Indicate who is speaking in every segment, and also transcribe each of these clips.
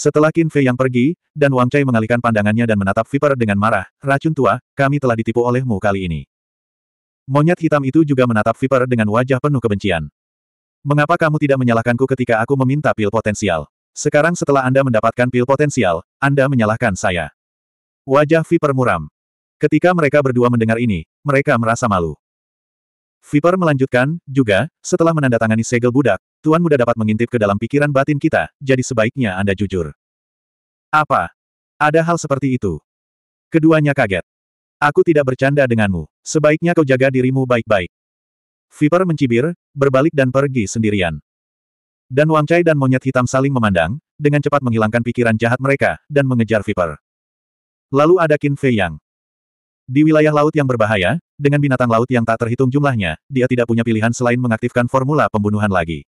Speaker 1: Setelah Qin Fei yang pergi, dan Wang Chai mengalihkan pandangannya dan menatap Viper dengan marah, racun tua, kami telah ditipu olehmu kali ini. Monyet hitam itu juga menatap Viper dengan wajah penuh kebencian. Mengapa kamu tidak menyalahkanku ketika aku meminta pil potensial? Sekarang setelah Anda mendapatkan pil potensial, Anda menyalahkan saya. Wajah Viper muram. Ketika mereka berdua mendengar ini, mereka merasa malu. Viper melanjutkan, juga, setelah menandatangani segel budak, Tuan Muda dapat mengintip ke dalam pikiran batin kita, jadi sebaiknya Anda jujur. Apa? Ada hal seperti itu. Keduanya kaget. Aku tidak bercanda denganmu. Sebaiknya kau jaga dirimu baik-baik. Viper mencibir, berbalik dan pergi sendirian. Dan Wang Chai dan monyet hitam saling memandang, dengan cepat menghilangkan pikiran jahat mereka, dan mengejar Viper. Lalu ada Qin Fei Yang. Di wilayah laut yang berbahaya, dengan binatang laut yang tak terhitung jumlahnya, dia tidak punya pilihan selain mengaktifkan formula pembunuhan lagi.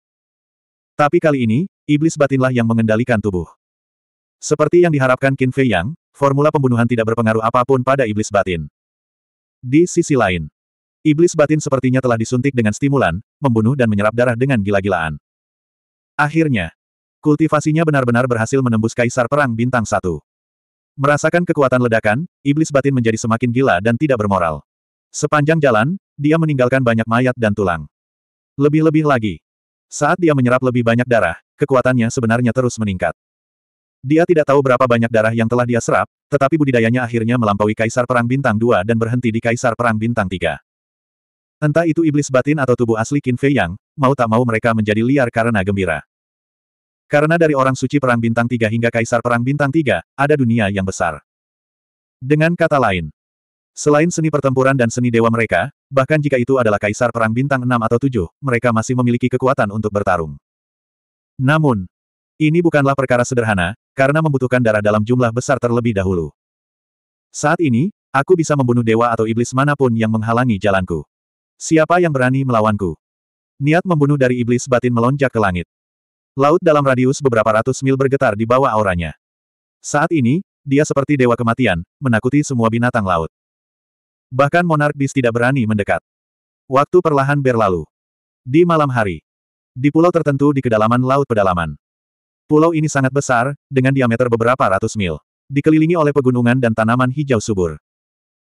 Speaker 1: Tapi kali ini, iblis batinlah yang mengendalikan tubuh. Seperti yang diharapkan Qin Fei Yang, formula pembunuhan tidak berpengaruh apapun pada iblis batin. Di sisi lain, iblis batin sepertinya telah disuntik dengan stimulan, membunuh dan menyerap darah dengan gila-gilaan. Akhirnya, kultivasinya benar-benar berhasil menembus kaisar perang bintang satu. Merasakan kekuatan ledakan, iblis batin menjadi semakin gila dan tidak bermoral. Sepanjang jalan, dia meninggalkan banyak mayat dan tulang. Lebih-lebih lagi, saat dia menyerap lebih banyak darah, kekuatannya sebenarnya terus meningkat. Dia tidak tahu berapa banyak darah yang telah dia serap, tetapi budidayanya akhirnya melampaui Kaisar Perang Bintang 2 dan berhenti di Kaisar Perang Bintang 3. Entah itu iblis batin atau tubuh asli Qin Fei Yang, mau tak mau mereka menjadi liar karena gembira. Karena dari orang suci Perang Bintang 3 hingga Kaisar Perang Bintang 3, ada dunia yang besar. Dengan kata lain, selain seni pertempuran dan seni dewa mereka, bahkan jika itu adalah Kaisar Perang Bintang 6 atau 7, mereka masih memiliki kekuatan untuk bertarung. Namun, ini bukanlah perkara sederhana, karena membutuhkan darah dalam jumlah besar terlebih dahulu. Saat ini, aku bisa membunuh dewa atau iblis manapun yang menghalangi jalanku. Siapa yang berani melawanku? Niat membunuh dari iblis batin melonjak ke langit. Laut dalam radius beberapa ratus mil bergetar di bawah auranya. Saat ini, dia seperti dewa kematian, menakuti semua binatang laut. Bahkan monark bis tidak berani mendekat. Waktu perlahan berlalu. Di malam hari. Di pulau tertentu di kedalaman laut pedalaman. Pulau ini sangat besar, dengan diameter beberapa ratus mil. Dikelilingi oleh pegunungan dan tanaman hijau subur.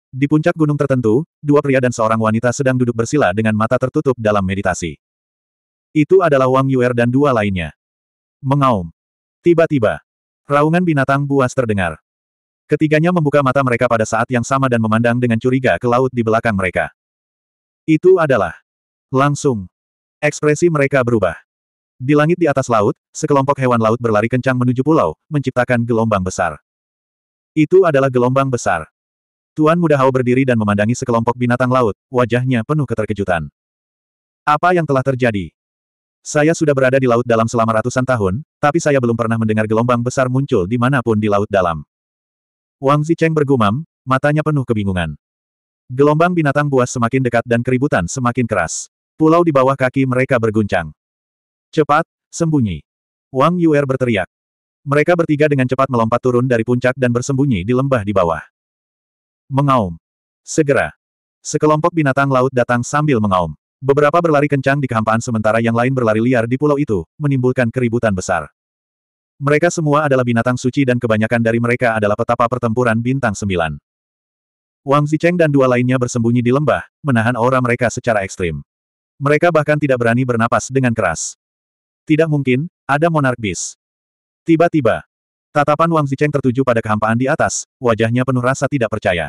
Speaker 1: Di puncak gunung tertentu, dua pria dan seorang wanita sedang duduk bersila dengan mata tertutup dalam meditasi. Itu adalah Wang Yuer dan dua lainnya. Mengaum. Tiba-tiba, raungan binatang buas terdengar. Ketiganya membuka mata mereka pada saat yang sama dan memandang dengan curiga ke laut di belakang mereka. Itu adalah. Langsung. Ekspresi mereka berubah. Di langit di atas laut, sekelompok hewan laut berlari kencang menuju pulau, menciptakan gelombang besar. Itu adalah gelombang besar. Tuan Muda Hao berdiri dan memandangi sekelompok binatang laut, wajahnya penuh keterkejutan. Apa yang telah terjadi? Saya sudah berada di laut dalam selama ratusan tahun, tapi saya belum pernah mendengar gelombang besar muncul di dimanapun di laut dalam. Wang Zicheng bergumam, matanya penuh kebingungan. Gelombang binatang buas semakin dekat dan keributan semakin keras. Pulau di bawah kaki mereka berguncang. Cepat, sembunyi. Wang Yuer berteriak. Mereka bertiga dengan cepat melompat turun dari puncak dan bersembunyi di lembah di bawah. Mengaum. Segera. Sekelompok binatang laut datang sambil mengaum. Beberapa berlari kencang di kehampaan sementara yang lain berlari liar di pulau itu, menimbulkan keributan besar. Mereka semua adalah binatang suci dan kebanyakan dari mereka adalah petapa pertempuran bintang sembilan. Wang Zicheng dan dua lainnya bersembunyi di lembah, menahan aura mereka secara ekstrim. Mereka bahkan tidak berani bernapas dengan keras. Tidak mungkin, ada monark bis. Tiba-tiba, tatapan Wang Zicheng tertuju pada kehampaan di atas, wajahnya penuh rasa tidak percaya.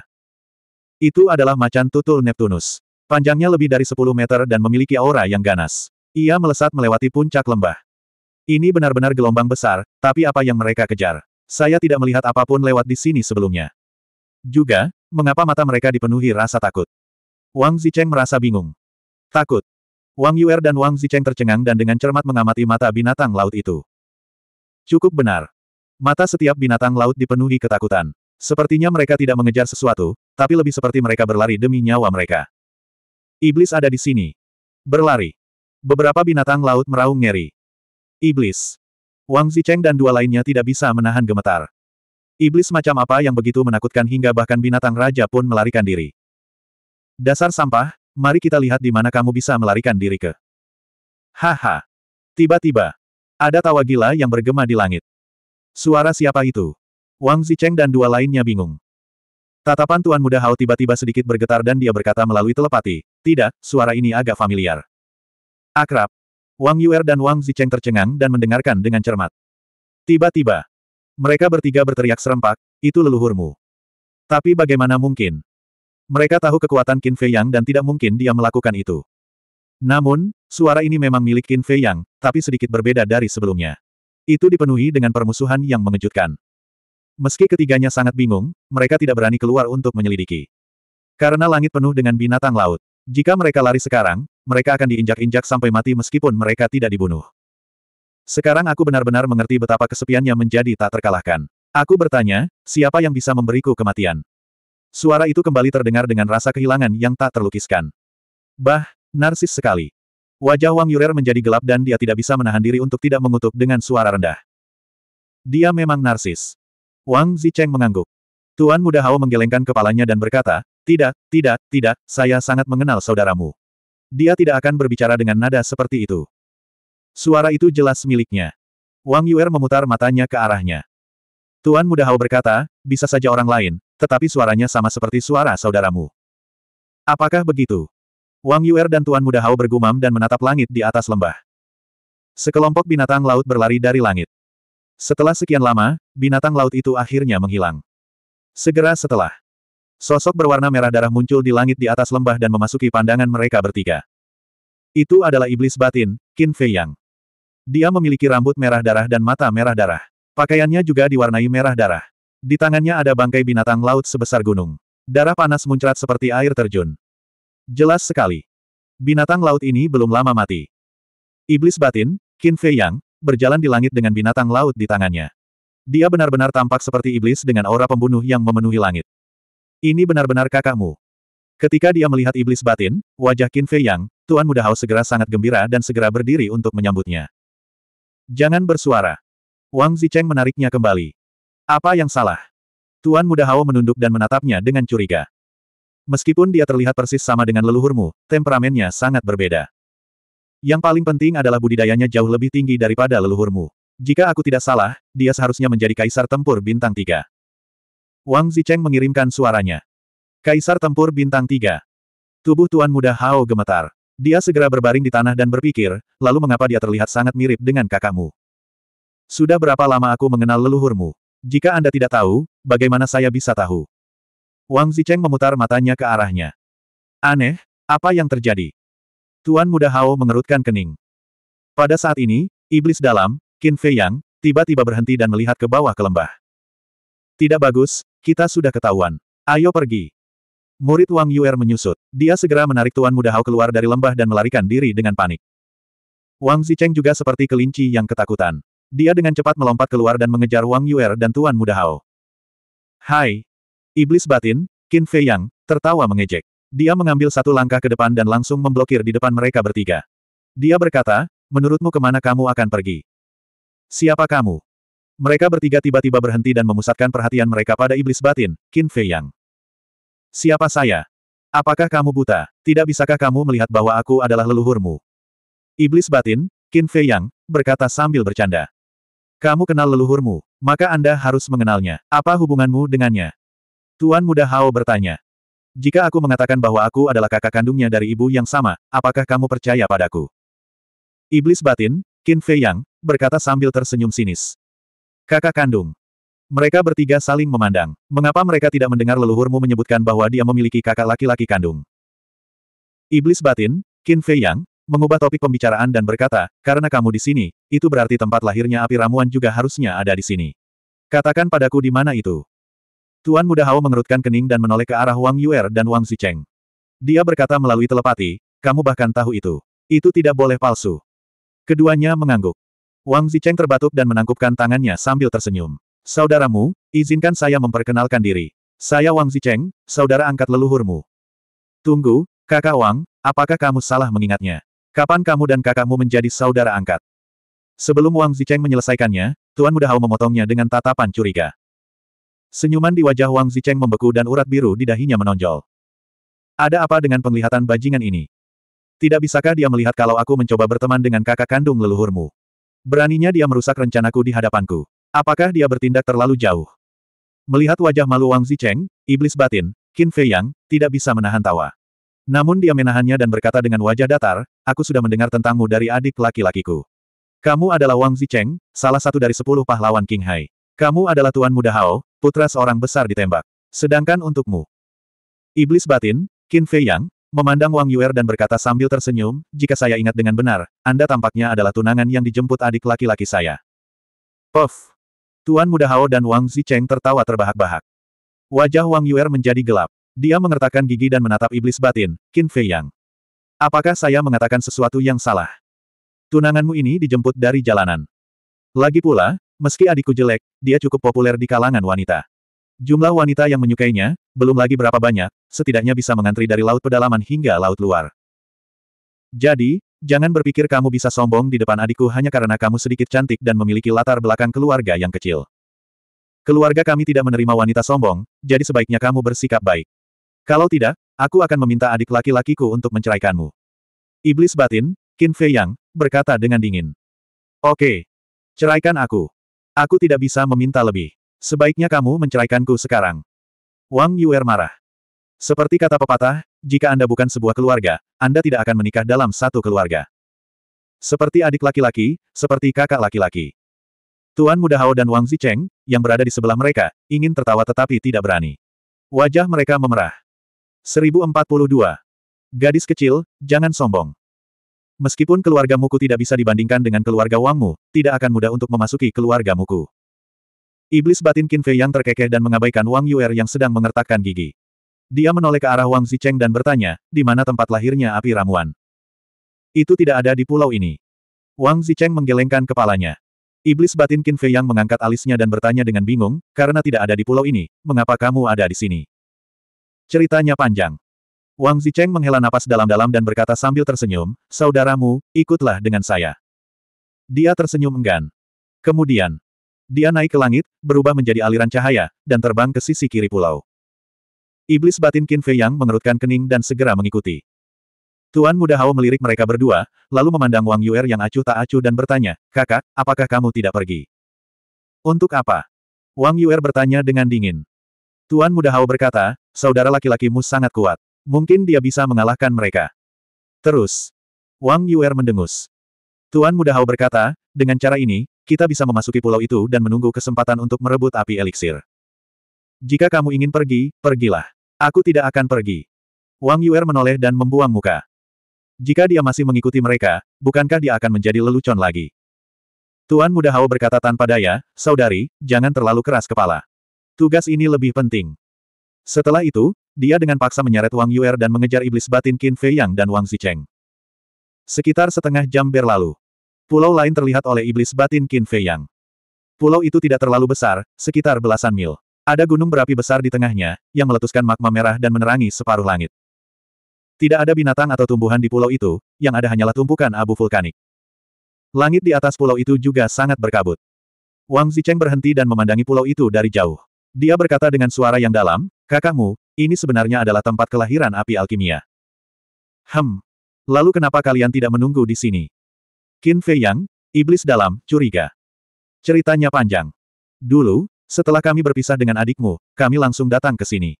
Speaker 1: Itu adalah macan tutul Neptunus. Panjangnya lebih dari 10 meter dan memiliki aura yang ganas. Ia melesat melewati puncak lembah. Ini benar-benar gelombang besar, tapi apa yang mereka kejar? Saya tidak melihat apapun lewat di sini sebelumnya. Juga, mengapa mata mereka dipenuhi rasa takut? Wang Zicheng merasa bingung. Takut. Wang Yuer dan Wang Zicheng tercengang dan dengan cermat mengamati mata binatang laut itu. Cukup benar. Mata setiap binatang laut dipenuhi ketakutan. Sepertinya mereka tidak mengejar sesuatu, tapi lebih seperti mereka berlari demi nyawa mereka. Iblis ada di sini. Berlari. Beberapa binatang laut meraung ngeri. Iblis. Wang Zicheng dan dua lainnya tidak bisa menahan gemetar. Iblis macam apa yang begitu menakutkan hingga bahkan binatang raja pun melarikan diri. Dasar sampah, mari kita lihat di mana kamu bisa melarikan diri ke. Haha. Tiba-tiba, ada tawa gila yang bergema di langit. Suara siapa itu? Wang Zicheng dan dua lainnya bingung. Tatapan Tuan Muda Hao tiba-tiba sedikit bergetar dan dia berkata melalui telepati, tidak, suara ini agak familiar. Akrab. Wang Yuer dan Wang Zicheng tercengang dan mendengarkan dengan cermat. Tiba-tiba, mereka bertiga berteriak serempak, itu leluhurmu. Tapi bagaimana mungkin? Mereka tahu kekuatan Qin Fei Yang dan tidak mungkin dia melakukan itu. Namun, suara ini memang milik Qin Fei Yang, tapi sedikit berbeda dari sebelumnya. Itu dipenuhi dengan permusuhan yang mengejutkan. Meski ketiganya sangat bingung, mereka tidak berani keluar untuk menyelidiki. Karena langit penuh dengan binatang laut. Jika mereka lari sekarang, mereka akan diinjak-injak sampai mati meskipun mereka tidak dibunuh. Sekarang aku benar-benar mengerti betapa kesepiannya menjadi tak terkalahkan. Aku bertanya, siapa yang bisa memberiku kematian? Suara itu kembali terdengar dengan rasa kehilangan yang tak terlukiskan. Bah, narsis sekali. Wajah Wang Yurer menjadi gelap dan dia tidak bisa menahan diri untuk tidak mengutuk dengan suara rendah. Dia memang narsis. Wang Zicheng mengangguk. Tuan Muda Hao menggelengkan kepalanya dan berkata, tidak, tidak, tidak, saya sangat mengenal saudaramu. Dia tidak akan berbicara dengan nada seperti itu. Suara itu jelas miliknya. Wang Yuer memutar matanya ke arahnya. Tuan Muda Hao berkata, bisa saja orang lain, tetapi suaranya sama seperti suara saudaramu. Apakah begitu? Wang Yuer dan Tuan Muda Hao bergumam dan menatap langit di atas lembah. Sekelompok binatang laut berlari dari langit. Setelah sekian lama, binatang laut itu akhirnya menghilang. Segera setelah, sosok berwarna merah darah muncul di langit di atas lembah dan memasuki pandangan mereka bertiga. Itu adalah iblis batin, Qin Fei Yang. Dia memiliki rambut merah darah dan mata merah darah. Pakaiannya juga diwarnai merah darah. Di tangannya ada bangkai binatang laut sebesar gunung. Darah panas muncrat seperti air terjun. Jelas sekali. Binatang laut ini belum lama mati. Iblis batin, Qin Fei Yang, berjalan di langit dengan binatang laut di tangannya. Dia benar-benar tampak seperti iblis dengan aura pembunuh yang memenuhi langit. Ini benar-benar kakakmu. Ketika dia melihat iblis batin, wajah Qin Fei Yang, Tuan Muda Hao segera sangat gembira dan segera berdiri untuk menyambutnya. Jangan bersuara. Wang Zicheng menariknya kembali. Apa yang salah? Tuan Muda Hao menunduk dan menatapnya dengan curiga. Meskipun dia terlihat persis sama dengan leluhurmu, temperamennya sangat berbeda. Yang paling penting adalah budidayanya jauh lebih tinggi daripada leluhurmu. Jika aku tidak salah, dia seharusnya menjadi kaisar tempur bintang tiga. Wang Zicheng mengirimkan suaranya. Kaisar tempur bintang tiga. Tubuh Tuan Muda Hao gemetar. Dia segera berbaring di tanah dan berpikir, lalu mengapa dia terlihat sangat mirip dengan kakakmu. Sudah berapa lama aku mengenal leluhurmu? Jika Anda tidak tahu, bagaimana saya bisa tahu? Wang Zicheng memutar matanya ke arahnya. Aneh, apa yang terjadi? Tuan Muda Hao mengerutkan kening. Pada saat ini, iblis dalam, Qin Fei Yang, tiba-tiba berhenti dan melihat ke bawah ke lembah. Tidak bagus, kita sudah ketahuan. Ayo pergi. Murid Wang Yuer menyusut. Dia segera menarik Tuan Muda Hao keluar dari lembah dan melarikan diri dengan panik. Wang Zicheng juga seperti kelinci yang ketakutan. Dia dengan cepat melompat keluar dan mengejar Wang Yuer dan Tuan Muda Hao. Hai! Iblis batin, Qin Fei Yang, tertawa mengejek. Dia mengambil satu langkah ke depan dan langsung memblokir di depan mereka bertiga. Dia berkata, menurutmu kemana kamu akan pergi? Siapa kamu? Mereka bertiga tiba-tiba berhenti dan memusatkan perhatian mereka pada iblis batin, Qin Fei Yang. Siapa saya? Apakah kamu buta? Tidak bisakah kamu melihat bahwa aku adalah leluhurmu? Iblis batin, Qin Fei Yang, berkata sambil bercanda. Kamu kenal leluhurmu, maka Anda harus mengenalnya. Apa hubunganmu dengannya? Tuan Muda Hao bertanya. Jika aku mengatakan bahwa aku adalah kakak kandungnya dari ibu yang sama, apakah kamu percaya padaku? Iblis batin, Qin Fei Yang, berkata sambil tersenyum sinis. Kakak kandung. Mereka bertiga saling memandang. Mengapa mereka tidak mendengar leluhurmu menyebutkan bahwa dia memiliki kakak laki-laki kandung? Iblis batin, Qin Fei Yang, mengubah topik pembicaraan dan berkata, karena kamu di sini, itu berarti tempat lahirnya api ramuan juga harusnya ada di sini. Katakan padaku di mana itu. Tuan Muda Hao mengerutkan kening dan menoleh ke arah Wang Yuer dan Wang Zicheng. Dia berkata melalui telepati, kamu bahkan tahu itu. Itu tidak boleh palsu. Keduanya mengangguk. Wang Zicheng terbatuk dan menangkupkan tangannya sambil tersenyum. Saudaramu, izinkan saya memperkenalkan diri. Saya Wang Zicheng, saudara angkat leluhurmu. Tunggu, kakak Wang, apakah kamu salah mengingatnya? Kapan kamu dan kakakmu menjadi saudara angkat? Sebelum Wang Zicheng menyelesaikannya, Tuan Muda Hao memotongnya dengan tatapan curiga. Senyuman di wajah Wang Zicheng membeku dan urat biru di dahinya menonjol. Ada apa dengan penglihatan bajingan ini? Tidak bisakah dia melihat kalau aku mencoba berteman dengan kakak kandung leluhurmu? Beraninya dia merusak rencanaku di hadapanku. Apakah dia bertindak terlalu jauh? Melihat wajah malu Wang Zicheng, iblis batin, Qin Fei Yang, tidak bisa menahan tawa. Namun dia menahannya dan berkata dengan wajah datar, aku sudah mendengar tentangmu dari adik laki-lakiku. Kamu adalah Wang Zicheng, salah satu dari sepuluh pahlawan King Hai. Kamu adalah Tuan Muda Hao, putra seorang besar ditembak. Sedangkan untukmu. Iblis batin, Qin Fei Yang, memandang Wang Yuer dan berkata sambil tersenyum, jika saya ingat dengan benar, Anda tampaknya adalah tunangan yang dijemput adik laki-laki saya. Puff! Tuan Muda Hao dan Wang Zicheng tertawa terbahak-bahak. Wajah Wang Yuer menjadi gelap. Dia mengertakkan gigi dan menatap iblis batin, Qin Fei Yang. Apakah saya mengatakan sesuatu yang salah? Tunanganmu ini dijemput dari jalanan. Lagi pula, meski adikku jelek, dia cukup populer di kalangan wanita. Jumlah wanita yang menyukainya, belum lagi berapa banyak, setidaknya bisa mengantri dari laut pedalaman hingga laut luar. Jadi, jangan berpikir kamu bisa sombong di depan adikku hanya karena kamu sedikit cantik dan memiliki latar belakang keluarga yang kecil. Keluarga kami tidak menerima wanita sombong, jadi sebaiknya kamu bersikap baik. Kalau tidak, aku akan meminta adik laki-lakiku untuk menceraikanmu. Iblis batin, Qin Fei Yang, berkata dengan dingin. Oke. Ceraikan aku. Aku tidak bisa meminta lebih. Sebaiknya kamu menceraikanku sekarang. Wang Yuer marah. Seperti kata pepatah, jika Anda bukan sebuah keluarga, Anda tidak akan menikah dalam satu keluarga. Seperti adik laki-laki, seperti kakak laki-laki. Tuan Muda Hao dan Wang Zicheng, yang berada di sebelah mereka, ingin tertawa tetapi tidak berani. Wajah mereka memerah. 1042. Gadis kecil, jangan sombong. Meskipun keluarga Muku tidak bisa dibandingkan dengan keluarga Wangmu, tidak akan mudah untuk memasuki keluarga Muku. Iblis batin Qin Fei yang terkekeh dan mengabaikan Wang Yuer yang sedang mengertakkan gigi. Dia menoleh ke arah Wang Zicheng dan bertanya, di mana tempat lahirnya api ramuan. Itu tidak ada di pulau ini. Wang Zicheng menggelengkan kepalanya. Iblis batin Qin Fei yang mengangkat alisnya dan bertanya dengan bingung, karena tidak ada di pulau ini, mengapa kamu ada di sini? Ceritanya panjang. Wang Zicheng menghela napas dalam-dalam dan berkata sambil tersenyum, Saudaramu, ikutlah dengan saya. Dia tersenyum enggan. Kemudian, dia naik ke langit, berubah menjadi aliran cahaya, dan terbang ke sisi kiri pulau. Iblis batin Qin Fei Yang mengerutkan kening dan segera mengikuti. Tuan Muda Hao melirik mereka berdua, lalu memandang Wang Yuer yang acuh tak acuh dan bertanya, Kakak, apakah kamu tidak pergi? Untuk apa? Wang Yuer bertanya dengan dingin. Tuan Muda Hao berkata, saudara laki-lakimu sangat kuat. Mungkin dia bisa mengalahkan mereka. Terus. Wang Yuer mendengus. Tuan Muda Hao berkata, dengan cara ini, kita bisa memasuki pulau itu dan menunggu kesempatan untuk merebut api eliksir. Jika kamu ingin pergi, pergilah. Aku tidak akan pergi. Wang Yuer menoleh dan membuang muka. Jika dia masih mengikuti mereka, bukankah dia akan menjadi lelucon lagi? Tuan Muda Hao berkata tanpa daya, saudari, jangan terlalu keras kepala. Tugas ini lebih penting. Setelah itu, dia dengan paksa menyeret Wang Yuer dan mengejar iblis batin Qin Fei Yang dan Wang Zicheng. Sekitar setengah jam berlalu. Pulau lain terlihat oleh iblis batin Qin Fei Yang. Pulau itu tidak terlalu besar, sekitar belasan mil. Ada gunung berapi besar di tengahnya, yang meletuskan magma merah dan menerangi separuh langit. Tidak ada binatang atau tumbuhan di pulau itu, yang ada hanyalah tumpukan abu vulkanik. Langit di atas pulau itu juga sangat berkabut. Wang Zicheng berhenti dan memandangi pulau itu dari jauh. Dia berkata dengan suara yang dalam, kakakmu, ini sebenarnya adalah tempat kelahiran api alkimia. Hem. Lalu kenapa kalian tidak menunggu di sini? Qin Fei Yang, iblis dalam, curiga. Ceritanya panjang. Dulu, setelah kami berpisah dengan adikmu, kami langsung datang ke sini.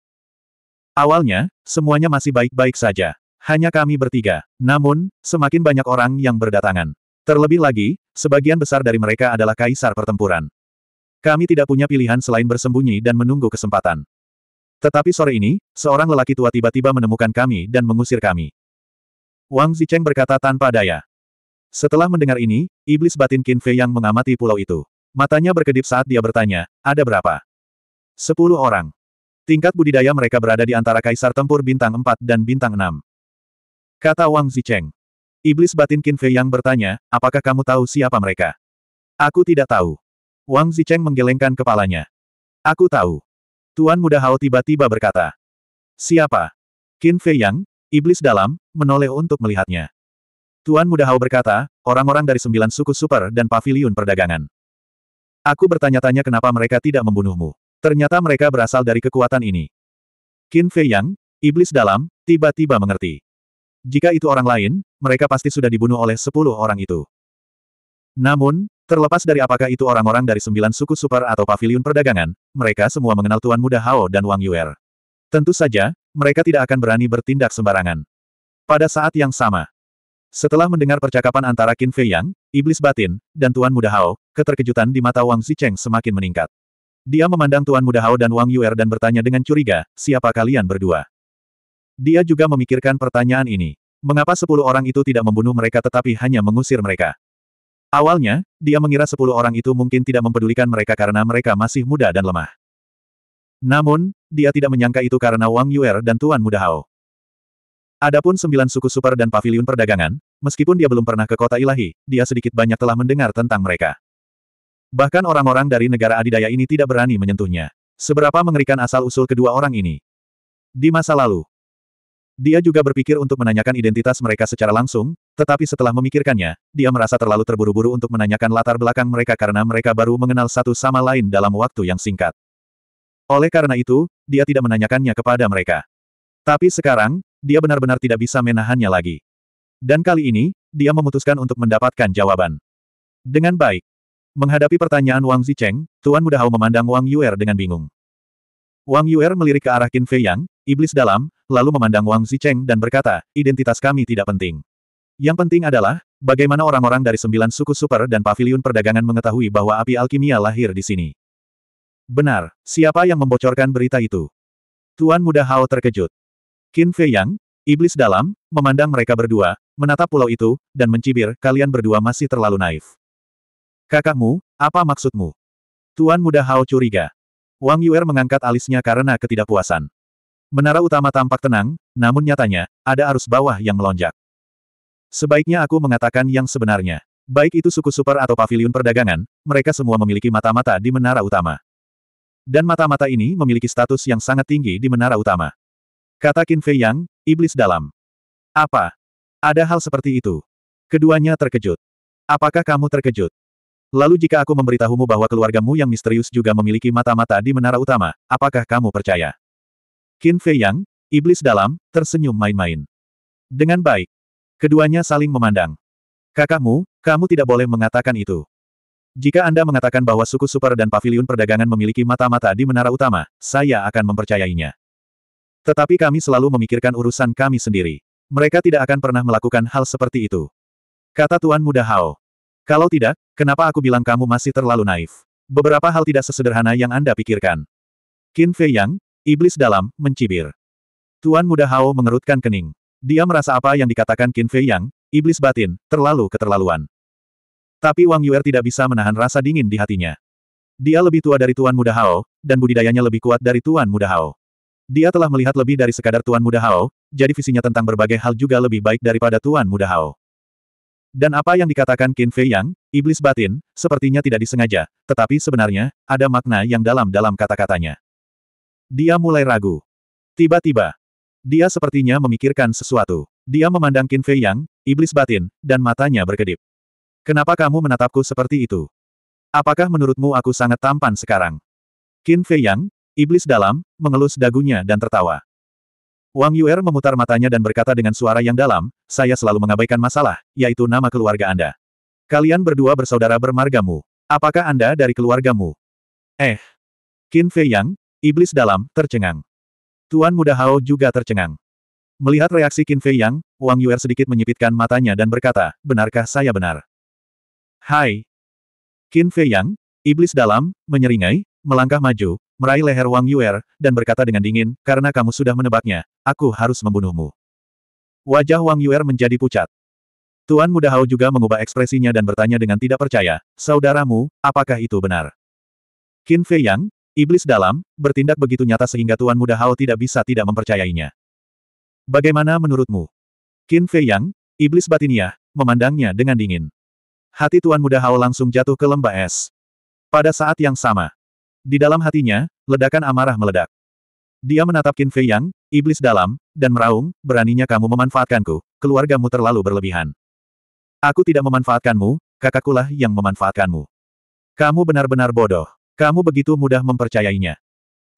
Speaker 1: Awalnya, semuanya masih baik-baik saja. Hanya kami bertiga. Namun, semakin banyak orang yang berdatangan. Terlebih lagi, sebagian besar dari mereka adalah kaisar pertempuran. Kami tidak punya pilihan selain bersembunyi dan menunggu kesempatan. Tetapi sore ini, seorang lelaki tua tiba-tiba menemukan kami dan mengusir kami. Wang Zicheng berkata tanpa daya. Setelah mendengar ini, iblis batin Qin Fei yang mengamati pulau itu. Matanya berkedip saat dia bertanya, ada berapa? Sepuluh orang. Tingkat budidaya mereka berada di antara kaisar tempur bintang 4 dan bintang 6. Kata Wang Zicheng. Iblis batin Qin Fei yang bertanya, apakah kamu tahu siapa mereka? Aku tidak tahu. Wang Zicheng menggelengkan kepalanya. Aku tahu. Tuan muda Hao tiba-tiba berkata. Siapa? Qin Fei Yang, iblis dalam, menoleh untuk melihatnya. Tuan muda Hao berkata, orang-orang dari sembilan suku super dan paviliun perdagangan. Aku bertanya-tanya kenapa mereka tidak membunuhmu. Ternyata mereka berasal dari kekuatan ini. Qin Fei Yang, iblis dalam, tiba-tiba mengerti. Jika itu orang lain, mereka pasti sudah dibunuh oleh sepuluh orang itu. Namun, Terlepas dari apakah itu orang-orang dari sembilan suku super atau pavilion perdagangan, mereka semua mengenal Tuan Muda Hao dan Wang Yuer. Tentu saja, mereka tidak akan berani bertindak sembarangan. Pada saat yang sama, setelah mendengar percakapan antara Qin Fei Yang, Iblis Batin, dan Tuan Muda Hao, keterkejutan di mata Wang Zicheng semakin meningkat. Dia memandang Tuan Muda Hao dan Wang Yuer dan bertanya dengan curiga, siapa kalian berdua? Dia juga memikirkan pertanyaan ini. Mengapa sepuluh orang itu tidak membunuh mereka tetapi hanya mengusir mereka? Awalnya, dia mengira sepuluh orang itu mungkin tidak mempedulikan mereka karena mereka masih muda dan lemah. Namun, dia tidak menyangka itu karena Wang Yuer dan Tuan Muda Hao. Adapun sembilan suku super dan pavilion perdagangan, meskipun dia belum pernah ke kota ilahi, dia sedikit banyak telah mendengar tentang mereka. Bahkan orang-orang dari negara adidaya ini tidak berani menyentuhnya. Seberapa mengerikan asal-usul kedua orang ini. Di masa lalu, dia juga berpikir untuk menanyakan identitas mereka secara langsung, tetapi setelah memikirkannya, dia merasa terlalu terburu-buru untuk menanyakan latar belakang mereka karena mereka baru mengenal satu sama lain dalam waktu yang singkat. Oleh karena itu, dia tidak menanyakannya kepada mereka. Tapi sekarang, dia benar-benar tidak bisa menahannya lagi. Dan kali ini, dia memutuskan untuk mendapatkan jawaban. Dengan baik. Menghadapi pertanyaan Wang Zicheng, Tuan Mudahau memandang Wang Yuer dengan bingung. Wang Yuer melirik ke arah Qin Fei Yang, iblis dalam, lalu memandang Wang Zicheng dan berkata, identitas kami tidak penting. Yang penting adalah, bagaimana orang-orang dari sembilan suku super dan pavilion perdagangan mengetahui bahwa api alkimia lahir di sini. Benar, siapa yang membocorkan berita itu? Tuan Muda Hao terkejut. Qin Fei Yang, iblis dalam, memandang mereka berdua, menatap pulau itu, dan mencibir, kalian berdua masih terlalu naif. Kakakmu, apa maksudmu? Tuan Muda Hao curiga. Wang Yuer mengangkat alisnya karena ketidakpuasan. Menara utama tampak tenang, namun nyatanya, ada arus bawah yang melonjak. Sebaiknya aku mengatakan yang sebenarnya. Baik itu suku super atau pavilion perdagangan, mereka semua memiliki mata-mata di menara utama. Dan mata-mata ini memiliki status yang sangat tinggi di menara utama. Kata Qin Fei Yang, iblis dalam. Apa? Ada hal seperti itu. Keduanya terkejut. Apakah kamu terkejut? Lalu jika aku memberitahumu bahwa keluargamu yang misterius juga memiliki mata-mata di menara utama, apakah kamu percaya? Qin Fei Yang, iblis dalam, tersenyum main-main. Dengan baik. Keduanya saling memandang. Kakakmu, kamu tidak boleh mengatakan itu. Jika Anda mengatakan bahwa suku super dan pavilion perdagangan memiliki mata-mata di menara utama, saya akan mempercayainya. Tetapi kami selalu memikirkan urusan kami sendiri. Mereka tidak akan pernah melakukan hal seperti itu. Kata Tuan Muda Hao. Kalau tidak, kenapa aku bilang kamu masih terlalu naif? Beberapa hal tidak sesederhana yang Anda pikirkan. Qin Fei Yang, iblis dalam, mencibir. Tuan muda Hao mengerutkan kening. Dia merasa apa yang dikatakan Qin Fei Yang, iblis batin, terlalu keterlaluan. Tapi Wang Yuer tidak bisa menahan rasa dingin di hatinya. Dia lebih tua dari Tuan Muda Hao, dan budidayanya lebih kuat dari Tuan Muda Hao. Dia telah melihat lebih dari sekadar Tuan Muda Hao, jadi visinya tentang berbagai hal juga lebih baik daripada Tuan Muda Hao. Dan apa yang dikatakan Qin Fei Yang, iblis batin, sepertinya tidak disengaja, tetapi sebenarnya, ada makna yang dalam dalam kata-katanya. Dia mulai ragu. Tiba-tiba, dia sepertinya memikirkan sesuatu. Dia memandang Qin Fei Yang, iblis batin, dan matanya berkedip. Kenapa kamu menatapku seperti itu? Apakah menurutmu aku sangat tampan sekarang? Qin Fei Yang, iblis dalam, mengelus dagunya dan tertawa. Wang Yuer memutar matanya dan berkata dengan suara yang dalam, saya selalu mengabaikan masalah, yaitu nama keluarga Anda. Kalian berdua bersaudara bermargamu. Apakah Anda dari keluargamu? Eh. Qin Fei Yang, iblis dalam, tercengang. Tuan Muda Hao juga tercengang. Melihat reaksi Qin Fei Yang, Wang Yuer sedikit menyipitkan matanya dan berkata, benarkah saya benar? Hai. Qin Fei Yang, iblis dalam, menyeringai, melangkah maju, meraih leher Wang Yuer, dan berkata dengan dingin, karena kamu sudah menebaknya, aku harus membunuhmu. Wajah Wang Yuer menjadi pucat. Tuan Muda Hao juga mengubah ekspresinya dan bertanya dengan tidak percaya, saudaramu, apakah itu benar? Qin Fei Yang, iblis dalam, bertindak begitu nyata sehingga Tuan Muda Hao tidak bisa tidak mempercayainya. Bagaimana menurutmu? Qin Fei Yang, iblis batiniah, memandangnya dengan dingin. Hati Tuan Muda Hao langsung jatuh ke lembah es. Pada saat yang sama, di dalam hatinya, ledakan amarah meledak. Dia menatap Qin Fei Yang, iblis dalam, dan meraung, beraninya kamu memanfaatkanku, keluargamu terlalu berlebihan. Aku tidak memanfaatkanmu, kakakkulah yang memanfaatkanmu. Kamu benar-benar bodoh. Kamu begitu mudah mempercayainya.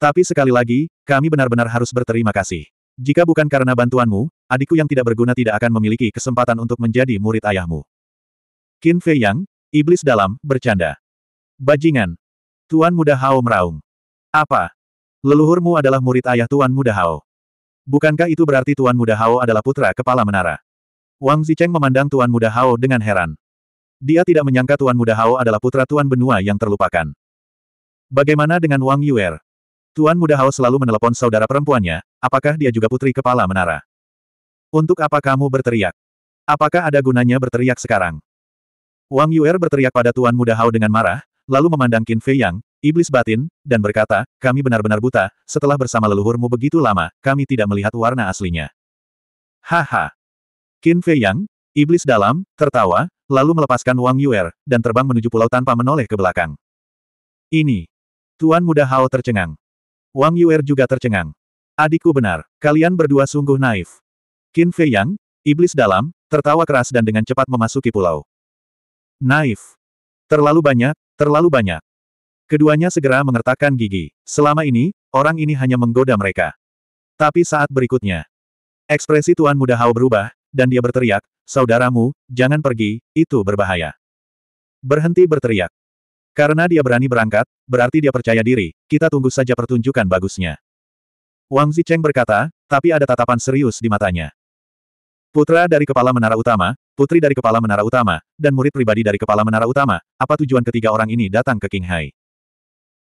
Speaker 1: Tapi sekali lagi, kami benar-benar harus berterima kasih. Jika bukan karena bantuanmu, adikku yang tidak berguna tidak akan memiliki kesempatan untuk menjadi murid ayahmu. Qin Fei Yang, iblis dalam, bercanda. Bajingan, Tuan Muda Hao meraung. Apa? Leluhurmu adalah murid ayah Tuan Muda Hao. Bukankah itu berarti Tuan Muda Hao adalah putra kepala menara? Wang Zicheng memandang Tuan Muda Hao dengan heran. Dia tidak menyangka Tuan Muda Hao adalah putra Tuan Benua yang terlupakan. Bagaimana dengan Wang Yuer? Tuan Muda Hao selalu menelepon saudara perempuannya, apakah dia juga putri kepala menara? Untuk apa kamu berteriak? Apakah ada gunanya berteriak sekarang? Wang Yuer berteriak pada Tuan Muda Hao dengan marah, lalu memandang Qin Fei Yang, iblis batin, dan berkata, kami benar-benar buta, setelah bersama leluhurmu begitu lama, kami tidak melihat warna aslinya. Haha. Qin Fei Yang, iblis dalam, tertawa, lalu melepaskan Wang Yuer, dan terbang menuju pulau tanpa menoleh ke belakang. Ini. Tuan muda Hao tercengang. Wang Yuer juga tercengang. Adikku benar, kalian berdua sungguh naif. Qin Fei Yang, iblis dalam, tertawa keras dan dengan cepat memasuki pulau. Naif. Terlalu banyak, Terlalu banyak. Keduanya segera mengertakkan gigi. Selama ini, orang ini hanya menggoda mereka. Tapi saat berikutnya, ekspresi Tuan Muda Hao berubah, dan dia berteriak, Saudaramu, jangan pergi, itu berbahaya. Berhenti berteriak. Karena dia berani berangkat, berarti dia percaya diri, kita tunggu saja pertunjukan bagusnya. Wang Zicheng berkata, tapi ada tatapan serius di matanya. Putra dari kepala menara utama, putri dari kepala menara utama, dan murid pribadi dari kepala menara utama, apa tujuan ketiga orang ini datang ke King Hai?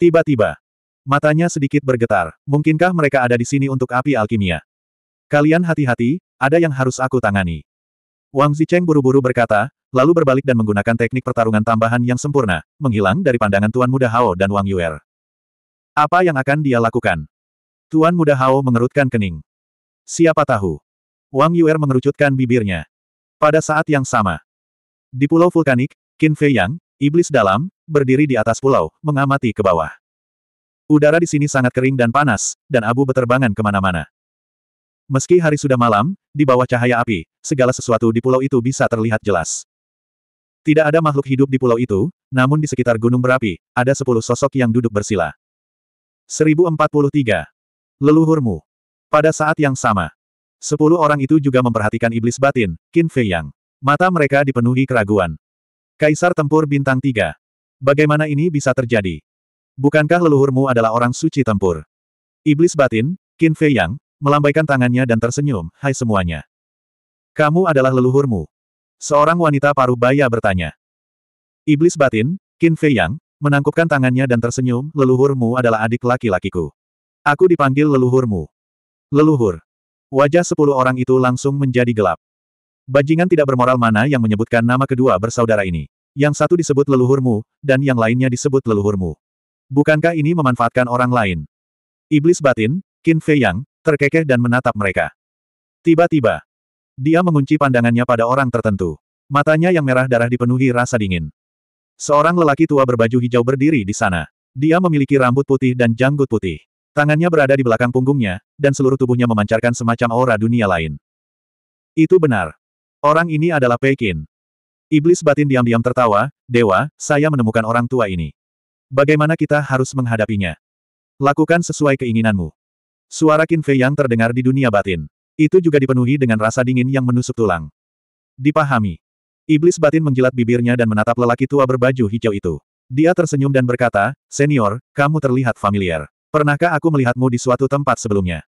Speaker 1: Tiba-tiba, matanya sedikit bergetar, mungkinkah mereka ada di sini untuk api alkimia? Kalian hati-hati, ada yang harus aku tangani. Wang Zicheng buru-buru berkata, lalu berbalik dan menggunakan teknik pertarungan tambahan yang sempurna, menghilang dari pandangan Tuan Muda Hao dan Wang Yuer. Apa yang akan dia lakukan? Tuan Muda Hao mengerutkan kening. Siapa tahu? Wang Yuer mengerucutkan bibirnya. Pada saat yang sama, di pulau vulkanik, Qin Fei Yang, iblis dalam, berdiri di atas pulau, mengamati ke bawah. Udara di sini sangat kering dan panas, dan abu beterbangan kemana-mana. Meski hari sudah malam, di bawah cahaya api, segala sesuatu di pulau itu bisa terlihat jelas. Tidak ada makhluk hidup di pulau itu, namun di sekitar gunung berapi, ada sepuluh sosok yang duduk bersila. 1043. Leluhurmu. Pada saat yang sama, Sepuluh orang itu juga memperhatikan iblis batin, Qin Fei Yang. Mata mereka dipenuhi keraguan. Kaisar Tempur Bintang 3. Bagaimana ini bisa terjadi? Bukankah leluhurmu adalah orang suci tempur? Iblis batin, Qin Fei Yang, melambaikan tangannya dan tersenyum, hai semuanya. Kamu adalah leluhurmu. Seorang wanita paruh baya bertanya. Iblis batin, Qin Fei Yang, menangkupkan tangannya dan tersenyum, leluhurmu adalah adik laki-lakiku. Aku dipanggil leluhurmu. Leluhur. Wajah sepuluh orang itu langsung menjadi gelap. Bajingan tidak bermoral mana yang menyebutkan nama kedua bersaudara ini. Yang satu disebut leluhurmu, dan yang lainnya disebut leluhurmu. Bukankah ini memanfaatkan orang lain? Iblis batin, Qin Fei Yang, terkekeh dan menatap mereka. Tiba-tiba, dia mengunci pandangannya pada orang tertentu. Matanya yang merah darah dipenuhi rasa dingin. Seorang lelaki tua berbaju hijau berdiri di sana. Dia memiliki rambut putih dan janggut putih. Tangannya berada di belakang punggungnya, dan seluruh tubuhnya memancarkan semacam aura dunia lain. Itu benar. Orang ini adalah Pekin. Iblis batin diam-diam tertawa, Dewa, saya menemukan orang tua ini. Bagaimana kita harus menghadapinya? Lakukan sesuai keinginanmu. Suara Qin Fei yang terdengar di dunia batin. Itu juga dipenuhi dengan rasa dingin yang menusuk tulang. Dipahami. Iblis batin menjilat bibirnya dan menatap lelaki tua berbaju hijau itu. Dia tersenyum dan berkata, Senior, kamu terlihat familiar. Pernahkah aku melihatmu di suatu tempat sebelumnya?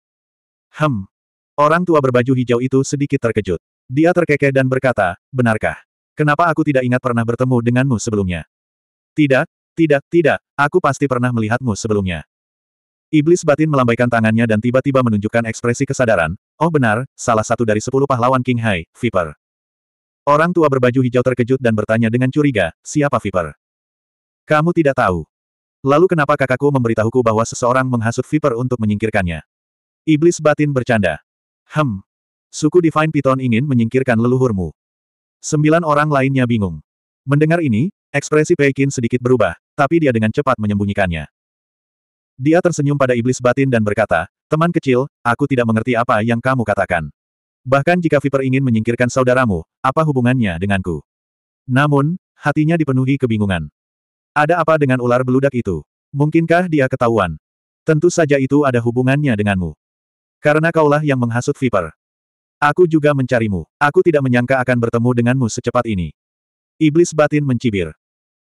Speaker 1: Hem. Orang tua berbaju hijau itu sedikit terkejut. Dia terkekeh dan berkata, benarkah? Kenapa aku tidak ingat pernah bertemu denganmu sebelumnya? Tidak, tidak, tidak, aku pasti pernah melihatmu sebelumnya. Iblis batin melambaikan tangannya dan tiba-tiba menunjukkan ekspresi kesadaran, oh benar, salah satu dari sepuluh pahlawan King Hai, Viper. Orang tua berbaju hijau terkejut dan bertanya dengan curiga, siapa Viper? Kamu tidak tahu. Lalu kenapa kakakku memberitahuku bahwa seseorang menghasut Viper untuk menyingkirkannya? Iblis batin bercanda. Hem. Suku Divine Python ingin menyingkirkan leluhurmu. Sembilan orang lainnya bingung. Mendengar ini, ekspresi Peikin sedikit berubah, tapi dia dengan cepat menyembunyikannya. Dia tersenyum pada iblis batin dan berkata, Teman kecil, aku tidak mengerti apa yang kamu katakan. Bahkan jika Viper ingin menyingkirkan saudaramu, apa hubungannya denganku? Namun, hatinya dipenuhi kebingungan. Ada apa dengan ular beludak itu? Mungkinkah dia ketahuan? Tentu saja itu ada hubungannya denganmu. Karena kaulah yang menghasut Viper. Aku juga mencarimu. Aku tidak menyangka akan bertemu denganmu secepat ini. Iblis batin mencibir.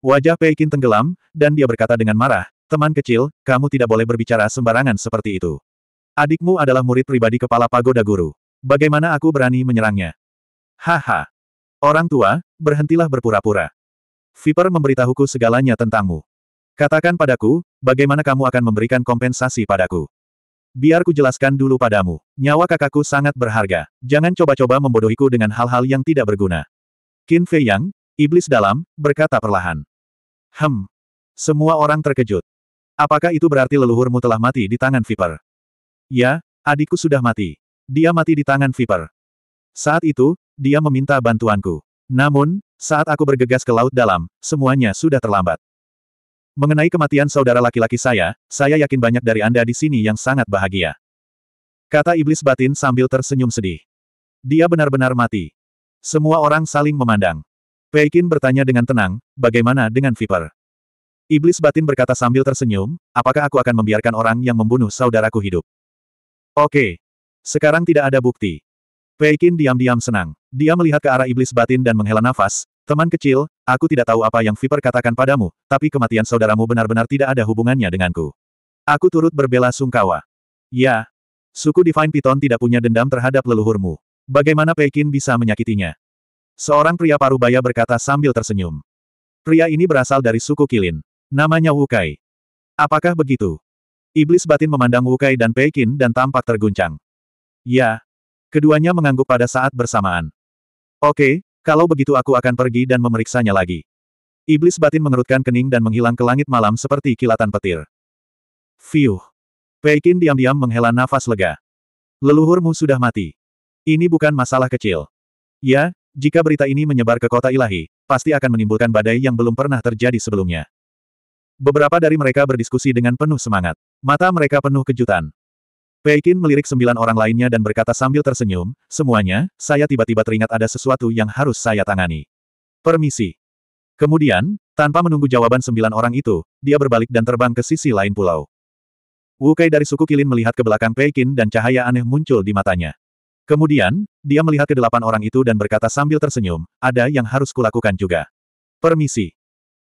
Speaker 1: Wajah Peikin tenggelam, dan dia berkata dengan marah, Teman kecil, kamu tidak boleh berbicara sembarangan seperti itu. Adikmu adalah murid pribadi kepala pagoda guru. Bagaimana aku berani menyerangnya? Haha. Orang tua, berhentilah berpura-pura. Viper memberitahuku segalanya tentangmu. Katakan padaku, bagaimana kamu akan memberikan kompensasi padaku. Biar ku jelaskan dulu padamu, nyawa kakakku sangat berharga. Jangan coba-coba membodohiku dengan hal-hal yang tidak berguna. Qin Fei Yang, iblis dalam, berkata perlahan. Hem. Semua orang terkejut. Apakah itu berarti leluhurmu telah mati di tangan Viper? Ya, adikku sudah mati. Dia mati di tangan Viper. Saat itu, dia meminta bantuanku. Namun, saat aku bergegas ke laut dalam, semuanya sudah terlambat. Mengenai kematian saudara laki-laki saya, saya yakin banyak dari Anda di sini yang sangat bahagia. Kata iblis batin sambil tersenyum sedih. Dia benar-benar mati. Semua orang saling memandang. Peikin bertanya dengan tenang, bagaimana dengan Viper? Iblis batin berkata sambil tersenyum, apakah aku akan membiarkan orang yang membunuh saudaraku hidup? Oke. Sekarang tidak ada bukti. Peikin diam-diam senang. Dia melihat ke arah iblis batin dan menghela nafas, Teman kecil, aku tidak tahu apa yang Viper katakan padamu, tapi kematian saudaramu benar-benar tidak ada hubungannya denganku. Aku turut berbela sungkawa. Ya. Suku Divine Python tidak punya dendam terhadap leluhurmu. Bagaimana Pekin bisa menyakitinya? Seorang pria parubaya berkata sambil tersenyum. Pria ini berasal dari suku Kilin. Namanya Wukai. Apakah begitu? Iblis batin memandang Wukai dan Pekin dan tampak terguncang. Ya. Keduanya mengangguk pada saat bersamaan. Oke, kalau begitu aku akan pergi dan memeriksanya lagi. Iblis batin mengerutkan kening dan menghilang ke langit malam seperti kilatan petir. Fiuh. Peikin diam-diam menghela nafas lega. Leluhurmu sudah mati. Ini bukan masalah kecil. Ya, jika berita ini menyebar ke kota ilahi, pasti akan menimbulkan badai yang belum pernah terjadi sebelumnya. Beberapa dari mereka berdiskusi dengan penuh semangat. Mata mereka penuh kejutan. Qin melirik sembilan orang lainnya dan berkata sambil tersenyum, semuanya, saya tiba-tiba teringat ada sesuatu yang harus saya tangani. Permisi. Kemudian, tanpa menunggu jawaban sembilan orang itu, dia berbalik dan terbang ke sisi lain pulau. Wu Kai dari suku Kilin melihat ke belakang Qin dan cahaya aneh muncul di matanya. Kemudian, dia melihat ke delapan orang itu dan berkata sambil tersenyum, ada yang harus kulakukan juga. Permisi.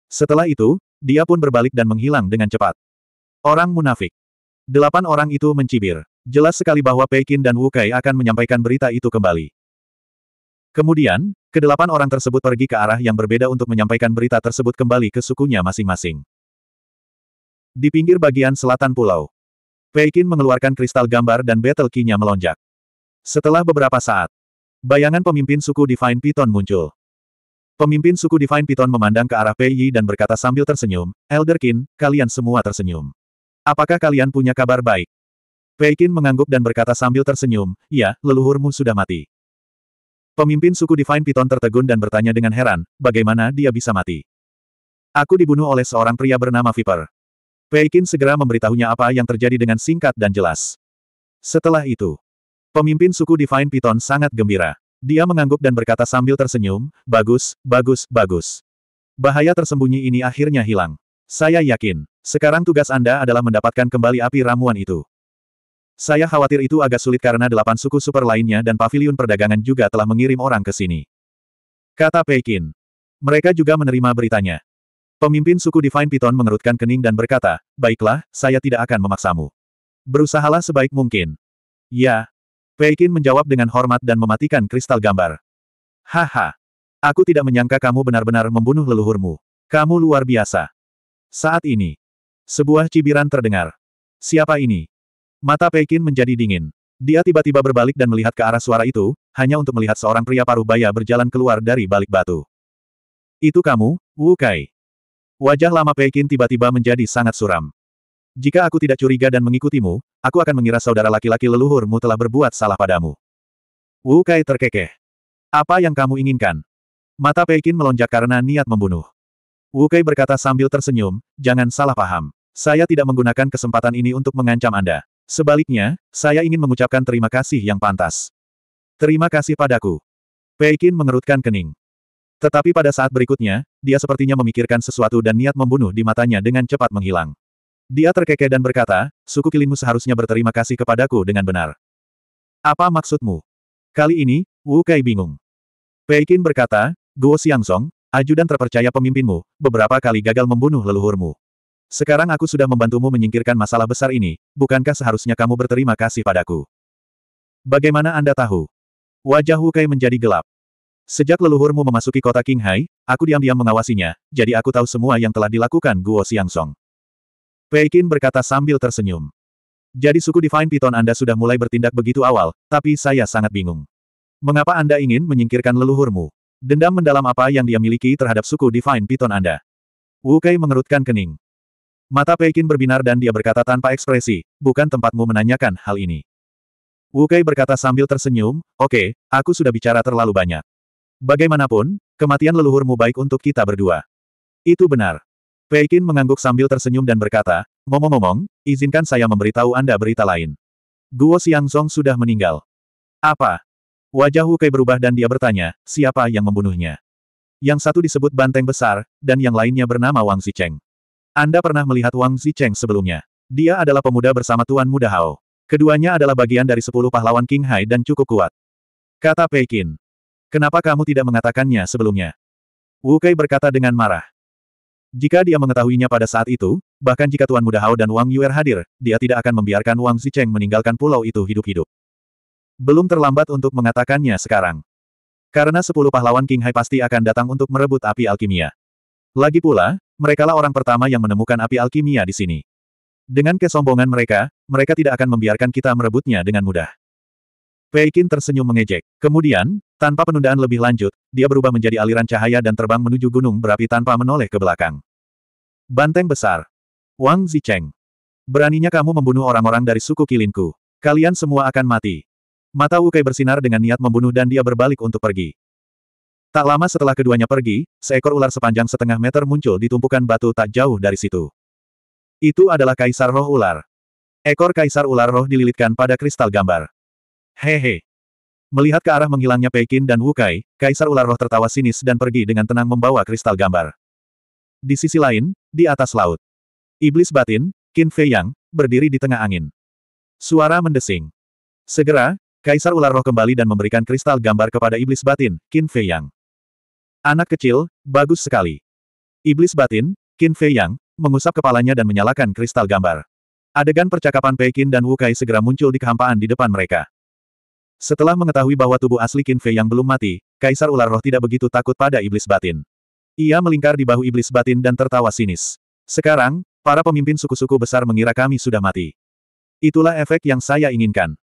Speaker 1: Setelah itu, dia pun berbalik dan menghilang dengan cepat. Orang munafik. Delapan orang itu mencibir. Jelas sekali bahwa Pekin dan Wu Kai akan menyampaikan berita itu kembali. Kemudian, kedelapan orang tersebut pergi ke arah yang berbeda untuk menyampaikan berita tersebut kembali ke sukunya masing-masing. Di pinggir bagian selatan pulau, Pekin mengeluarkan kristal gambar dan battle key-nya melonjak. Setelah beberapa saat, bayangan pemimpin suku Divine Python muncul. Pemimpin suku Divine Python memandang ke arah Pei Yi dan berkata sambil tersenyum, Elderkin, kalian semua tersenyum. Apakah kalian punya kabar baik? Peikin mengangguk dan berkata sambil tersenyum, ya, leluhurmu sudah mati. Pemimpin suku Divine Piton tertegun dan bertanya dengan heran, bagaimana dia bisa mati? Aku dibunuh oleh seorang pria bernama Viper. Peikin segera memberitahunya apa yang terjadi dengan singkat dan jelas. Setelah itu, pemimpin suku Divine Piton sangat gembira. Dia mengangguk dan berkata sambil tersenyum, bagus, bagus, bagus. Bahaya tersembunyi ini akhirnya hilang. Saya yakin, sekarang tugas Anda adalah mendapatkan kembali api ramuan itu. Saya khawatir itu agak sulit karena delapan suku super lainnya dan pavilion perdagangan juga telah mengirim orang ke sini. Kata Peikin. Mereka juga menerima beritanya. Pemimpin suku Divine Python mengerutkan kening dan berkata, Baiklah, saya tidak akan memaksamu. Berusahalah sebaik mungkin. Ya. Peikin menjawab dengan hormat dan mematikan kristal gambar. Haha. Aku tidak menyangka kamu benar-benar membunuh leluhurmu. Kamu luar biasa. Saat ini. Sebuah cibiran terdengar. Siapa ini? Mata Pekin menjadi dingin. Dia tiba-tiba berbalik dan melihat ke arah suara itu, hanya untuk melihat seorang pria paruh baya berjalan keluar dari balik batu. Itu kamu, Wu Kai. Wajah lama Pekin tiba-tiba menjadi sangat suram. Jika aku tidak curiga dan mengikutimu, aku akan mengira saudara laki-laki leluhurmu telah berbuat salah padamu. Wu Kai terkekeh. Apa yang kamu inginkan? Mata Pekin melonjak karena niat membunuh. Wu Kai berkata sambil tersenyum, jangan salah paham. Saya tidak menggunakan kesempatan ini untuk mengancam Anda. Sebaliknya, saya ingin mengucapkan terima kasih yang pantas. Terima kasih padaku. Pei Qin mengerutkan kening. Tetapi pada saat berikutnya, dia sepertinya memikirkan sesuatu dan niat membunuh di matanya dengan cepat menghilang. Dia terkekeh dan berkata, suku kilinmu seharusnya berterima kasih kepadaku dengan benar. Apa maksudmu? Kali ini, Wu Kai bingung. Pei Qin berkata, Guo Xiangzong, ajudan terpercaya pemimpinmu, beberapa kali gagal membunuh leluhurmu. Sekarang aku sudah membantumu menyingkirkan masalah besar ini, bukankah seharusnya kamu berterima kasih padaku? Bagaimana Anda tahu? Wajah Wu menjadi gelap. Sejak leluhurmu memasuki kota Qinghai, aku diam-diam mengawasinya, jadi aku tahu semua yang telah dilakukan Guo Xiangsong. Peikin berkata sambil tersenyum. Jadi suku Divine Python Anda sudah mulai bertindak begitu awal, tapi saya sangat bingung. Mengapa Anda ingin menyingkirkan leluhurmu? Dendam mendalam apa yang dia miliki terhadap suku Divine Python Anda? Wu Kai mengerutkan kening. Mata Peikin berbinar dan dia berkata tanpa ekspresi, bukan tempatmu menanyakan hal ini. Wu Kai berkata sambil tersenyum, oke, okay, aku sudah bicara terlalu banyak. Bagaimanapun, kematian leluhurmu baik untuk kita berdua. Itu benar. Peikin mengangguk sambil tersenyum dan berkata, ngomong-ngomong, izinkan saya memberitahu Anda berita lain. Guo Xiangzong sudah meninggal. Apa? Wajah Wu Kai berubah dan dia bertanya, siapa yang membunuhnya? Yang satu disebut Banteng Besar, dan yang lainnya bernama Wang Zicheng. Anda pernah melihat Wang Zicheng sebelumnya. Dia adalah pemuda bersama Tuan Muda Hao. Keduanya adalah bagian dari sepuluh pahlawan King Hai dan cukup kuat. Kata Pei Qin. Kenapa kamu tidak mengatakannya sebelumnya? Wu Kai berkata dengan marah. Jika dia mengetahuinya pada saat itu, bahkan jika Tuan Muda Hao dan Wang Yuer hadir, dia tidak akan membiarkan Wang Zicheng meninggalkan pulau itu hidup-hidup. Belum terlambat untuk mengatakannya sekarang. Karena sepuluh pahlawan King Hai pasti akan datang untuk merebut api alkimia. Lagi pula, merekalah orang pertama yang menemukan api alkimia di sini. Dengan kesombongan mereka, mereka tidak akan membiarkan kita merebutnya dengan mudah. Peikin tersenyum mengejek. Kemudian, tanpa penundaan lebih lanjut, dia berubah menjadi aliran cahaya dan terbang menuju gunung berapi tanpa menoleh ke belakang. Banteng besar. Wang Zicheng. Beraninya kamu membunuh orang-orang dari suku Kilinku. Kalian semua akan mati. Mata Wukai bersinar dengan niat membunuh dan dia berbalik untuk pergi. Tak lama setelah keduanya pergi, seekor ular sepanjang setengah meter muncul di tumpukan batu tak jauh dari situ. Itu adalah kaisar roh ular. Ekor kaisar ular roh dililitkan pada kristal gambar. Hehe. Melihat ke arah menghilangnya Pekin dan Wukai, kaisar ular roh tertawa sinis dan pergi dengan tenang membawa kristal gambar. Di sisi lain, di atas laut. Iblis batin, Qin Fei Yang, berdiri di tengah angin. Suara mendesing. Segera, kaisar ular roh kembali dan memberikan kristal gambar kepada iblis batin, Qin Fei Yang. Anak kecil, bagus sekali. Iblis batin, Qin Fei Yang, mengusap kepalanya dan menyalakan kristal gambar. Adegan percakapan Pei Qin dan Wu Kai segera muncul di kehampaan di depan mereka. Setelah mengetahui bahwa tubuh asli Qin Fei yang belum mati, Kaisar Ular Roh tidak begitu takut pada iblis batin. Ia melingkar di bahu iblis batin dan tertawa sinis. Sekarang, para pemimpin suku-suku besar mengira kami sudah mati. Itulah efek yang saya inginkan.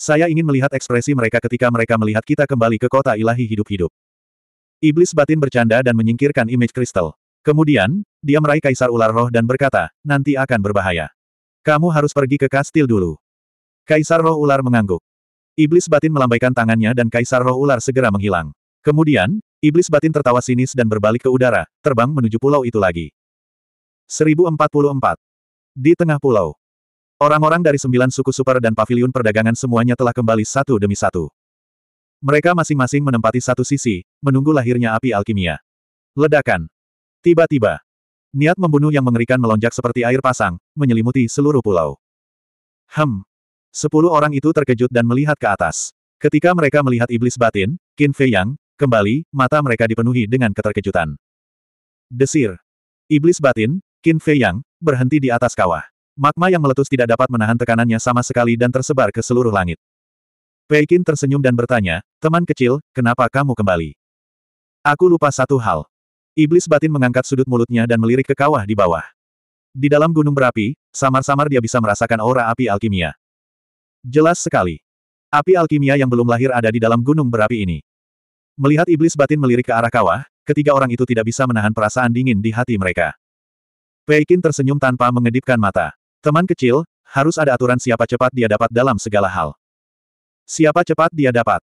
Speaker 1: Saya ingin melihat ekspresi mereka ketika mereka melihat kita kembali ke kota ilahi hidup-hidup. Iblis batin bercanda dan menyingkirkan image kristal. Kemudian, dia meraih kaisar ular roh dan berkata, nanti akan berbahaya. Kamu harus pergi ke kastil dulu. Kaisar roh ular mengangguk. Iblis batin melambaikan tangannya dan kaisar roh ular segera menghilang. Kemudian, iblis batin tertawa sinis dan berbalik ke udara, terbang menuju pulau itu lagi. 1044. Di tengah pulau. Orang-orang dari sembilan suku super dan Pavilion perdagangan semuanya telah kembali satu demi satu. Mereka masing-masing menempati satu sisi, menunggu lahirnya api alkimia. Ledakan. Tiba-tiba. Niat membunuh yang mengerikan melonjak seperti air pasang, menyelimuti seluruh pulau. Hem. Sepuluh orang itu terkejut dan melihat ke atas. Ketika mereka melihat iblis batin, Qin Fei Yang, kembali, mata mereka dipenuhi dengan keterkejutan. Desir. Iblis batin, Qin Fei Yang, berhenti di atas kawah. Magma yang meletus tidak dapat menahan tekanannya sama sekali dan tersebar ke seluruh langit. Peikin tersenyum dan bertanya, teman kecil, kenapa kamu kembali? Aku lupa satu hal. Iblis batin mengangkat sudut mulutnya dan melirik ke kawah di bawah. Di dalam gunung berapi, samar-samar dia bisa merasakan aura api alkimia. Jelas sekali. Api alkimia yang belum lahir ada di dalam gunung berapi ini. Melihat iblis batin melirik ke arah kawah, ketiga orang itu tidak bisa menahan perasaan dingin di hati mereka. Peikin tersenyum tanpa mengedipkan mata. Teman kecil, harus ada aturan siapa cepat dia dapat dalam segala hal. Siapa cepat dia dapat.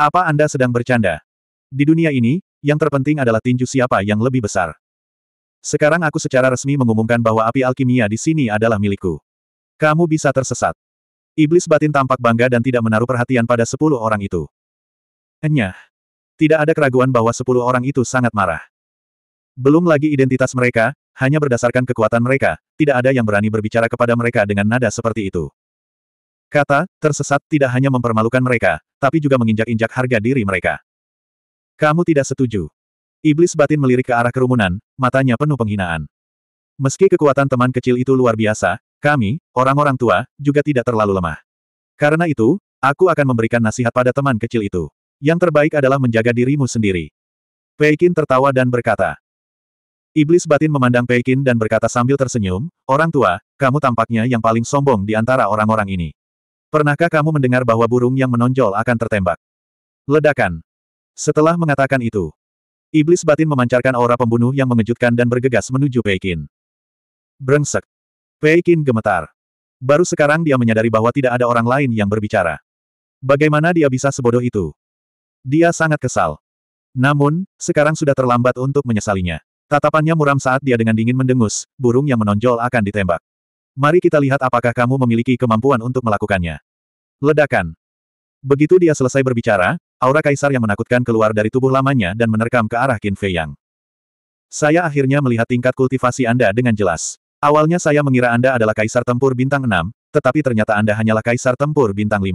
Speaker 1: Apa Anda sedang bercanda? Di dunia ini, yang terpenting adalah tinju siapa yang lebih besar. Sekarang aku secara resmi mengumumkan bahwa api alkimia di sini adalah milikku. Kamu bisa tersesat. Iblis batin tampak bangga dan tidak menaruh perhatian pada sepuluh orang itu. Enyah. Tidak ada keraguan bahwa sepuluh orang itu sangat marah. Belum lagi identitas mereka, hanya berdasarkan kekuatan mereka, tidak ada yang berani berbicara kepada mereka dengan nada seperti itu. Kata, tersesat tidak hanya mempermalukan mereka, tapi juga menginjak-injak harga diri mereka. Kamu tidak setuju. Iblis batin melirik ke arah kerumunan, matanya penuh penghinaan. Meski kekuatan teman kecil itu luar biasa, kami, orang-orang tua, juga tidak terlalu lemah. Karena itu, aku akan memberikan nasihat pada teman kecil itu. Yang terbaik adalah menjaga dirimu sendiri. Peikin tertawa dan berkata. Iblis batin memandang Peikin dan berkata sambil tersenyum, Orang tua, kamu tampaknya yang paling sombong di antara orang-orang ini. Pernahkah kamu mendengar bahwa burung yang menonjol akan tertembak? Ledakan. Setelah mengatakan itu, iblis batin memancarkan aura pembunuh yang mengejutkan dan bergegas menuju Peikin. Brengsek. Peikin gemetar. Baru sekarang dia menyadari bahwa tidak ada orang lain yang berbicara. Bagaimana dia bisa sebodoh itu? Dia sangat kesal. Namun, sekarang sudah terlambat untuk menyesalinya. Tatapannya muram saat dia dengan dingin mendengus, burung yang menonjol akan ditembak. Mari kita lihat apakah kamu memiliki kemampuan untuk melakukannya. Ledakan. Begitu dia selesai berbicara, aura kaisar yang menakutkan keluar dari tubuh lamanya dan menerkam ke arah Qin Fei Yang. Saya akhirnya melihat tingkat kultivasi Anda dengan jelas. Awalnya saya mengira Anda adalah kaisar tempur bintang 6, tetapi ternyata Anda hanyalah kaisar tempur bintang 5.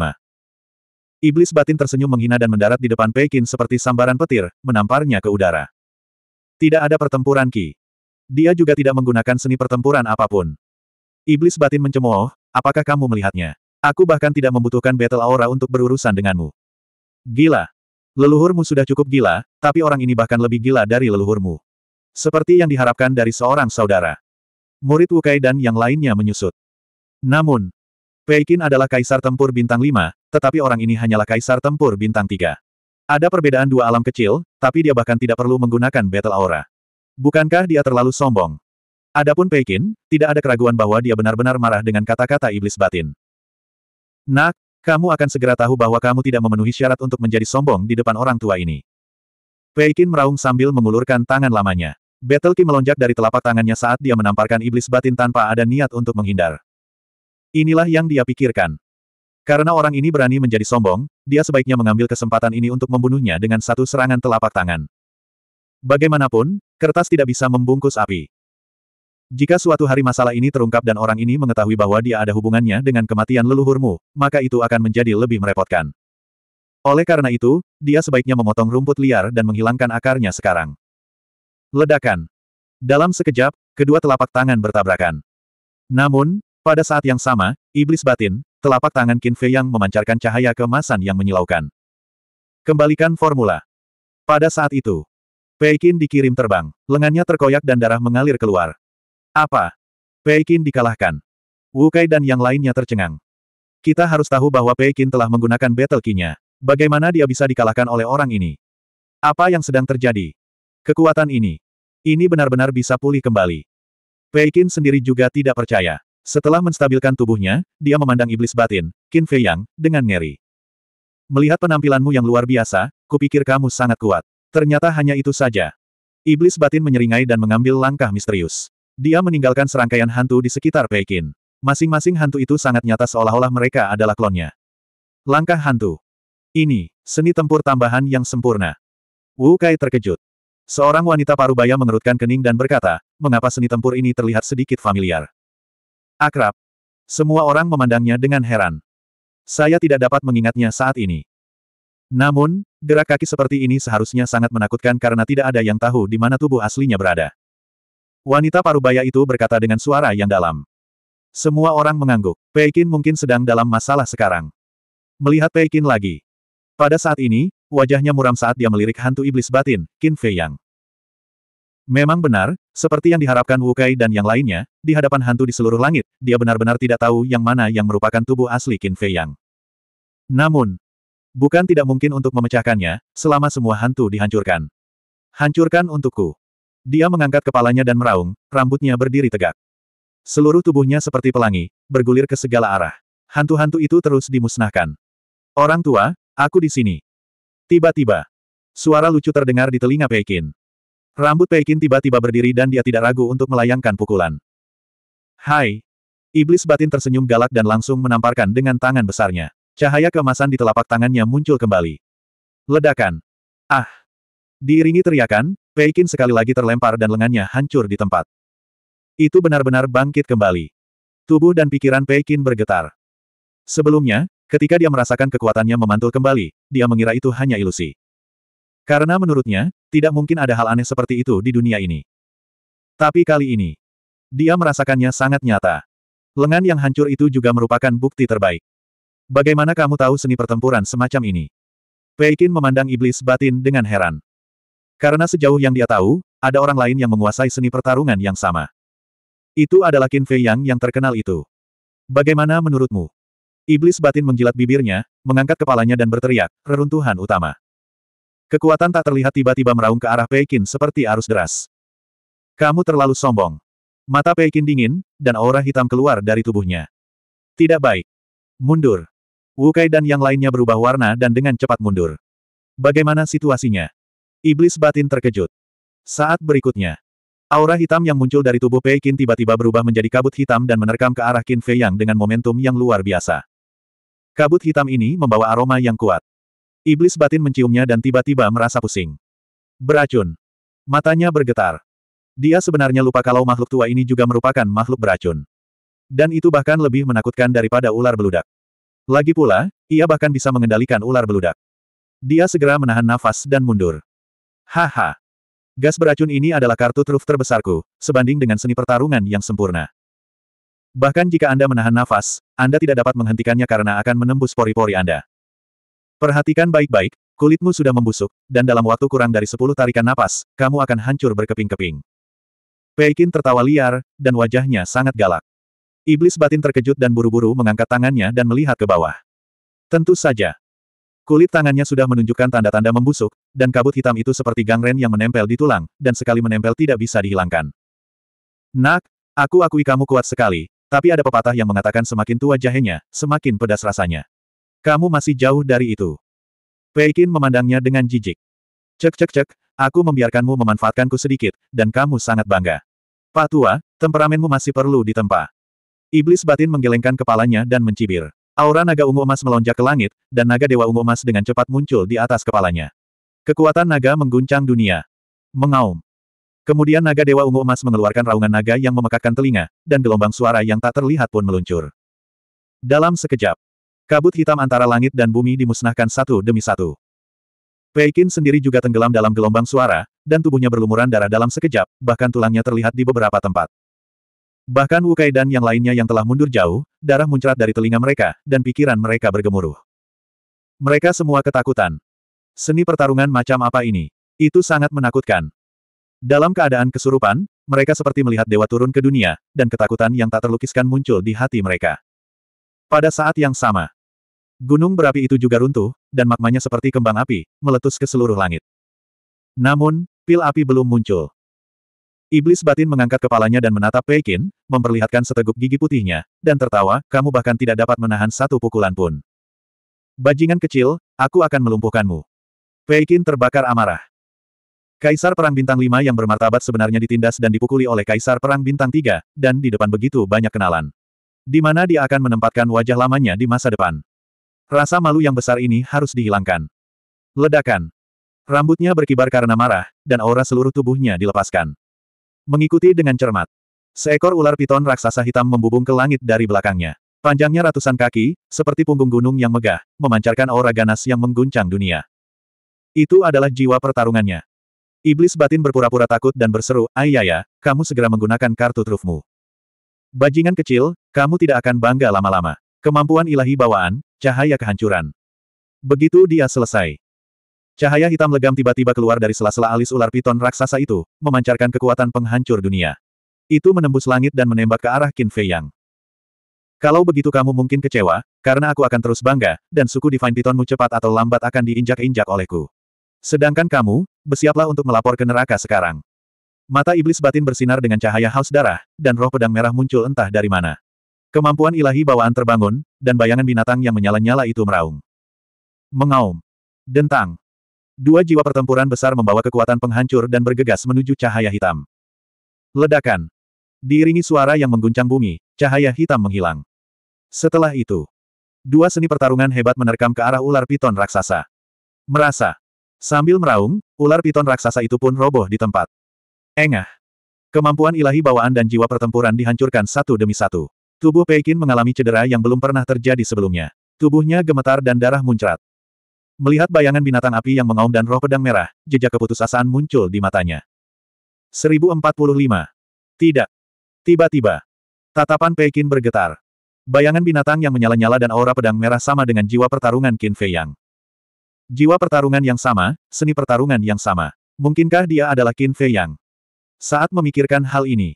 Speaker 1: Iblis batin tersenyum menghina dan mendarat di depan Pekin seperti sambaran petir, menamparnya ke udara. Tidak ada pertempuran Ki. Dia juga tidak menggunakan seni pertempuran apapun. Iblis batin mencemooh, apakah kamu melihatnya? Aku bahkan tidak membutuhkan battle aura untuk berurusan denganmu. Gila. Leluhurmu sudah cukup gila, tapi orang ini bahkan lebih gila dari leluhurmu. Seperti yang diharapkan dari seorang saudara. Murid Wukai dan yang lainnya menyusut. Namun, Peikin adalah kaisar tempur bintang 5, tetapi orang ini hanyalah kaisar tempur bintang 3. Ada perbedaan dua alam kecil, tapi dia bahkan tidak perlu menggunakan battle aura. Bukankah dia terlalu sombong? Adapun Pekin, tidak ada keraguan bahwa dia benar-benar marah dengan kata-kata iblis batin. Nak, kamu akan segera tahu bahwa kamu tidak memenuhi syarat untuk menjadi sombong di depan orang tua ini. Pekin meraung sambil mengulurkan tangan lamanya. Battle Ki melonjak dari telapak tangannya saat dia menamparkan iblis batin tanpa ada niat untuk menghindar. Inilah yang dia pikirkan. Karena orang ini berani menjadi sombong, dia sebaiknya mengambil kesempatan ini untuk membunuhnya dengan satu serangan telapak tangan. Bagaimanapun, kertas tidak bisa membungkus api. Jika suatu hari masalah ini terungkap dan orang ini mengetahui bahwa dia ada hubungannya dengan kematian leluhurmu, maka itu akan menjadi lebih merepotkan. Oleh karena itu, dia sebaiknya memotong rumput liar dan menghilangkan akarnya sekarang. Ledakan. Dalam sekejap, kedua telapak tangan bertabrakan. Namun, pada saat yang sama, iblis batin, telapak tangan Qin Fei yang memancarkan cahaya kemasan yang menyilaukan. Kembalikan formula. Pada saat itu, Pei Qin dikirim terbang, lengannya terkoyak dan darah mengalir keluar. Apa? Pei Qin dikalahkan. Wu Kai dan yang lainnya tercengang. Kita harus tahu bahwa Pei Qin telah menggunakan battle key-nya. Bagaimana dia bisa dikalahkan oleh orang ini? Apa yang sedang terjadi? Kekuatan ini. Ini benar-benar bisa pulih kembali. Pei Qin sendiri juga tidak percaya. Setelah menstabilkan tubuhnya, dia memandang iblis batin, Qin Fei Yang, dengan ngeri. Melihat penampilanmu yang luar biasa, kupikir kamu sangat kuat. Ternyata hanya itu saja. Iblis batin menyeringai dan mengambil langkah misterius. Dia meninggalkan serangkaian hantu di sekitar Pekin. Masing-masing hantu itu sangat nyata seolah-olah mereka adalah klonnya. Langkah hantu. Ini, seni tempur tambahan yang sempurna. Wu Kai terkejut. Seorang wanita parubaya mengerutkan kening dan berkata, mengapa seni tempur ini terlihat sedikit familiar. Akrab. Semua orang memandangnya dengan heran. Saya tidak dapat mengingatnya saat ini. Namun, gerak kaki seperti ini seharusnya sangat menakutkan karena tidak ada yang tahu di mana tubuh aslinya berada. Wanita parubaya itu berkata dengan suara yang dalam. Semua orang mengangguk. Qin mungkin sedang dalam masalah sekarang. Melihat Qin lagi. Pada saat ini, wajahnya muram saat dia melirik hantu iblis batin, Qin Fei Yang. Memang benar, seperti yang diharapkan Wu Kai dan yang lainnya, di hadapan hantu di seluruh langit, dia benar-benar tidak tahu yang mana yang merupakan tubuh asli Qin Fei Yang. Namun, bukan tidak mungkin untuk memecahkannya, selama semua hantu dihancurkan. Hancurkan untukku. Dia mengangkat kepalanya dan meraung, rambutnya berdiri tegak. Seluruh tubuhnya seperti pelangi, bergulir ke segala arah. Hantu-hantu itu terus dimusnahkan. Orang tua, aku di sini. Tiba-tiba, suara lucu terdengar di telinga Peikin. Rambut Peikin tiba-tiba berdiri dan dia tidak ragu untuk melayangkan pukulan. Hai. Iblis batin tersenyum galak dan langsung menamparkan dengan tangan besarnya. Cahaya kemasan di telapak tangannya muncul kembali. Ledakan. Ah. Diiringi teriakan, Peikin sekali lagi terlempar dan lengannya hancur di tempat. Itu benar-benar bangkit kembali. Tubuh dan pikiran Peikin bergetar. Sebelumnya, ketika dia merasakan kekuatannya memantul kembali, dia mengira itu hanya ilusi. Karena menurutnya, tidak mungkin ada hal aneh seperti itu di dunia ini. Tapi kali ini, dia merasakannya sangat nyata. Lengan yang hancur itu juga merupakan bukti terbaik. Bagaimana kamu tahu seni pertempuran semacam ini? Peikin memandang iblis batin dengan heran. Karena sejauh yang dia tahu, ada orang lain yang menguasai seni pertarungan yang sama. Itu adalah Qin Fei Yang yang terkenal itu. Bagaimana menurutmu? Iblis batin menjilat bibirnya, mengangkat kepalanya dan berteriak, reruntuhan utama. Kekuatan tak terlihat tiba-tiba meraung ke arah Pei Qin seperti arus deras. Kamu terlalu sombong. Mata Pei Qin dingin, dan aura hitam keluar dari tubuhnya. Tidak baik. Mundur. Wukai dan yang lainnya berubah warna dan dengan cepat mundur. Bagaimana situasinya? Iblis batin terkejut. Saat berikutnya, aura hitam yang muncul dari tubuh Pei Qin tiba-tiba berubah menjadi kabut hitam dan menerkam ke arah Qin Fei Yang dengan momentum yang luar biasa. Kabut hitam ini membawa aroma yang kuat. Iblis batin menciumnya dan tiba-tiba merasa pusing. Beracun. Matanya bergetar. Dia sebenarnya lupa kalau makhluk tua ini juga merupakan makhluk beracun. Dan itu bahkan lebih menakutkan daripada ular beludak. Lagi pula, ia bahkan bisa mengendalikan ular beludak. Dia segera menahan nafas dan mundur. Haha. Gas beracun ini adalah kartu truf terbesarku, sebanding dengan seni pertarungan yang sempurna. Bahkan jika Anda menahan nafas, Anda tidak dapat menghentikannya karena akan menembus pori-pori Anda. Perhatikan baik-baik, kulitmu sudah membusuk, dan dalam waktu kurang dari 10 tarikan napas, kamu akan hancur berkeping-keping. Peikin tertawa liar, dan wajahnya sangat galak. Iblis batin terkejut dan buru-buru mengangkat tangannya dan melihat ke bawah. Tentu saja, Kulit tangannya sudah menunjukkan tanda-tanda membusuk, dan kabut hitam itu seperti gangren yang menempel di tulang, dan sekali menempel tidak bisa dihilangkan. Nak, aku akui kamu kuat sekali, tapi ada pepatah yang mengatakan semakin tua jahenya, semakin pedas rasanya. Kamu masih jauh dari itu. Peikin memandangnya dengan jijik. Cek cek cek, aku membiarkanmu memanfaatkanku sedikit, dan kamu sangat bangga. Pak tua, temperamenmu masih perlu ditempa. Iblis batin menggelengkan kepalanya dan mencibir. Aura naga ungu emas melonjak ke langit, dan naga dewa ungu emas dengan cepat muncul di atas kepalanya. Kekuatan naga mengguncang dunia. Mengaum. Kemudian naga dewa ungu emas mengeluarkan raungan naga yang memekakkan telinga, dan gelombang suara yang tak terlihat pun meluncur. Dalam sekejap, kabut hitam antara langit dan bumi dimusnahkan satu demi satu. Peikin sendiri juga tenggelam dalam gelombang suara, dan tubuhnya berlumuran darah dalam sekejap, bahkan tulangnya terlihat di beberapa tempat. Bahkan Wukai dan yang lainnya yang telah mundur jauh, darah muncrat dari telinga mereka, dan pikiran mereka bergemuruh. Mereka semua ketakutan. Seni pertarungan macam apa ini? Itu sangat menakutkan. Dalam keadaan kesurupan, mereka seperti melihat dewa turun ke dunia, dan ketakutan yang tak terlukiskan muncul di hati mereka. Pada saat yang sama, gunung berapi itu juga runtuh, dan magmanya seperti kembang api, meletus ke seluruh langit. Namun, pil api belum muncul. Iblis batin mengangkat kepalanya dan menatap Pekin, memperlihatkan seteguk gigi putihnya, dan tertawa, kamu bahkan tidak dapat menahan satu pukulan pun. Bajingan kecil, aku akan melumpuhkanmu. Pekin terbakar amarah. Kaisar Perang Bintang 5 yang bermartabat sebenarnya ditindas dan dipukuli oleh Kaisar Perang Bintang 3, dan di depan begitu banyak kenalan. Di mana dia akan menempatkan wajah lamanya di masa depan. Rasa malu yang besar ini harus dihilangkan. Ledakan. Rambutnya berkibar karena marah, dan aura seluruh tubuhnya dilepaskan. Mengikuti dengan cermat. Seekor ular piton raksasa hitam membubung ke langit dari belakangnya. Panjangnya ratusan kaki, seperti punggung gunung yang megah, memancarkan aura ganas yang mengguncang dunia. Itu adalah jiwa pertarungannya. Iblis batin berpura-pura takut dan berseru, Ayaya, ya, kamu segera menggunakan kartu trufmu. Bajingan kecil, kamu tidak akan bangga lama-lama. Kemampuan ilahi bawaan, cahaya kehancuran. Begitu dia selesai, Cahaya hitam legam tiba-tiba keluar dari sela-sela alis ular piton raksasa itu, memancarkan kekuatan penghancur dunia. Itu menembus langit dan menembak ke arah Qin Fei Yang. Kalau begitu kamu mungkin kecewa, karena aku akan terus bangga, dan suku Divine Pitonmu cepat atau lambat akan diinjak-injak olehku. Sedangkan kamu, bersiaplah untuk melapor ke neraka sekarang. Mata iblis batin bersinar dengan cahaya haus darah, dan roh pedang merah muncul entah dari mana. Kemampuan ilahi bawaan terbangun, dan bayangan binatang yang menyala-nyala itu meraung. Mengaum. Dentang. Dua jiwa pertempuran besar membawa kekuatan penghancur dan bergegas menuju cahaya hitam. Ledakan. Diiringi suara yang mengguncang bumi, cahaya hitam menghilang. Setelah itu, dua seni pertarungan hebat menerkam ke arah ular piton raksasa. Merasa. Sambil meraung, ular piton raksasa itu pun roboh di tempat. Engah. Kemampuan ilahi bawaan dan jiwa pertempuran dihancurkan satu demi satu. Tubuh Peikin mengalami cedera yang belum pernah terjadi sebelumnya. Tubuhnya gemetar dan darah muncrat. Melihat bayangan binatang api yang mengaum dan roh pedang merah, jejak keputusasaan muncul di matanya. 1045. Tidak. Tiba-tiba. Tatapan Pekin bergetar. Bayangan binatang yang menyala-nyala dan aura pedang merah sama dengan jiwa pertarungan Qin Fei Yang. Jiwa pertarungan yang sama, seni pertarungan yang sama. Mungkinkah dia adalah Qin Fei Yang? Saat memikirkan hal ini,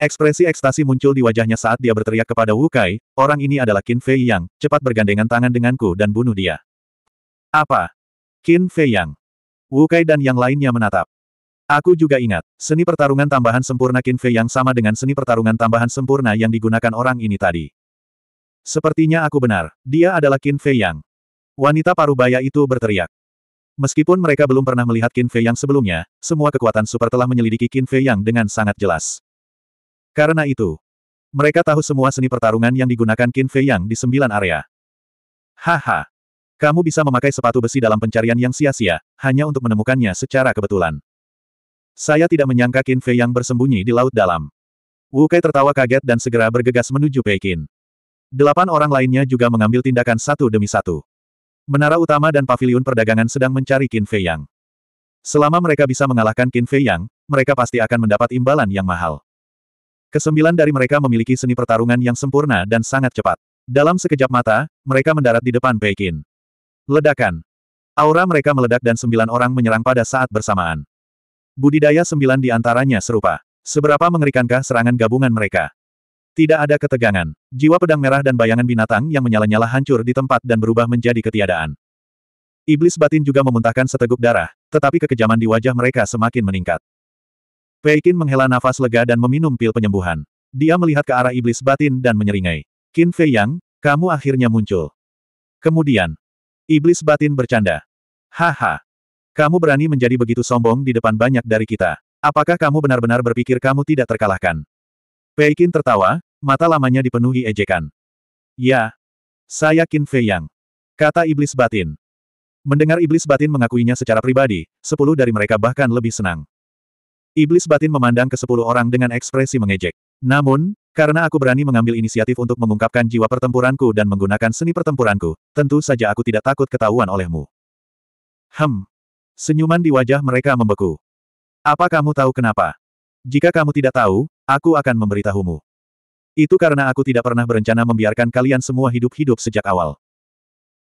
Speaker 1: Ekspresi ekstasi muncul di wajahnya saat dia berteriak kepada Wu Kai, orang ini adalah Qin Fei Yang, cepat bergandengan tangan denganku dan bunuh dia. Apa? Qin Fei Yang. Wu Kai dan yang lainnya menatap. Aku juga ingat, seni pertarungan tambahan sempurna Qin Fei yang sama dengan seni pertarungan tambahan sempurna yang digunakan orang ini tadi. Sepertinya aku benar, dia adalah Qin Fei Yang. Wanita parubaya itu berteriak. Meskipun mereka belum pernah melihat Qin Fei Yang sebelumnya, semua kekuatan super telah menyelidiki Qin Fei Yang dengan sangat jelas. Karena itu, mereka tahu semua seni pertarungan yang digunakan Qin Fei Yang di sembilan area. Haha, kamu bisa memakai sepatu besi dalam pencarian yang sia-sia, hanya untuk menemukannya secara kebetulan. Saya tidak menyangka Qin Fei yang bersembunyi di laut dalam. Wu Kai tertawa kaget dan segera bergegas menuju Pekin. Delapan orang lainnya juga mengambil tindakan satu demi satu. Menara utama dan paviliun perdagangan sedang mencari Qin Fei Yang. Selama mereka bisa mengalahkan Qin Fei Yang, mereka pasti akan mendapat imbalan yang mahal. Kesembilan dari mereka memiliki seni pertarungan yang sempurna dan sangat cepat. Dalam sekejap mata, mereka mendarat di depan Pekin. Ledakan. Aura mereka meledak dan sembilan orang menyerang pada saat bersamaan. Budidaya sembilan di antaranya serupa. Seberapa mengerikankah serangan gabungan mereka? Tidak ada ketegangan. Jiwa pedang merah dan bayangan binatang yang menyala-nyala hancur di tempat dan berubah menjadi ketiadaan. Iblis batin juga memuntahkan seteguk darah, tetapi kekejaman di wajah mereka semakin meningkat. Peikin menghela nafas lega dan meminum pil penyembuhan. Dia melihat ke arah iblis batin dan menyeringai. Qin Fei Yang, kamu akhirnya muncul. Kemudian, Iblis batin bercanda. Haha. Kamu berani menjadi begitu sombong di depan banyak dari kita. Apakah kamu benar-benar berpikir kamu tidak terkalahkan? Peikin tertawa, mata lamanya dipenuhi ejekan. Ya. Saya Qin Fei Yang. Kata iblis batin. Mendengar iblis batin mengakuinya secara pribadi, sepuluh dari mereka bahkan lebih senang. Iblis batin memandang ke sepuluh orang dengan ekspresi mengejek. Namun, karena aku berani mengambil inisiatif untuk mengungkapkan jiwa pertempuranku dan menggunakan seni pertempuranku, tentu saja aku tidak takut ketahuan olehmu. Hem. Senyuman di wajah mereka membeku. Apa kamu tahu kenapa? Jika kamu tidak tahu, aku akan memberitahumu. Itu karena aku tidak pernah berencana membiarkan kalian semua hidup-hidup sejak awal.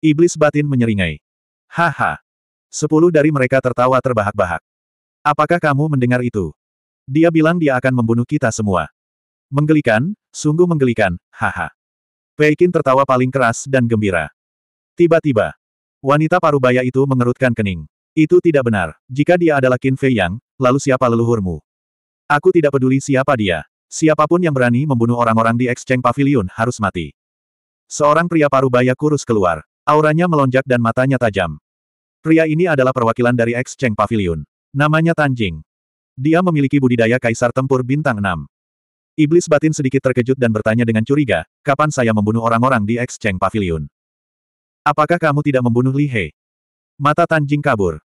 Speaker 1: Iblis batin menyeringai. Haha. Sepuluh dari mereka tertawa terbahak-bahak. Apakah kamu mendengar itu? Dia bilang dia akan membunuh kita semua. Menggelikan, sungguh menggelikan, haha. Peikin tertawa paling keras dan gembira. Tiba-tiba, wanita parubaya itu mengerutkan kening. Itu tidak benar. Jika dia adalah Qin Fei Yang, lalu siapa leluhurmu? Aku tidak peduli siapa dia. Siapapun yang berani membunuh orang-orang di Exchange Pavilion harus mati. Seorang pria parubaya kurus keluar. Auranya melonjak dan matanya tajam. Pria ini adalah perwakilan dari Exchange Pavilion. Namanya Tanjing. Dia memiliki budidaya kaisar tempur bintang 6. Iblis batin sedikit terkejut dan bertanya dengan curiga, kapan saya membunuh orang-orang di Exchange Pavilion? Apakah kamu tidak membunuh Li He? Mata Tanjing kabur.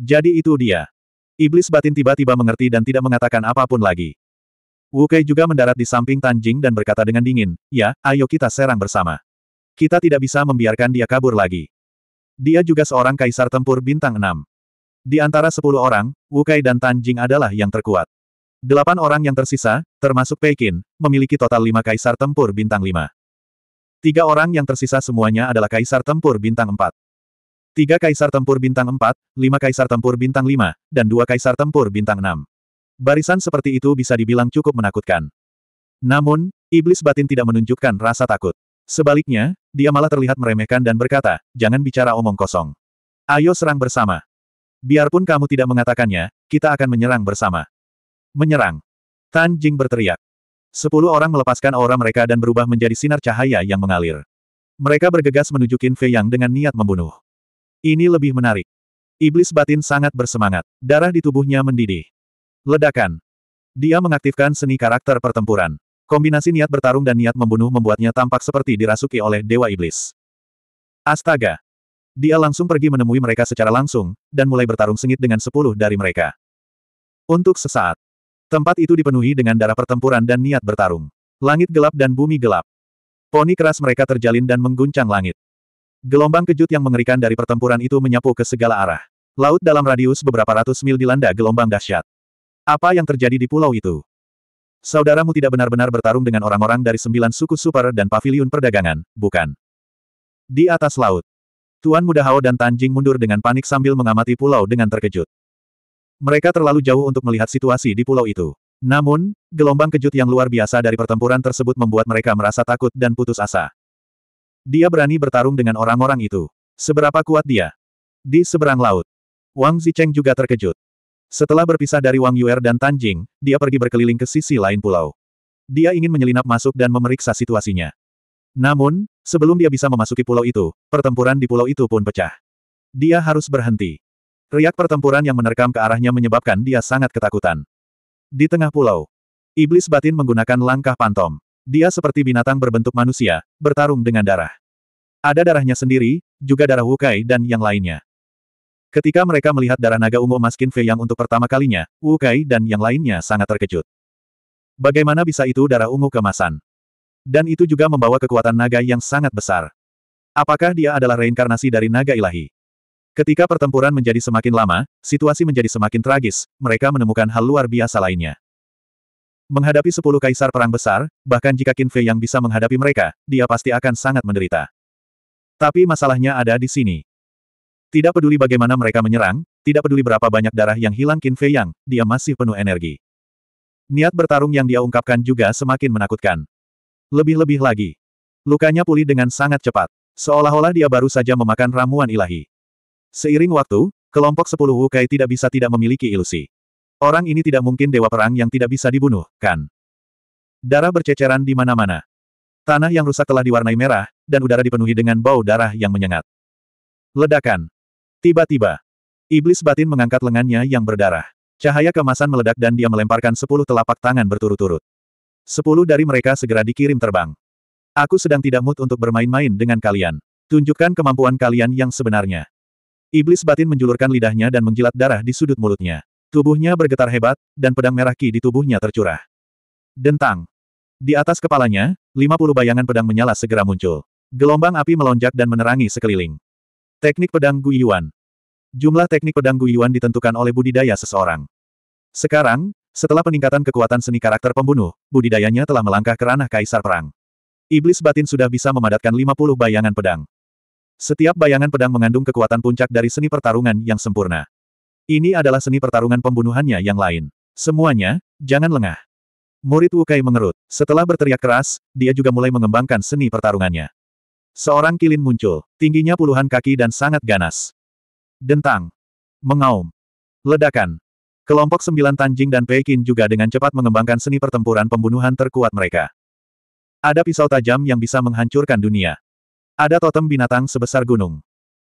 Speaker 1: Jadi itu dia. Iblis batin tiba-tiba mengerti dan tidak mengatakan apapun lagi. Wu Kei juga mendarat di samping Tanjing dan berkata dengan dingin, ya, ayo kita serang bersama. Kita tidak bisa membiarkan dia kabur lagi. Dia juga seorang kaisar tempur bintang Enam. Di antara sepuluh orang, Wu Kai dan Tanjing adalah yang terkuat. Delapan orang yang tersisa, termasuk Pekin, memiliki total lima kaisar tempur bintang lima. Tiga orang yang tersisa semuanya adalah kaisar tempur bintang empat. Tiga kaisar tempur bintang empat, lima kaisar tempur bintang lima, dan dua kaisar tempur bintang enam. Barisan seperti itu bisa dibilang cukup menakutkan. Namun, iblis batin tidak menunjukkan rasa takut. Sebaliknya, dia malah terlihat meremehkan dan berkata, jangan bicara omong kosong. Ayo serang bersama. Biarpun kamu tidak mengatakannya, kita akan menyerang bersama. Menyerang. Tan Jing berteriak. Sepuluh orang melepaskan aura mereka dan berubah menjadi sinar cahaya yang mengalir. Mereka bergegas menuju Qin Fei Yang dengan niat membunuh. Ini lebih menarik. Iblis batin sangat bersemangat. Darah di tubuhnya mendidih. Ledakan. Dia mengaktifkan seni karakter pertempuran. Kombinasi niat bertarung dan niat membunuh membuatnya tampak seperti dirasuki oleh Dewa Iblis. Astaga! Dia langsung pergi menemui mereka secara langsung, dan mulai bertarung sengit dengan sepuluh dari mereka. Untuk sesaat, Tempat itu dipenuhi dengan darah pertempuran dan niat bertarung. Langit gelap dan bumi gelap. Poni keras mereka terjalin dan mengguncang langit. Gelombang kejut yang mengerikan dari pertempuran itu menyapu ke segala arah. Laut dalam radius beberapa ratus mil dilanda gelombang dahsyat. Apa yang terjadi di pulau itu? Saudaramu tidak benar-benar bertarung dengan orang-orang dari sembilan suku super dan pavilion perdagangan, bukan? Di atas laut. Tuan Muda Hao dan Tanjing mundur dengan panik sambil mengamati pulau dengan terkejut. Mereka terlalu jauh untuk melihat situasi di pulau itu. Namun, gelombang kejut yang luar biasa dari pertempuran tersebut membuat mereka merasa takut dan putus asa. Dia berani bertarung dengan orang-orang itu. Seberapa kuat dia? Di seberang laut. Wang Zicheng juga terkejut. Setelah berpisah dari Wang Yuer dan Tan Jing, dia pergi berkeliling ke sisi lain pulau. Dia ingin menyelinap masuk dan memeriksa situasinya. Namun, sebelum dia bisa memasuki pulau itu, pertempuran di pulau itu pun pecah. Dia harus berhenti. Riak pertempuran yang menerkam ke arahnya menyebabkan dia sangat ketakutan. Di tengah pulau, iblis batin menggunakan langkah pantom. Dia seperti binatang berbentuk manusia, bertarung dengan darah. Ada darahnya sendiri, juga darah Wukai dan yang lainnya. Ketika mereka melihat darah naga ungu emas Fei yang untuk pertama kalinya, Wukai dan yang lainnya sangat terkejut. Bagaimana bisa itu darah ungu kemasan? Dan itu juga membawa kekuatan naga yang sangat besar. Apakah dia adalah reinkarnasi dari naga ilahi? Ketika pertempuran menjadi semakin lama, situasi menjadi semakin tragis, mereka menemukan hal luar biasa lainnya. Menghadapi sepuluh kaisar perang besar, bahkan jika Qin Fei yang bisa menghadapi mereka, dia pasti akan sangat menderita. Tapi masalahnya ada di sini. Tidak peduli bagaimana mereka menyerang, tidak peduli berapa banyak darah yang hilang Qin Fei yang, dia masih penuh energi. Niat bertarung yang dia ungkapkan juga semakin menakutkan. Lebih-lebih lagi. Lukanya pulih dengan sangat cepat. Seolah-olah dia baru saja memakan ramuan ilahi. Seiring waktu, kelompok sepuluh Wukai tidak bisa tidak memiliki ilusi. Orang ini tidak mungkin dewa perang yang tidak bisa dibunuh, kan? Darah berceceran di mana-mana. Tanah yang rusak telah diwarnai merah, dan udara dipenuhi dengan bau darah yang menyengat. Ledakan. Tiba-tiba, iblis batin mengangkat lengannya yang berdarah. Cahaya kemasan meledak dan dia melemparkan sepuluh telapak tangan berturut-turut. Sepuluh dari mereka segera dikirim terbang. Aku sedang tidak mood untuk bermain-main dengan kalian. Tunjukkan kemampuan kalian yang sebenarnya. Iblis batin menjulurkan lidahnya dan menjilat darah di sudut mulutnya. Tubuhnya bergetar hebat, dan pedang merah ki di tubuhnya tercurah. Dentang. Di atas kepalanya, 50 bayangan pedang menyala segera muncul. Gelombang api melonjak dan menerangi sekeliling. Teknik pedang Guiyuan. Jumlah teknik pedang Guiyuan ditentukan oleh budidaya seseorang. Sekarang, setelah peningkatan kekuatan seni karakter pembunuh, budidayanya telah melangkah ke ranah kaisar perang. Iblis batin sudah bisa memadatkan 50 bayangan pedang. Setiap bayangan pedang mengandung kekuatan puncak dari seni pertarungan yang sempurna. Ini adalah seni pertarungan pembunuhannya yang lain. Semuanya, jangan lengah. Murid Wukai mengerut. Setelah berteriak keras, dia juga mulai mengembangkan seni pertarungannya. Seorang kilin muncul, tingginya puluhan kaki dan sangat ganas. Dentang. Mengaum. Ledakan. Kelompok sembilan Tanjing dan Pekin juga dengan cepat mengembangkan seni pertempuran pembunuhan terkuat mereka. Ada pisau tajam yang bisa menghancurkan dunia. Ada totem binatang sebesar gunung.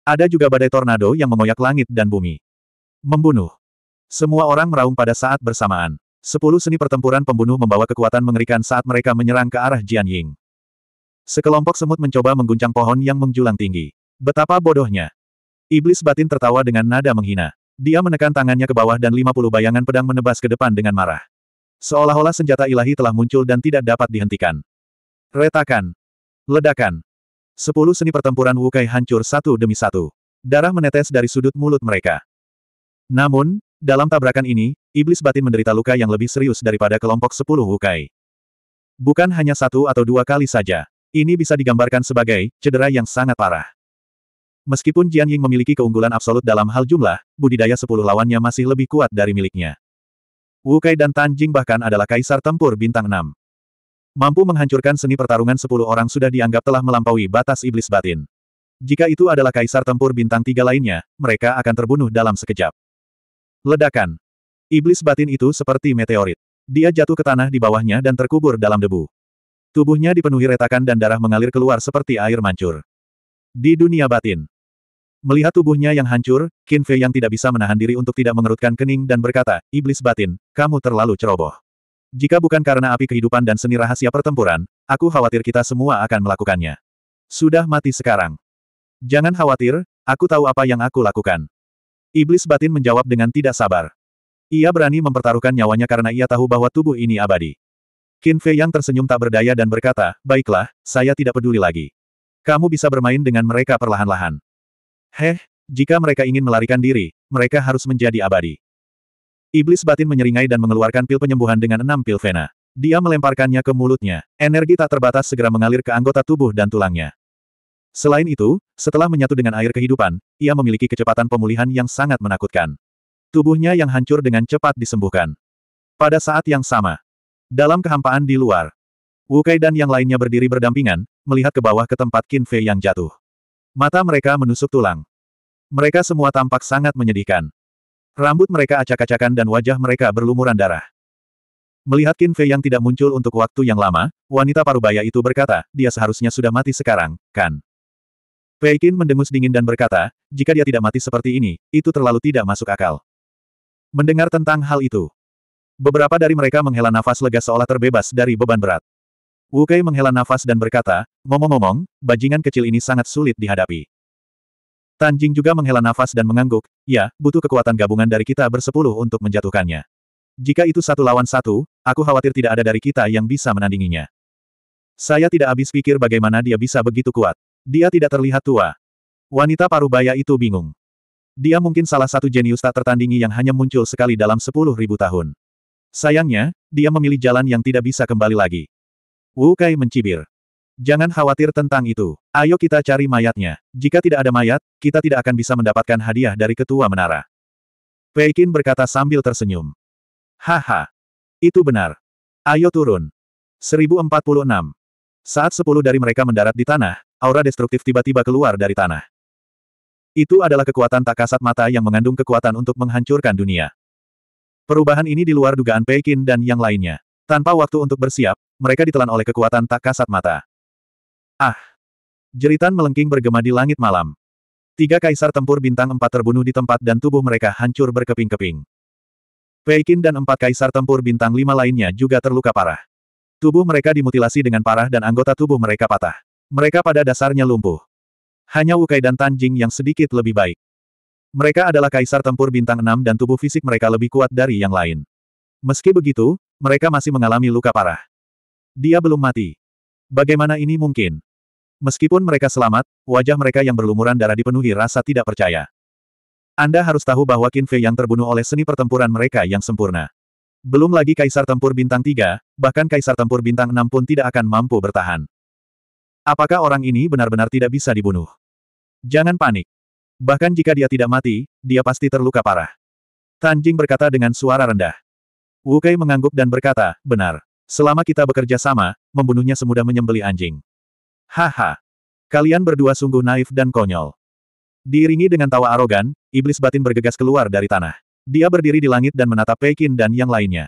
Speaker 1: Ada juga badai tornado yang memoyak langit dan bumi. Membunuh. Semua orang meraung pada saat bersamaan. Sepuluh seni pertempuran pembunuh membawa kekuatan mengerikan saat mereka menyerang ke arah Jian Ying. Sekelompok semut mencoba mengguncang pohon yang menjulang tinggi. Betapa bodohnya. Iblis batin tertawa dengan nada menghina. Dia menekan tangannya ke bawah dan lima puluh bayangan pedang menebas ke depan dengan marah. Seolah-olah senjata ilahi telah muncul dan tidak dapat dihentikan. Retakan. Ledakan. Sepuluh seni pertempuran Wukai hancur satu demi satu. Darah menetes dari sudut mulut mereka. Namun, dalam tabrakan ini, iblis batin menderita luka yang lebih serius daripada kelompok sepuluh Wukai. Bukan hanya satu atau dua kali saja. Ini bisa digambarkan sebagai cedera yang sangat parah. Meskipun Jian Ying memiliki keunggulan absolut dalam hal jumlah, budidaya sepuluh lawannya masih lebih kuat dari miliknya. Wukai dan Tan Jing bahkan adalah kaisar tempur bintang enam. Mampu menghancurkan seni pertarungan sepuluh orang sudah dianggap telah melampaui batas iblis batin. Jika itu adalah kaisar tempur bintang tiga lainnya, mereka akan terbunuh dalam sekejap. Ledakan. Iblis batin itu seperti meteorit. Dia jatuh ke tanah di bawahnya dan terkubur dalam debu. Tubuhnya dipenuhi retakan dan darah mengalir keluar seperti air mancur. Di dunia batin. Melihat tubuhnya yang hancur, Qin Fei yang tidak bisa menahan diri untuk tidak mengerutkan kening dan berkata, Iblis batin, kamu terlalu ceroboh. Jika bukan karena api kehidupan dan seni rahasia pertempuran, aku khawatir kita semua akan melakukannya. Sudah mati sekarang. Jangan khawatir, aku tahu apa yang aku lakukan. Iblis batin menjawab dengan tidak sabar. Ia berani mempertaruhkan nyawanya karena ia tahu bahwa tubuh ini abadi. Qin Fei yang tersenyum tak berdaya dan berkata, Baiklah, saya tidak peduli lagi. Kamu bisa bermain dengan mereka perlahan-lahan. Heh, jika mereka ingin melarikan diri, mereka harus menjadi abadi. Iblis batin menyeringai dan mengeluarkan pil penyembuhan dengan enam pil vena. Dia melemparkannya ke mulutnya. Energi tak terbatas segera mengalir ke anggota tubuh dan tulangnya. Selain itu, setelah menyatu dengan air kehidupan, ia memiliki kecepatan pemulihan yang sangat menakutkan. Tubuhnya yang hancur dengan cepat disembuhkan. Pada saat yang sama, dalam kehampaan di luar, Wukai dan yang lainnya berdiri berdampingan, melihat ke bawah ke tempat Qin Fei yang jatuh. Mata mereka menusuk tulang. Mereka semua tampak sangat menyedihkan. Rambut mereka acak-acakan dan wajah mereka berlumuran darah. Melihat Qin Fei yang tidak muncul untuk waktu yang lama, wanita parubaya itu berkata, dia seharusnya sudah mati sekarang, kan? Fei Qin mendengus dingin dan berkata, jika dia tidak mati seperti ini, itu terlalu tidak masuk akal. Mendengar tentang hal itu, beberapa dari mereka menghela nafas lega seolah terbebas dari beban berat. Wu Kei menghela nafas dan berkata, ngomong-ngomong, bajingan kecil ini sangat sulit dihadapi. Tan Jing juga menghela nafas dan mengangguk, ya, butuh kekuatan gabungan dari kita bersepuluh untuk menjatuhkannya. Jika itu satu lawan satu, aku khawatir tidak ada dari kita yang bisa menandinginya. Saya tidak habis pikir bagaimana dia bisa begitu kuat. Dia tidak terlihat tua. Wanita parubaya itu bingung. Dia mungkin salah satu jenius tak tertandingi yang hanya muncul sekali dalam sepuluh ribu tahun. Sayangnya, dia memilih jalan yang tidak bisa kembali lagi. Wu Kai mencibir. Jangan khawatir tentang itu. Ayo kita cari mayatnya. Jika tidak ada mayat, kita tidak akan bisa mendapatkan hadiah dari ketua menara. Peikin berkata sambil tersenyum. Haha. Itu benar. Ayo turun. 1046. Saat sepuluh dari mereka mendarat di tanah, aura destruktif tiba-tiba keluar dari tanah. Itu adalah kekuatan tak kasat mata yang mengandung kekuatan untuk menghancurkan dunia. Perubahan ini di luar dugaan Peikin dan yang lainnya. Tanpa waktu untuk bersiap, mereka ditelan oleh kekuatan tak kasat mata. Ah! Jeritan melengking bergema di langit malam. Tiga kaisar tempur bintang empat terbunuh di tempat dan tubuh mereka hancur berkeping-keping. Peikin dan empat kaisar tempur bintang lima lainnya juga terluka parah. Tubuh mereka dimutilasi dengan parah dan anggota tubuh mereka patah. Mereka pada dasarnya lumpuh. Hanya Wukai dan Tanjing yang sedikit lebih baik. Mereka adalah kaisar tempur bintang enam dan tubuh fisik mereka lebih kuat dari yang lain. Meski begitu, mereka masih mengalami luka parah. Dia belum mati. Bagaimana ini mungkin? Meskipun mereka selamat, wajah mereka yang berlumuran darah dipenuhi rasa tidak percaya. Anda harus tahu bahwa Qin Fei yang terbunuh oleh seni pertempuran mereka yang sempurna. Belum lagi Kaisar Tempur Bintang 3, bahkan Kaisar Tempur Bintang 6 pun tidak akan mampu bertahan. Apakah orang ini benar-benar tidak bisa dibunuh? Jangan panik. Bahkan jika dia tidak mati, dia pasti terluka parah. Tanjing berkata dengan suara rendah. Wu Wukai mengangguk dan berkata, benar. Selama kita bekerja sama, membunuhnya semudah menyembeli anjing. Haha. Kalian berdua sungguh naif dan konyol. Diiringi dengan tawa arogan, iblis batin bergegas keluar dari tanah. Dia berdiri di langit dan menatap Pekin dan yang lainnya.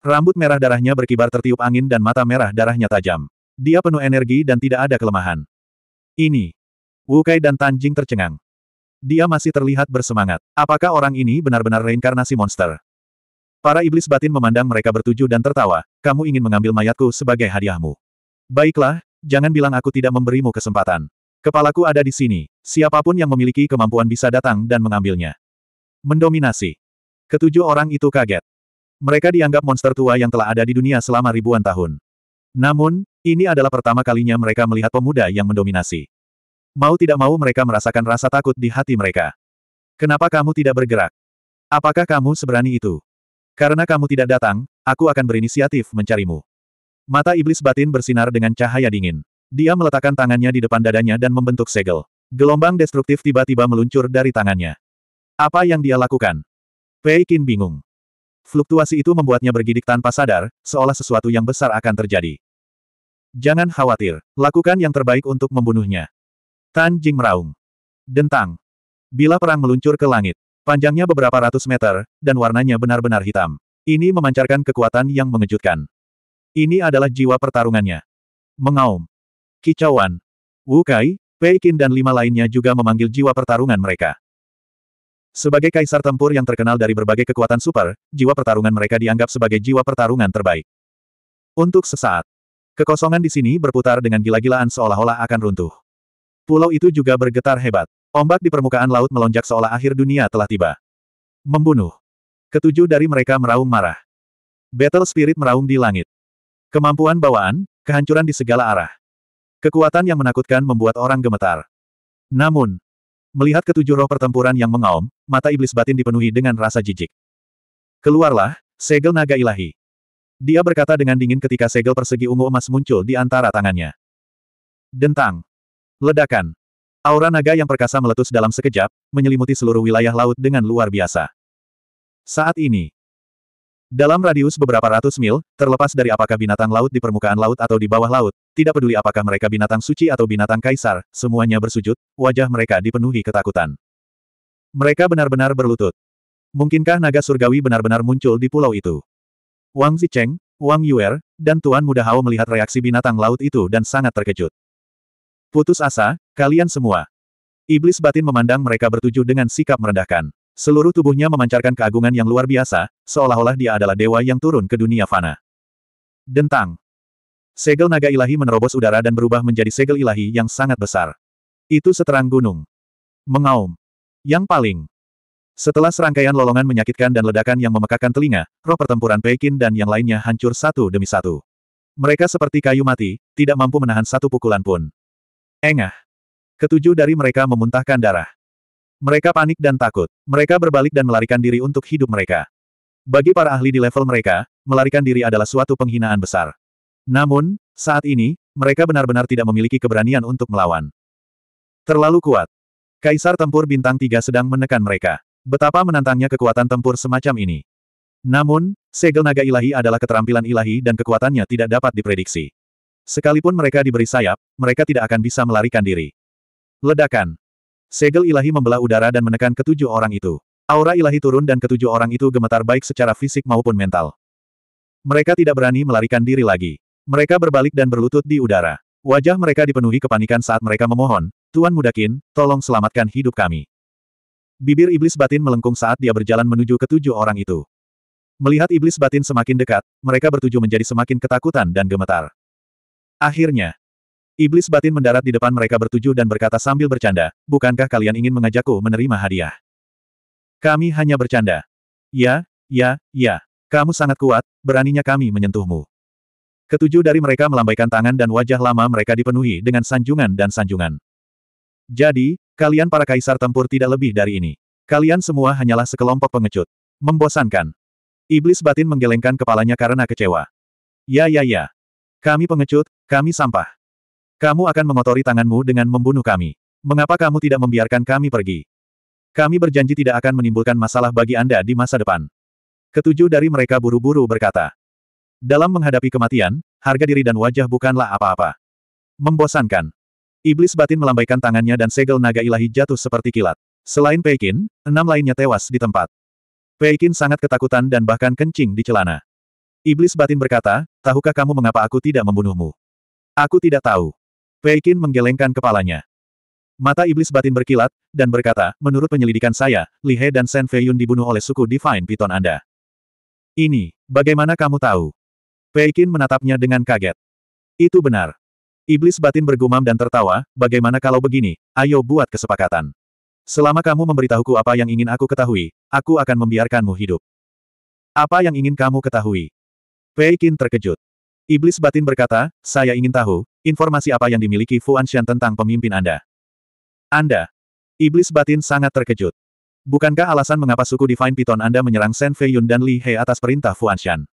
Speaker 1: Rambut merah darahnya berkibar tertiup angin dan mata merah darahnya tajam. Dia penuh energi dan tidak ada kelemahan. Ini. Wu Kai dan Tanjing tercengang. Dia masih terlihat bersemangat. Apakah orang ini benar-benar reinkarnasi monster? Para iblis batin memandang mereka bertuju dan tertawa, kamu ingin mengambil mayatku sebagai hadiahmu. Baiklah, Jangan bilang aku tidak memberimu kesempatan. Kepalaku ada di sini, siapapun yang memiliki kemampuan bisa datang dan mengambilnya. Mendominasi. Ketujuh orang itu kaget. Mereka dianggap monster tua yang telah ada di dunia selama ribuan tahun. Namun, ini adalah pertama kalinya mereka melihat pemuda yang mendominasi. Mau tidak mau mereka merasakan rasa takut di hati mereka. Kenapa kamu tidak bergerak? Apakah kamu seberani itu? Karena kamu tidak datang, aku akan berinisiatif mencarimu. Mata iblis batin bersinar dengan cahaya dingin. Dia meletakkan tangannya di depan dadanya dan membentuk segel. Gelombang destruktif tiba-tiba meluncur dari tangannya. Apa yang dia lakukan? Pei Qin bingung. Fluktuasi itu membuatnya bergidik tanpa sadar, seolah sesuatu yang besar akan terjadi. Jangan khawatir, lakukan yang terbaik untuk membunuhnya. Tan Jing meraung. Dentang. Bila perang meluncur ke langit, panjangnya beberapa ratus meter, dan warnanya benar-benar hitam. Ini memancarkan kekuatan yang mengejutkan. Ini adalah jiwa pertarungannya. Mengaum. Kicauan. Wu Kai, Pei Qin dan lima lainnya juga memanggil jiwa pertarungan mereka. Sebagai kaisar tempur yang terkenal dari berbagai kekuatan super, jiwa pertarungan mereka dianggap sebagai jiwa pertarungan terbaik. Untuk sesaat, kekosongan di sini berputar dengan gila-gilaan seolah-olah akan runtuh. Pulau itu juga bergetar hebat. Ombak di permukaan laut melonjak seolah akhir dunia telah tiba. Membunuh. Ketujuh dari mereka meraung marah. Battle Spirit meraung di langit. Kemampuan bawaan, kehancuran di segala arah. Kekuatan yang menakutkan membuat orang gemetar. Namun, melihat ketujuh roh pertempuran yang mengaum, mata iblis batin dipenuhi dengan rasa jijik. Keluarlah, segel naga ilahi. Dia berkata dengan dingin ketika segel persegi ungu emas muncul di antara tangannya. Dentang. Ledakan. Aura naga yang perkasa meletus dalam sekejap, menyelimuti seluruh wilayah laut dengan luar biasa. Saat ini, dalam radius beberapa ratus mil, terlepas dari apakah binatang laut di permukaan laut atau di bawah laut, tidak peduli apakah mereka binatang suci atau binatang kaisar, semuanya bersujud, wajah mereka dipenuhi ketakutan. Mereka benar-benar berlutut. Mungkinkah naga surgawi benar-benar muncul di pulau itu? Wang Zicheng, Wang Yuer, dan Tuan Muda Hao melihat reaksi binatang laut itu dan sangat terkejut. Putus asa, kalian semua. Iblis batin memandang mereka bertujuh dengan sikap merendahkan. Seluruh tubuhnya memancarkan keagungan yang luar biasa, seolah-olah dia adalah dewa yang turun ke dunia fana. Dentang. Segel naga ilahi menerobos udara dan berubah menjadi segel ilahi yang sangat besar. Itu seterang gunung. Mengaum. Yang paling. Setelah serangkaian lolongan menyakitkan dan ledakan yang memekakan telinga, roh pertempuran Pekin dan yang lainnya hancur satu demi satu. Mereka seperti kayu mati, tidak mampu menahan satu pukulan pun. Engah. Ketujuh dari mereka memuntahkan darah. Mereka panik dan takut. Mereka berbalik dan melarikan diri untuk hidup mereka. Bagi para ahli di level mereka, melarikan diri adalah suatu penghinaan besar. Namun, saat ini, mereka benar-benar tidak memiliki keberanian untuk melawan. Terlalu kuat. Kaisar tempur bintang tiga sedang menekan mereka. Betapa menantangnya kekuatan tempur semacam ini. Namun, segel naga ilahi adalah keterampilan ilahi dan kekuatannya tidak dapat diprediksi. Sekalipun mereka diberi sayap, mereka tidak akan bisa melarikan diri. Ledakan. Segel ilahi membelah udara dan menekan ketujuh orang itu. Aura ilahi turun dan ketujuh orang itu gemetar baik secara fisik maupun mental. Mereka tidak berani melarikan diri lagi. Mereka berbalik dan berlutut di udara. Wajah mereka dipenuhi kepanikan saat mereka memohon, Tuan Mudakin, tolong selamatkan hidup kami. Bibir iblis batin melengkung saat dia berjalan menuju ketujuh orang itu. Melihat iblis batin semakin dekat, mereka bertujuh menjadi semakin ketakutan dan gemetar. Akhirnya, Iblis batin mendarat di depan mereka bertujuh dan berkata sambil bercanda, bukankah kalian ingin mengajakku menerima hadiah? Kami hanya bercanda. Ya, ya, ya. Kamu sangat kuat, beraninya kami menyentuhmu. Ketujuh dari mereka melambaikan tangan dan wajah lama mereka dipenuhi dengan sanjungan dan sanjungan. Jadi, kalian para kaisar tempur tidak lebih dari ini. Kalian semua hanyalah sekelompok pengecut. Membosankan. Iblis batin menggelengkan kepalanya karena kecewa. Ya ya ya. Kami pengecut, kami sampah. Kamu akan mengotori tanganmu dengan membunuh kami. Mengapa kamu tidak membiarkan kami pergi? Kami berjanji tidak akan menimbulkan masalah bagi Anda di masa depan. Ketujuh dari mereka buru-buru berkata. Dalam menghadapi kematian, harga diri dan wajah bukanlah apa-apa. Membosankan. Iblis batin melambaikan tangannya dan segel naga ilahi jatuh seperti kilat. Selain Peikin, enam lainnya tewas di tempat. Peikin sangat ketakutan dan bahkan kencing di celana. Iblis batin berkata, tahukah kamu mengapa aku tidak membunuhmu? Aku tidak tahu. Peikin menggelengkan kepalanya. Mata iblis batin berkilat, dan berkata, menurut penyelidikan saya, Li He dan Shen Feiyun dibunuh oleh suku Divine Python Anda. Ini, bagaimana kamu tahu? Peikin menatapnya dengan kaget. Itu benar. Iblis batin bergumam dan tertawa, bagaimana kalau begini, ayo buat kesepakatan. Selama kamu memberitahuku apa yang ingin aku ketahui, aku akan membiarkanmu hidup. Apa yang ingin kamu ketahui? Peikin terkejut. Iblis batin berkata, saya ingin tahu, Informasi apa yang dimiliki Fu Shan tentang pemimpin Anda? Anda. Iblis batin sangat terkejut. Bukankah alasan mengapa suku Divine Python Anda menyerang Shen Yun dan Li He atas perintah Fu Shan?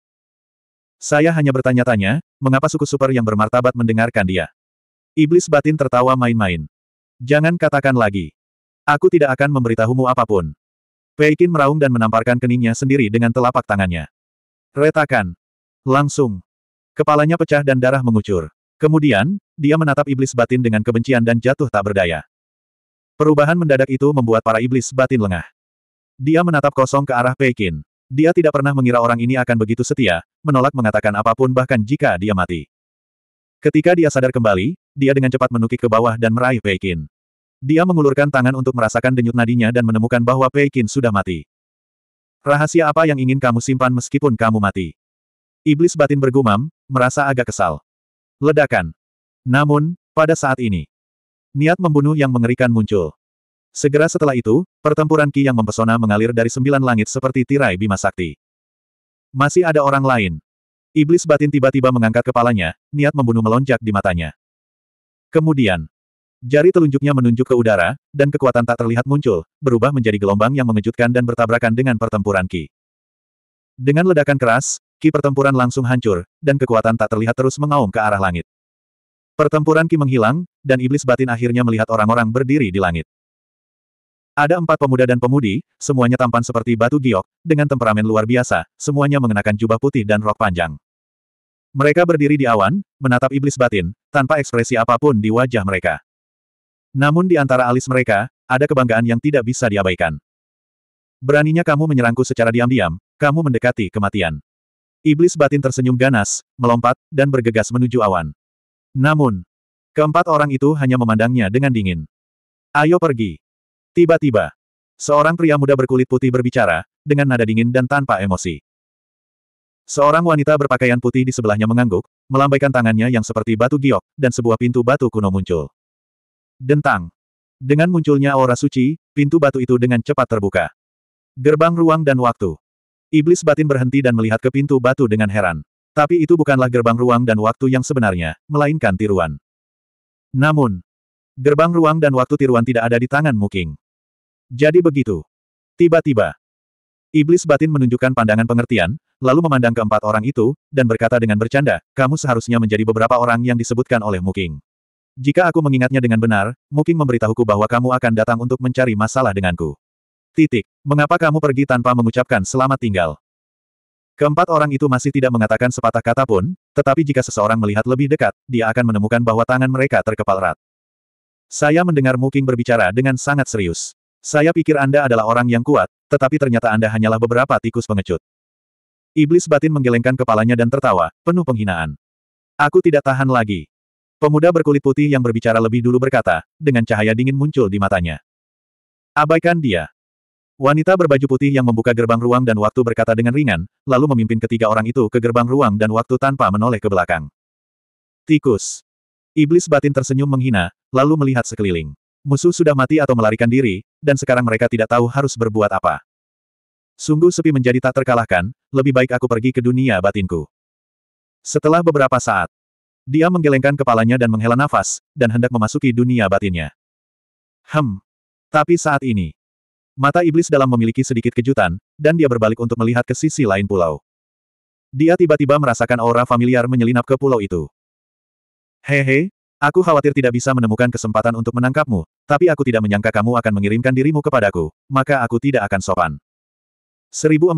Speaker 1: Saya hanya bertanya-tanya, mengapa suku super yang bermartabat mendengarkan dia? Iblis batin tertawa main-main. Jangan katakan lagi. Aku tidak akan memberitahumu apapun. Peikin meraung dan menamparkan keningnya sendiri dengan telapak tangannya. Retakan. Langsung. Kepalanya pecah dan darah mengucur. Kemudian, dia menatap iblis batin dengan kebencian dan jatuh tak berdaya. Perubahan mendadak itu membuat para iblis batin lengah. Dia menatap kosong ke arah Pekin. Dia tidak pernah mengira orang ini akan begitu setia, menolak mengatakan apapun bahkan jika dia mati. Ketika dia sadar kembali, dia dengan cepat menukik ke bawah dan meraih Pekin. Dia mengulurkan tangan untuk merasakan denyut nadinya dan menemukan bahwa Pekin sudah mati. Rahasia apa yang ingin kamu simpan meskipun kamu mati? Iblis batin bergumam, merasa agak kesal. Ledakan. Namun, pada saat ini, niat membunuh yang mengerikan muncul. Segera setelah itu, pertempuran Ki yang mempesona mengalir dari sembilan langit seperti tirai Bima Sakti. Masih ada orang lain. Iblis batin tiba-tiba mengangkat kepalanya, niat membunuh melonjak di matanya. Kemudian, jari telunjuknya menunjuk ke udara, dan kekuatan tak terlihat muncul, berubah menjadi gelombang yang mengejutkan dan bertabrakan dengan pertempuran Ki. Dengan ledakan keras, Ki pertempuran langsung hancur, dan kekuatan tak terlihat terus mengaum ke arah langit. Pertempuran Ki menghilang, dan iblis batin akhirnya melihat orang-orang berdiri di langit. Ada empat pemuda dan pemudi, semuanya tampan seperti batu giok, dengan temperamen luar biasa, semuanya mengenakan jubah putih dan rok panjang. Mereka berdiri di awan, menatap iblis batin, tanpa ekspresi apapun di wajah mereka. Namun di antara alis mereka, ada kebanggaan yang tidak bisa diabaikan. Beraninya kamu menyerangku secara diam-diam, kamu mendekati kematian. Iblis batin tersenyum ganas, melompat, dan bergegas menuju awan. Namun, keempat orang itu hanya memandangnya dengan dingin. Ayo pergi. Tiba-tiba, seorang pria muda berkulit putih berbicara, dengan nada dingin dan tanpa emosi. Seorang wanita berpakaian putih di sebelahnya mengangguk, melambaikan tangannya yang seperti batu giok, dan sebuah pintu batu kuno muncul. Dentang. Dengan munculnya aura suci, pintu batu itu dengan cepat terbuka. Gerbang ruang dan waktu. Iblis batin berhenti dan melihat ke pintu batu dengan heran. Tapi itu bukanlah gerbang ruang dan waktu yang sebenarnya, melainkan tiruan. Namun, gerbang ruang dan waktu tiruan tidak ada di tangan Muking. Jadi begitu. Tiba-tiba, Iblis batin menunjukkan pandangan pengertian, lalu memandang keempat orang itu, dan berkata dengan bercanda, kamu seharusnya menjadi beberapa orang yang disebutkan oleh Muking. Jika aku mengingatnya dengan benar, Muking memberitahuku bahwa kamu akan datang untuk mencari masalah denganku. Titik. Mengapa kamu pergi tanpa mengucapkan selamat tinggal? Keempat orang itu masih tidak mengatakan sepatah kata pun, tetapi jika seseorang melihat lebih dekat, dia akan menemukan bahwa tangan mereka terkepal erat. Saya mendengar Muking berbicara dengan sangat serius. Saya pikir Anda adalah orang yang kuat, tetapi ternyata Anda hanyalah beberapa tikus pengecut. Iblis batin menggelengkan kepalanya dan tertawa, penuh penghinaan. Aku tidak tahan lagi. Pemuda berkulit putih yang berbicara lebih dulu berkata, dengan cahaya dingin muncul di matanya. Abaikan dia. Wanita berbaju putih yang membuka gerbang ruang dan waktu berkata dengan ringan, lalu memimpin ketiga orang itu ke gerbang ruang dan waktu tanpa menoleh ke belakang. Tikus. Iblis batin tersenyum menghina, lalu melihat sekeliling. Musuh sudah mati atau melarikan diri, dan sekarang mereka tidak tahu harus berbuat apa. Sungguh sepi menjadi tak terkalahkan, lebih baik aku pergi ke dunia batinku. Setelah beberapa saat, dia menggelengkan kepalanya dan menghela nafas, dan hendak memasuki dunia batinnya. Hem. Tapi saat ini, Mata iblis dalam memiliki sedikit kejutan, dan dia berbalik untuk melihat ke sisi lain pulau. Dia tiba-tiba merasakan aura familiar menyelinap ke pulau itu. Hehe, aku khawatir tidak bisa menemukan kesempatan untuk menangkapmu, tapi aku tidak menyangka kamu akan mengirimkan dirimu kepadaku, maka aku tidak akan sopan. 1047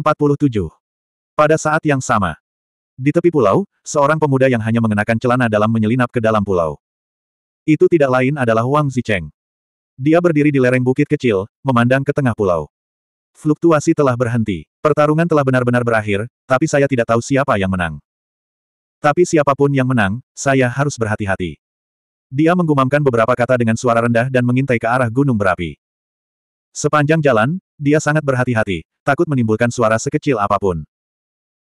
Speaker 1: Pada saat yang sama, di tepi pulau, seorang pemuda yang hanya mengenakan celana dalam menyelinap ke dalam pulau. Itu tidak lain adalah Wang Zicheng. Dia berdiri di lereng bukit kecil, memandang ke tengah pulau. Fluktuasi telah berhenti. Pertarungan telah benar-benar berakhir, tapi saya tidak tahu siapa yang menang. Tapi siapapun yang menang, saya harus berhati-hati. Dia menggumamkan beberapa kata dengan suara rendah dan mengintai ke arah gunung berapi. Sepanjang jalan, dia sangat berhati-hati, takut menimbulkan suara sekecil apapun.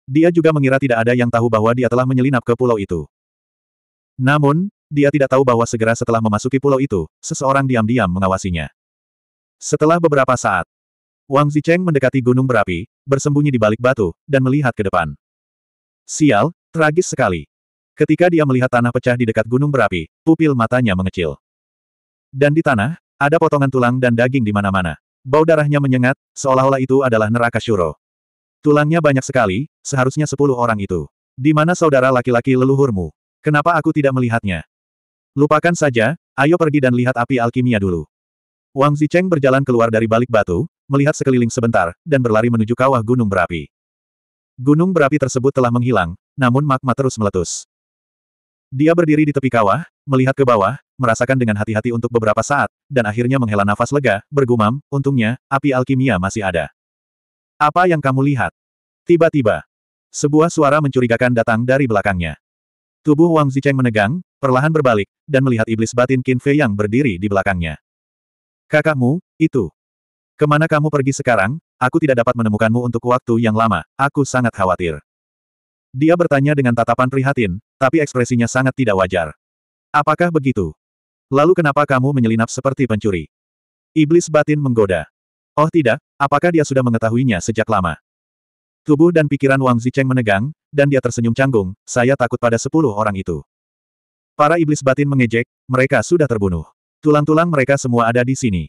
Speaker 1: Dia juga mengira tidak ada yang tahu bahwa dia telah menyelinap ke pulau itu. Namun, dia tidak tahu bahwa segera setelah memasuki pulau itu, seseorang diam-diam mengawasinya. Setelah beberapa saat, Wang Zicheng mendekati gunung berapi, bersembunyi di balik batu, dan melihat ke depan. Sial, tragis sekali. Ketika dia melihat tanah pecah di dekat gunung berapi, pupil matanya mengecil. Dan di tanah, ada potongan tulang dan daging di mana-mana. Bau darahnya menyengat, seolah-olah itu adalah neraka syuro. Tulangnya banyak sekali, seharusnya sepuluh orang itu. Di mana saudara laki-laki leluhurmu? Kenapa aku tidak melihatnya? Lupakan saja, ayo pergi dan lihat api alkimia dulu. Wang Zicheng berjalan keluar dari balik batu, melihat sekeliling sebentar, dan berlari menuju kawah gunung berapi. Gunung berapi tersebut telah menghilang, namun magma terus meletus. Dia berdiri di tepi kawah, melihat ke bawah, merasakan dengan hati-hati untuk beberapa saat, dan akhirnya menghela nafas lega, bergumam, untungnya, api alkimia masih ada. Apa yang kamu lihat? Tiba-tiba, sebuah suara mencurigakan datang dari belakangnya. Tubuh Wang Zicheng menegang, perlahan berbalik, dan melihat iblis batin Qin Fei yang berdiri di belakangnya. Kakakmu, itu. Kemana kamu pergi sekarang? Aku tidak dapat menemukanmu untuk waktu yang lama, aku sangat khawatir. Dia bertanya dengan tatapan prihatin, tapi ekspresinya sangat tidak wajar. Apakah begitu? Lalu kenapa kamu menyelinap seperti pencuri? Iblis batin menggoda. Oh tidak, apakah dia sudah mengetahuinya sejak lama? Tubuh dan pikiran Wang Zicheng menegang, dan dia tersenyum canggung, saya takut pada sepuluh orang itu. Para iblis batin mengejek, mereka sudah terbunuh. Tulang-tulang mereka semua ada di sini.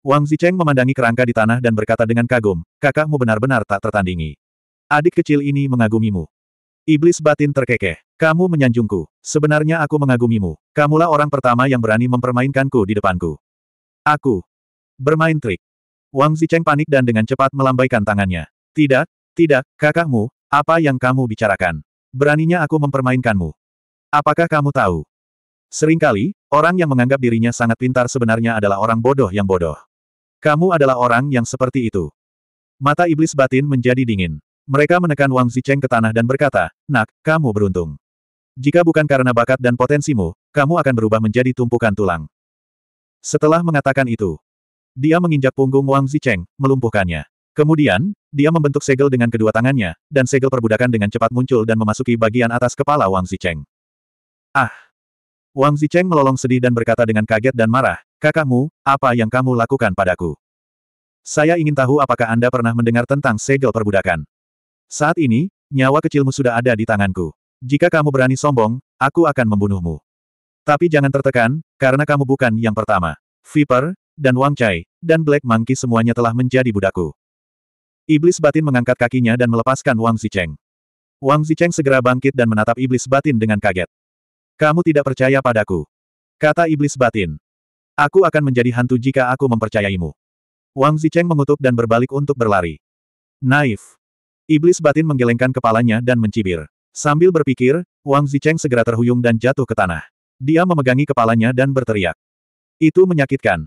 Speaker 1: Wang Zicheng memandangi kerangka di tanah dan berkata dengan kagum, kakakmu benar-benar tak tertandingi. Adik kecil ini mengagumimu. Iblis batin terkekeh. Kamu menyanjungku. Sebenarnya aku mengagumimu. Kamulah orang pertama yang berani mempermainkanku di depanku. Aku. Bermain trik. Wang Zicheng panik dan dengan cepat melambaikan tangannya. Tidak, tidak, kakakmu, apa yang kamu bicarakan? Beraninya aku mempermainkanmu. Apakah kamu tahu? Seringkali, orang yang menganggap dirinya sangat pintar sebenarnya adalah orang bodoh yang bodoh. Kamu adalah orang yang seperti itu. Mata iblis batin menjadi dingin. Mereka menekan Wang Zicheng ke tanah dan berkata, Nak, kamu beruntung. Jika bukan karena bakat dan potensimu, kamu akan berubah menjadi tumpukan tulang. Setelah mengatakan itu, dia menginjak punggung Wang Zicheng, melumpuhkannya. Kemudian, dia membentuk segel dengan kedua tangannya, dan segel perbudakan dengan cepat muncul dan memasuki bagian atas kepala Wang Zicheng. Ah! Wang Zicheng melolong sedih dan berkata dengan kaget dan marah, Kakakmu, apa yang kamu lakukan padaku? Saya ingin tahu apakah Anda pernah mendengar tentang segel perbudakan. Saat ini, nyawa kecilmu sudah ada di tanganku. Jika kamu berani sombong, aku akan membunuhmu. Tapi jangan tertekan, karena kamu bukan yang pertama. Viper, dan Wang Chai, dan Black Monkey semuanya telah menjadi budakku. Iblis batin mengangkat kakinya dan melepaskan Wang Zicheng. Wang Zicheng segera bangkit dan menatap iblis batin dengan kaget. Kamu tidak percaya padaku. Kata iblis batin. Aku akan menjadi hantu jika aku mempercayaimu. Wang Zicheng mengutuk dan berbalik untuk berlari. Naif. Iblis batin menggelengkan kepalanya dan mencibir. Sambil berpikir, Wang Zicheng segera terhuyung dan jatuh ke tanah. Dia memegangi kepalanya dan berteriak. Itu menyakitkan.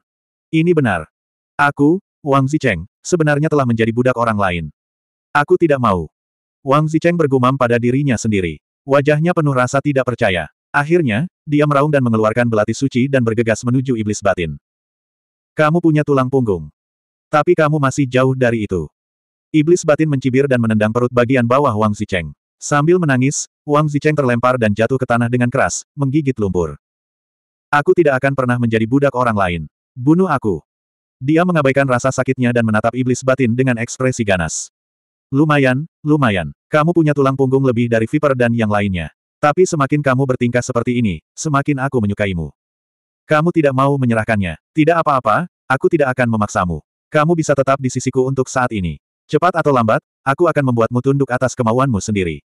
Speaker 1: Ini benar. Aku, Wang Zicheng, sebenarnya telah menjadi budak orang lain. Aku tidak mau. Wang Zicheng bergumam pada dirinya sendiri. Wajahnya penuh rasa tidak percaya. Akhirnya, dia meraung dan mengeluarkan belati suci dan bergegas menuju iblis batin. Kamu punya tulang punggung. Tapi kamu masih jauh dari itu. Iblis batin mencibir dan menendang perut bagian bawah Wang Zicheng. Sambil menangis, Wang Zicheng terlempar dan jatuh ke tanah dengan keras, menggigit lumpur. Aku tidak akan pernah menjadi budak orang lain. Bunuh aku. Dia mengabaikan rasa sakitnya dan menatap iblis batin dengan ekspresi ganas. Lumayan, lumayan. Kamu punya tulang punggung lebih dari Viper dan yang lainnya. Tapi semakin kamu bertingkah seperti ini, semakin aku menyukaimu. Kamu tidak mau menyerahkannya. Tidak apa-apa, aku tidak akan memaksamu. Kamu bisa tetap di sisiku untuk saat ini. Cepat atau lambat, aku akan membuatmu tunduk atas kemauanmu sendiri.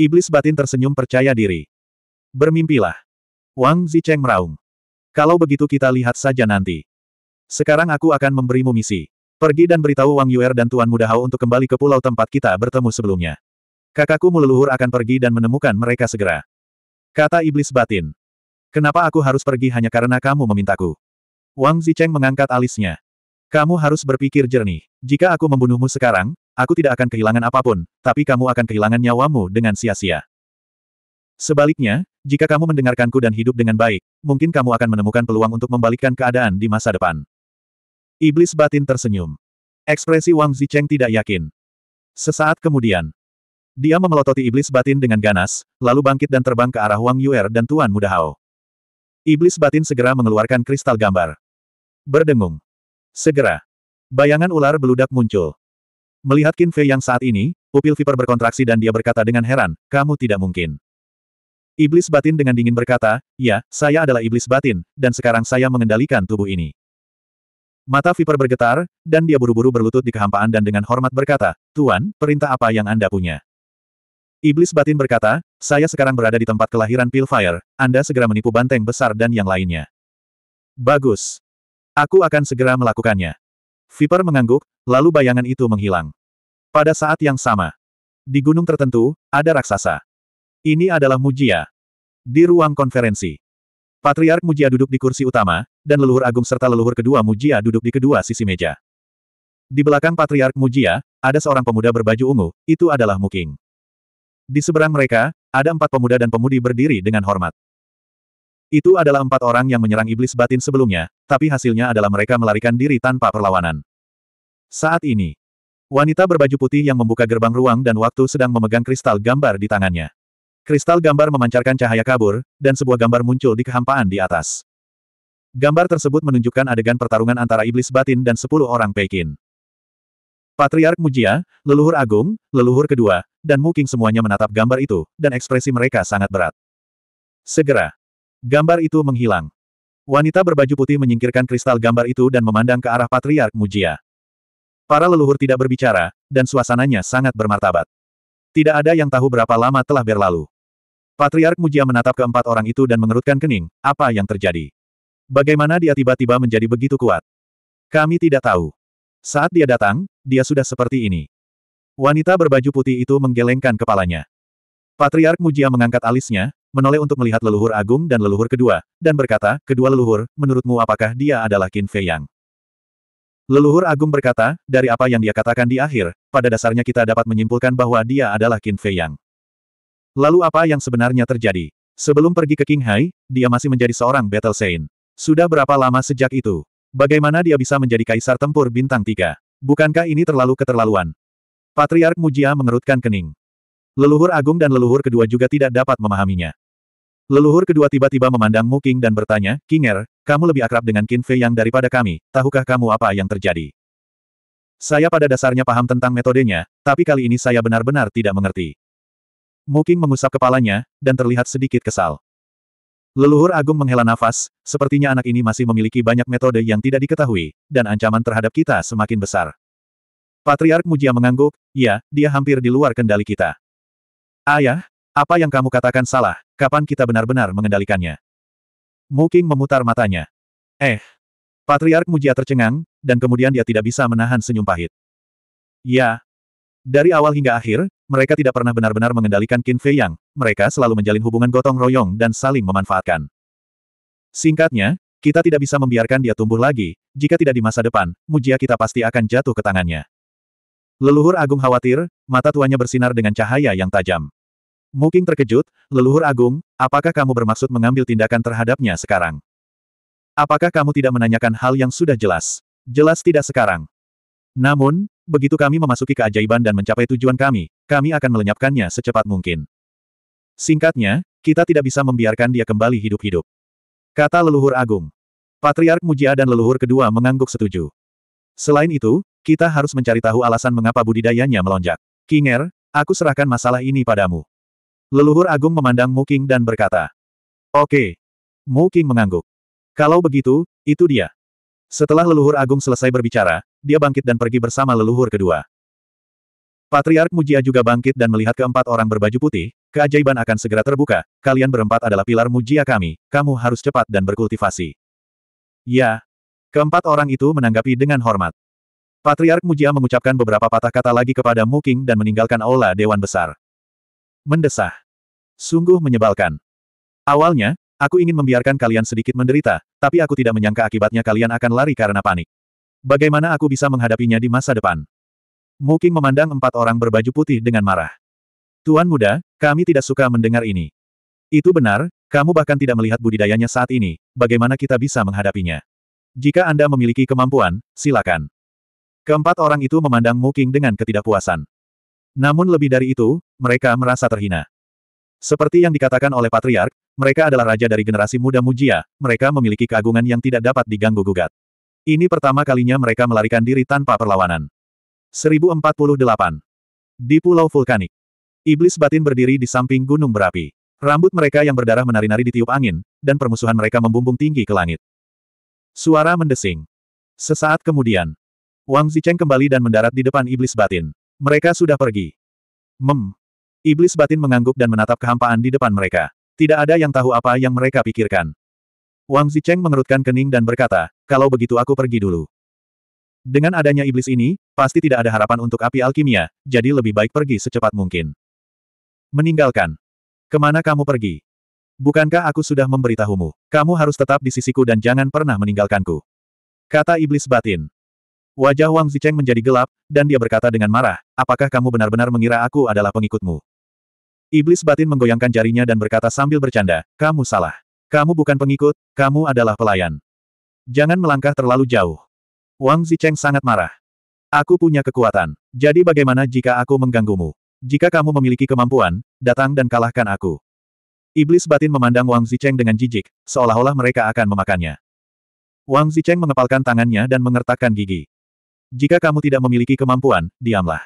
Speaker 1: Iblis batin tersenyum percaya diri. Bermimpilah. Wang Zicheng meraung. Kalau begitu kita lihat saja nanti. Sekarang aku akan memberimu misi. Pergi dan beritahu Wang Yuer dan Tuan Muda Hao untuk kembali ke pulau tempat kita bertemu sebelumnya. Kakakku meluhur akan pergi dan menemukan mereka segera. Kata iblis batin. Kenapa aku harus pergi hanya karena kamu memintaku? Wang Zicheng mengangkat alisnya. Kamu harus berpikir jernih. Jika aku membunuhmu sekarang, aku tidak akan kehilangan apapun, tapi kamu akan kehilangan nyawamu dengan sia-sia. Sebaliknya, jika kamu mendengarkanku dan hidup dengan baik, mungkin kamu akan menemukan peluang untuk membalikkan keadaan di masa depan. Iblis batin tersenyum. Ekspresi Wang Zicheng tidak yakin. Sesaat kemudian, dia memelototi iblis batin dengan ganas, lalu bangkit dan terbang ke arah Wang Yuer dan Tuan Muda Hao. Iblis batin segera mengeluarkan kristal gambar. Berdengung. Segera. Bayangan ular beludak muncul. Melihat Qin Fei yang saat ini, pupil Viper berkontraksi dan dia berkata dengan heran, kamu tidak mungkin. Iblis batin dengan dingin berkata, ya, saya adalah iblis batin, dan sekarang saya mengendalikan tubuh ini. Mata Viper bergetar, dan dia buru-buru berlutut di kehampaan dan dengan hormat berkata, Tuan, perintah apa yang Anda punya? Iblis batin berkata, saya sekarang berada di tempat kelahiran Pilfire, Anda segera menipu banteng besar dan yang lainnya. Bagus. Aku akan segera melakukannya. Viper mengangguk, lalu bayangan itu menghilang. Pada saat yang sama, di gunung tertentu, ada raksasa. Ini adalah Mujia. Di ruang konferensi, Patriark Mujia duduk di kursi utama, dan leluhur agung serta leluhur kedua Mujia duduk di kedua sisi meja. Di belakang Patriark Mujia, ada seorang pemuda berbaju ungu, itu adalah Muking. Di seberang mereka, ada empat pemuda dan pemudi berdiri dengan hormat. Itu adalah empat orang yang menyerang iblis batin sebelumnya, tapi hasilnya adalah mereka melarikan diri tanpa perlawanan. Saat ini, wanita berbaju putih yang membuka gerbang ruang dan waktu sedang memegang kristal gambar di tangannya. Kristal gambar memancarkan cahaya kabur, dan sebuah gambar muncul di kehampaan di atas. Gambar tersebut menunjukkan adegan pertarungan antara iblis batin dan sepuluh orang Pekin. Patriark Mujia, leluhur agung, leluhur kedua, dan Muking semuanya menatap gambar itu, dan ekspresi mereka sangat berat. Segera. Gambar itu menghilang. Wanita berbaju putih menyingkirkan kristal gambar itu dan memandang ke arah Patriark Mujia. Para leluhur tidak berbicara, dan suasananya sangat bermartabat. Tidak ada yang tahu berapa lama telah berlalu. Patriark Mujia menatap keempat orang itu dan mengerutkan kening, apa yang terjadi? Bagaimana dia tiba-tiba menjadi begitu kuat? Kami tidak tahu. Saat dia datang, dia sudah seperti ini. Wanita berbaju putih itu menggelengkan kepalanya. Patriark Mujia mengangkat alisnya, menoleh untuk melihat leluhur agung dan leluhur kedua, dan berkata, kedua leluhur, menurutmu apakah dia adalah Qin Fei Yang? Leluhur agung berkata, dari apa yang dia katakan di akhir, pada dasarnya kita dapat menyimpulkan bahwa dia adalah Qin Fei Yang. Lalu apa yang sebenarnya terjadi? Sebelum pergi ke Qinghai, dia masih menjadi seorang Battle Saint. Sudah berapa lama sejak itu? Bagaimana dia bisa menjadi kaisar tempur bintang tiga? Bukankah ini terlalu keterlaluan? Patriark Mujia mengerutkan kening. Leluhur agung dan leluhur kedua juga tidak dapat memahaminya. Leluhur kedua tiba-tiba memandang Muking dan bertanya, Kinger, kamu lebih akrab dengan Qin Fei yang daripada kami, tahukah kamu apa yang terjadi? Saya pada dasarnya paham tentang metodenya, tapi kali ini saya benar-benar tidak mengerti. Muking mengusap kepalanya, dan terlihat sedikit kesal. Leluhur Agung menghela nafas, sepertinya anak ini masih memiliki banyak metode yang tidak diketahui, dan ancaman terhadap kita semakin besar. Patriark Mujia mengangguk, ya, dia hampir di luar kendali kita. Ayah, apa yang kamu katakan salah, kapan kita benar-benar mengendalikannya? Muking memutar matanya. Eh. Patriark Mujia tercengang, dan kemudian dia tidak bisa menahan senyum pahit. Ya. Dari awal hingga akhir, mereka tidak pernah benar-benar mengendalikan Qin Fei Yang, mereka selalu menjalin hubungan gotong royong dan saling memanfaatkan. Singkatnya, kita tidak bisa membiarkan dia tumbuh lagi, jika tidak di masa depan, mujia kita pasti akan jatuh ke tangannya. Leluhur Agung khawatir, mata tuanya bersinar dengan cahaya yang tajam. Muking terkejut, leluhur Agung, apakah kamu bermaksud mengambil tindakan terhadapnya sekarang? Apakah kamu tidak menanyakan hal yang sudah jelas? Jelas tidak sekarang. Namun, begitu kami memasuki keajaiban dan mencapai tujuan kami, kami akan melenyapkannya secepat mungkin. Singkatnya, kita tidak bisa membiarkan dia kembali hidup-hidup. Kata leluhur agung. Patriark Mujia dan leluhur kedua mengangguk setuju. Selain itu, kita harus mencari tahu alasan mengapa budidayanya melonjak. Kinger, aku serahkan masalah ini padamu. Leluhur agung memandang Muking dan berkata. Oke. Muking mengangguk. Kalau begitu, itu dia. Setelah leluhur agung selesai berbicara, dia bangkit dan pergi bersama leluhur kedua. Patriark Mujia juga bangkit dan melihat keempat orang berbaju putih, keajaiban akan segera terbuka, kalian berempat adalah pilar Mujia kami, kamu harus cepat dan berkultivasi. Ya. Keempat orang itu menanggapi dengan hormat. Patriark Mujia mengucapkan beberapa patah kata lagi kepada Muking dan meninggalkan aula Dewan Besar. Mendesah. Sungguh menyebalkan. Awalnya, aku ingin membiarkan kalian sedikit menderita, tapi aku tidak menyangka akibatnya kalian akan lari karena panik. Bagaimana aku bisa menghadapinya di masa depan? Muking memandang empat orang berbaju putih dengan marah. Tuan muda, kami tidak suka mendengar ini. Itu benar, kamu bahkan tidak melihat budidayanya saat ini, bagaimana kita bisa menghadapinya. Jika Anda memiliki kemampuan, silakan. Keempat orang itu memandang Muking dengan ketidakpuasan. Namun lebih dari itu, mereka merasa terhina. Seperti yang dikatakan oleh Patriark, mereka adalah raja dari generasi muda Mujia, mereka memiliki keagungan yang tidak dapat diganggu-gugat. Ini pertama kalinya mereka melarikan diri tanpa perlawanan. 1048. Di Pulau Vulkanik. Iblis batin berdiri di samping gunung berapi. Rambut mereka yang berdarah menari-nari di tiup angin, dan permusuhan mereka membumbung tinggi ke langit. Suara mendesing. Sesaat kemudian, Wang Zicheng kembali dan mendarat di depan iblis batin. Mereka sudah pergi. Mem. Iblis batin mengangguk dan menatap kehampaan di depan mereka. Tidak ada yang tahu apa yang mereka pikirkan. Wang Zicheng mengerutkan kening dan berkata, kalau begitu aku pergi dulu. Dengan adanya iblis ini, pasti tidak ada harapan untuk api alkimia, jadi lebih baik pergi secepat mungkin. Meninggalkan. Kemana kamu pergi? Bukankah aku sudah memberitahumu? Kamu harus tetap di sisiku dan jangan pernah meninggalkanku. Kata iblis batin. Wajah Wang Zicheng menjadi gelap, dan dia berkata dengan marah, apakah kamu benar-benar mengira aku adalah pengikutmu? Iblis batin menggoyangkan jarinya dan berkata sambil bercanda, kamu salah. Kamu bukan pengikut, kamu adalah pelayan. Jangan melangkah terlalu jauh. Wang Zicheng sangat marah. Aku punya kekuatan. Jadi bagaimana jika aku mengganggumu? Jika kamu memiliki kemampuan, datang dan kalahkan aku. Iblis batin memandang Wang Zicheng dengan jijik, seolah-olah mereka akan memakannya. Wang Zicheng mengepalkan tangannya dan mengertakkan gigi. Jika kamu tidak memiliki kemampuan, diamlah.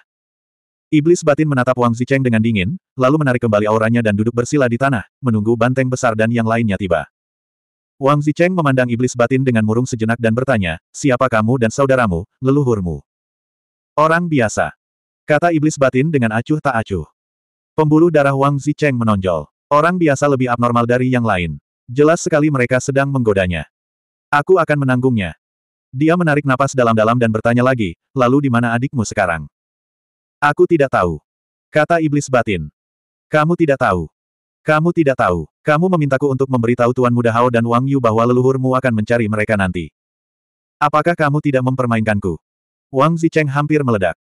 Speaker 1: Iblis batin menatap Wang Zicheng dengan dingin, lalu menarik kembali auranya dan duduk bersila di tanah, menunggu banteng besar dan yang lainnya tiba. Wang Zicheng memandang iblis batin dengan murung sejenak dan bertanya, siapa kamu dan saudaramu, leluhurmu? Orang biasa. Kata iblis batin dengan acuh tak acuh. Pembuluh darah Wang Zicheng menonjol. Orang biasa lebih abnormal dari yang lain. Jelas sekali mereka sedang menggodanya. Aku akan menanggungnya. Dia menarik napas dalam-dalam dan bertanya lagi, lalu di mana adikmu sekarang? Aku tidak tahu. Kata iblis batin. Kamu tidak tahu. Kamu tidak tahu. Kamu memintaku untuk memberitahu Tuan Muda Hao dan Wang Yu bahwa leluhurmu akan mencari mereka nanti. Apakah kamu tidak mempermainkanku? Wang Zicheng hampir meledak.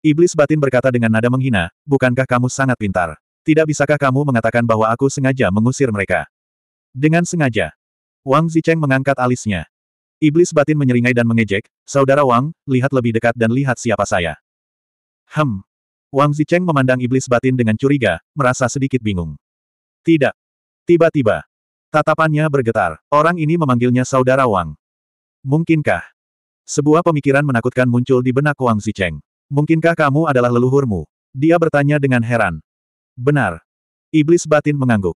Speaker 1: Iblis batin berkata dengan nada menghina, bukankah kamu sangat pintar? Tidak bisakah kamu mengatakan bahwa aku sengaja mengusir mereka? Dengan sengaja. Wang Zicheng mengangkat alisnya. Iblis batin menyeringai dan mengejek, Saudara Wang, lihat lebih dekat dan lihat siapa saya. Hem. Wang Zicheng memandang iblis batin dengan curiga, merasa sedikit bingung. Tidak. Tiba-tiba. Tatapannya bergetar. Orang ini memanggilnya saudara Wang. Mungkinkah? Sebuah pemikiran menakutkan muncul di benak Wang Zicheng. Mungkinkah kamu adalah leluhurmu? Dia bertanya dengan heran. Benar. Iblis batin mengangguk.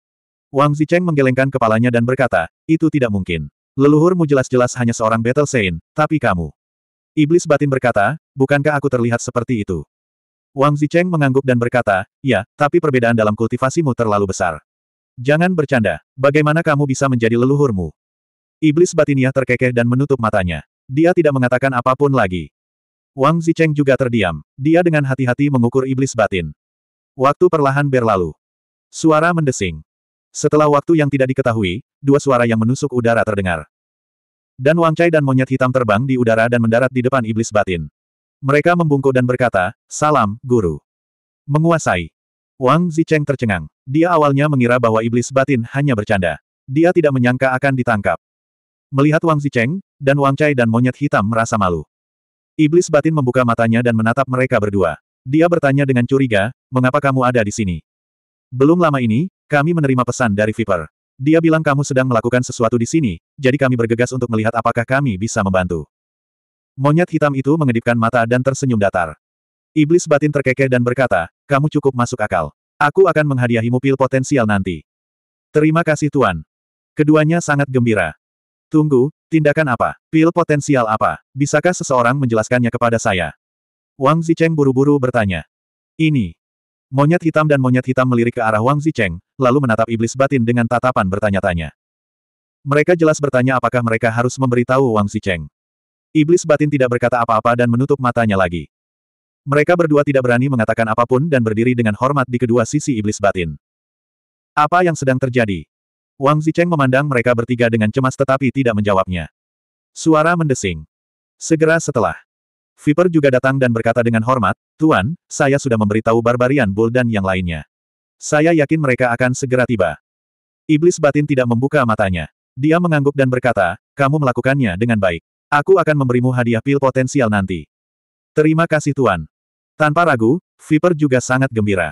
Speaker 1: Wang Zicheng menggelengkan kepalanya dan berkata, itu tidak mungkin. Leluhurmu jelas-jelas hanya seorang Battle Saint, tapi kamu. Iblis batin berkata, bukankah aku terlihat seperti itu? Wang Zicheng mengangguk dan berkata, ya, tapi perbedaan dalam kultivasimu terlalu besar. Jangan bercanda. Bagaimana kamu bisa menjadi leluhurmu? Iblis batinia terkekeh dan menutup matanya. Dia tidak mengatakan apapun lagi. Wang Zicheng juga terdiam. Dia dengan hati-hati mengukur iblis batin. Waktu perlahan berlalu. Suara mendesing. Setelah waktu yang tidak diketahui, dua suara yang menusuk udara terdengar. Dan Wang Chai dan monyet hitam terbang di udara dan mendarat di depan iblis batin. Mereka membungkuk dan berkata, Salam, Guru. Menguasai. Wang Zicheng tercengang. Dia awalnya mengira bahwa iblis batin hanya bercanda. Dia tidak menyangka akan ditangkap. Melihat Wang Zicheng, dan Wang Chai dan monyet hitam merasa malu. Iblis batin membuka matanya dan menatap mereka berdua. Dia bertanya dengan curiga, mengapa kamu ada di sini? Belum lama ini, kami menerima pesan dari Viper. Dia bilang kamu sedang melakukan sesuatu di sini, jadi kami bergegas untuk melihat apakah kami bisa membantu. Monyet hitam itu mengedipkan mata dan tersenyum datar. Iblis batin terkekeh dan berkata, kamu cukup masuk akal. Aku akan menghadiahimu pil potensial nanti. Terima kasih Tuan. Keduanya sangat gembira. Tunggu, tindakan apa? Pil potensial apa? Bisakah seseorang menjelaskannya kepada saya? Wang Zicheng buru-buru bertanya. Ini. Monyet hitam dan monyet hitam melirik ke arah Wang Zicheng, lalu menatap iblis batin dengan tatapan bertanya-tanya. Mereka jelas bertanya apakah mereka harus memberitahu Wang Zicheng. Iblis batin tidak berkata apa-apa dan menutup matanya lagi. Mereka berdua tidak berani mengatakan apapun dan berdiri dengan hormat di kedua sisi iblis batin. Apa yang sedang terjadi? Wang Zicheng memandang mereka bertiga dengan cemas tetapi tidak menjawabnya. Suara mendesing. Segera setelah. Viper juga datang dan berkata dengan hormat, Tuan, saya sudah memberitahu Barbarian Bull dan yang lainnya. Saya yakin mereka akan segera tiba. Iblis batin tidak membuka matanya. Dia mengangguk dan berkata, kamu melakukannya dengan baik. Aku akan memberimu hadiah pil potensial nanti. Terima kasih Tuan. Tanpa ragu, Viper juga sangat gembira.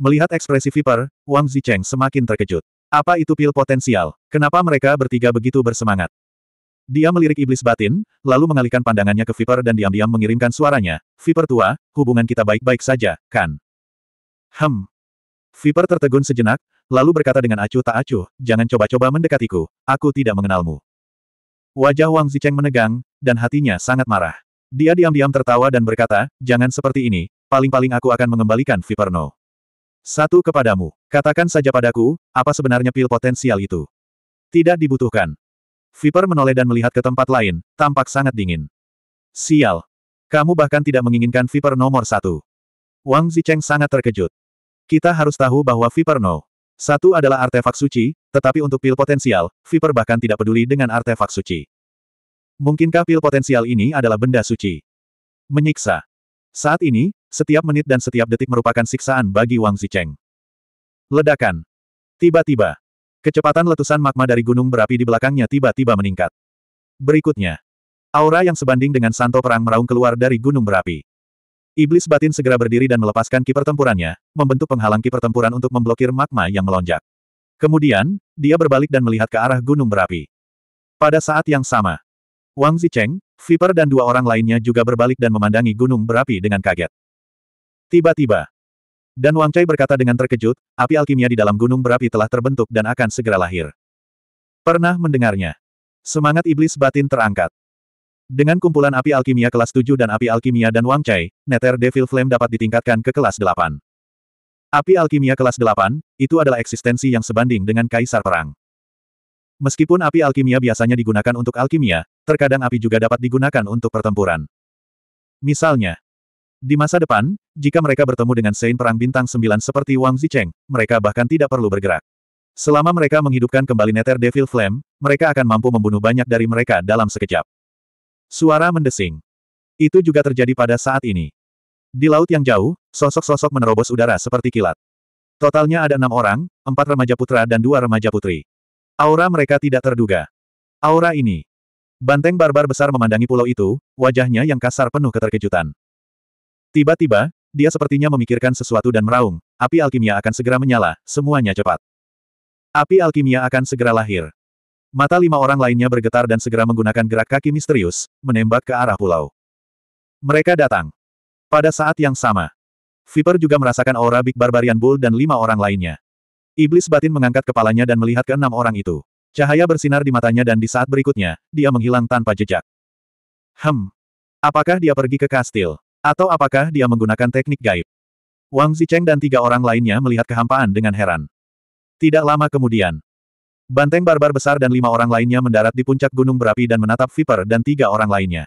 Speaker 1: Melihat ekspresi Viper, Wang Zicheng semakin terkejut. Apa itu pil potensial? Kenapa mereka bertiga begitu bersemangat? Dia melirik iblis batin, lalu mengalihkan pandangannya ke Viper dan diam-diam mengirimkan suaranya, Viper tua, hubungan kita baik-baik saja, kan? Hem. Viper tertegun sejenak, lalu berkata dengan acuh tak acuh, jangan coba-coba mendekatiku, aku tidak mengenalmu. Wajah Wang Zicheng menegang, dan hatinya sangat marah. Dia diam-diam tertawa dan berkata, jangan seperti ini, paling-paling aku akan mengembalikan Viperno. Satu kepadamu, katakan saja padaku, apa sebenarnya pil potensial itu? Tidak dibutuhkan. Viper menoleh dan melihat ke tempat lain, tampak sangat dingin. Sial. Kamu bahkan tidak menginginkan Viper nomor satu. Wang Zicheng sangat terkejut. Kita harus tahu bahwa Viper No. Satu adalah artefak suci, tetapi untuk pil potensial, Viper bahkan tidak peduli dengan artefak suci. Mungkinkah pil potensial ini adalah benda suci? Menyiksa. Saat ini, setiap menit dan setiap detik merupakan siksaan bagi Wang Zicheng. Ledakan. Tiba-tiba. Kecepatan letusan magma dari gunung berapi di belakangnya tiba-tiba meningkat. Berikutnya. Aura yang sebanding dengan santo perang meraung keluar dari gunung berapi. Iblis batin segera berdiri dan melepaskan kiper tempurannya, membentuk penghalang kiper tempuran untuk memblokir magma yang melonjak. Kemudian, dia berbalik dan melihat ke arah gunung berapi. Pada saat yang sama, Wang Zicheng, Viper dan dua orang lainnya juga berbalik dan memandangi gunung berapi dengan kaget. Tiba-tiba. Dan Wang Chai berkata dengan terkejut, api alkimia di dalam gunung berapi telah terbentuk dan akan segera lahir. Pernah mendengarnya. Semangat iblis batin terangkat. Dengan kumpulan api alkimia kelas 7 dan api alkimia dan Wang Chai, Nether Devil Flame dapat ditingkatkan ke kelas 8. Api alkimia kelas 8, itu adalah eksistensi yang sebanding dengan kaisar perang. Meskipun api alkimia biasanya digunakan untuk alkimia, terkadang api juga dapat digunakan untuk pertempuran. Misalnya, di masa depan, jika mereka bertemu dengan Sein Perang Bintang 9 seperti Wang Zicheng, mereka bahkan tidak perlu bergerak. Selama mereka menghidupkan kembali Nether Devil Flame, mereka akan mampu membunuh banyak dari mereka dalam sekejap. Suara mendesing. Itu juga terjadi pada saat ini. Di laut yang jauh, sosok-sosok menerobos udara seperti kilat. Totalnya ada enam orang, empat remaja putra dan dua remaja putri. Aura mereka tidak terduga. Aura ini. Banteng barbar besar memandangi pulau itu, wajahnya yang kasar penuh keterkejutan. Tiba-tiba, dia sepertinya memikirkan sesuatu dan meraung, api alkimia akan segera menyala, semuanya cepat. Api alkimia akan segera lahir. Mata lima orang lainnya bergetar dan segera menggunakan gerak kaki misterius, menembak ke arah pulau. Mereka datang. Pada saat yang sama, Viper juga merasakan aura Big Barbarian Bull dan lima orang lainnya. Iblis batin mengangkat kepalanya dan melihat ke enam orang itu. Cahaya bersinar di matanya dan di saat berikutnya, dia menghilang tanpa jejak. Hem. Apakah dia pergi ke kastil? Atau apakah dia menggunakan teknik gaib? Wang Zicheng dan tiga orang lainnya melihat kehampaan dengan heran. Tidak lama kemudian, banteng barbar besar dan lima orang lainnya mendarat di puncak gunung berapi dan menatap Viper dan tiga orang lainnya.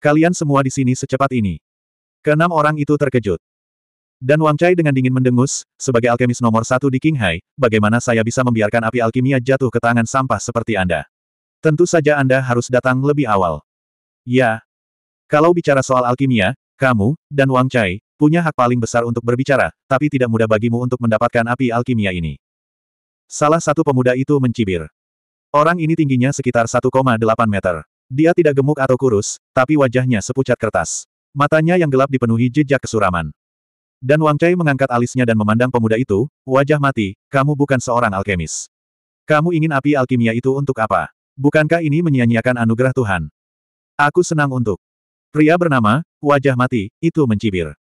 Speaker 1: Kalian semua di sini secepat ini. Keenam orang itu terkejut. Dan Wang Chai dengan dingin mendengus, sebagai alkemis nomor satu di Qinghai, bagaimana saya bisa membiarkan api alkimia jatuh ke tangan sampah seperti Anda? Tentu saja Anda harus datang lebih awal. Ya. Kalau bicara soal alkimia, kamu, dan Wang Chai, punya hak paling besar untuk berbicara, tapi tidak mudah bagimu untuk mendapatkan api alkimia ini. Salah satu pemuda itu mencibir. Orang ini tingginya sekitar 1,8 meter. Dia tidak gemuk atau kurus, tapi wajahnya sepucat kertas. Matanya yang gelap dipenuhi jejak kesuraman. Dan Wang Chai mengangkat alisnya dan memandang pemuda itu, wajah mati, kamu bukan seorang alkemis. Kamu ingin api alkimia itu untuk apa? Bukankah ini menyia-nyiakan anugerah Tuhan? Aku senang untuk. Pria bernama, wajah mati, itu mencibir.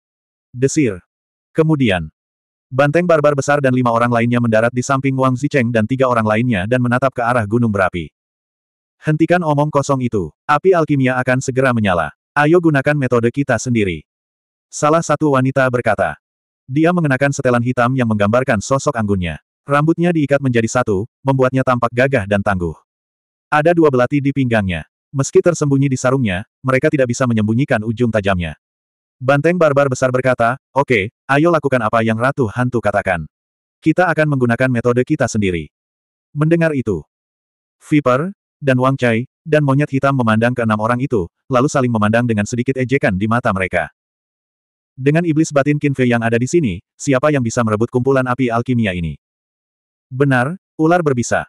Speaker 1: Desir. Kemudian. Banteng barbar besar dan lima orang lainnya mendarat di samping Wang Zicheng dan tiga orang lainnya dan menatap ke arah gunung berapi. Hentikan omong kosong itu. Api alkimia akan segera menyala. Ayo gunakan metode kita sendiri. Salah satu wanita berkata. Dia mengenakan setelan hitam yang menggambarkan sosok anggunnya. Rambutnya diikat menjadi satu, membuatnya tampak gagah dan tangguh. Ada dua belati di pinggangnya. Meski tersembunyi di sarungnya, mereka tidak bisa menyembunyikan ujung tajamnya. Banteng barbar besar berkata, oke, okay, ayo lakukan apa yang Ratu Hantu katakan. Kita akan menggunakan metode kita sendiri. Mendengar itu, Viper, dan Wang Chai, dan monyet hitam memandang ke enam orang itu, lalu saling memandang dengan sedikit ejekan di mata mereka. Dengan iblis batin Kinfe yang ada di sini, siapa yang bisa merebut kumpulan api alkimia ini? Benar, ular berbisa.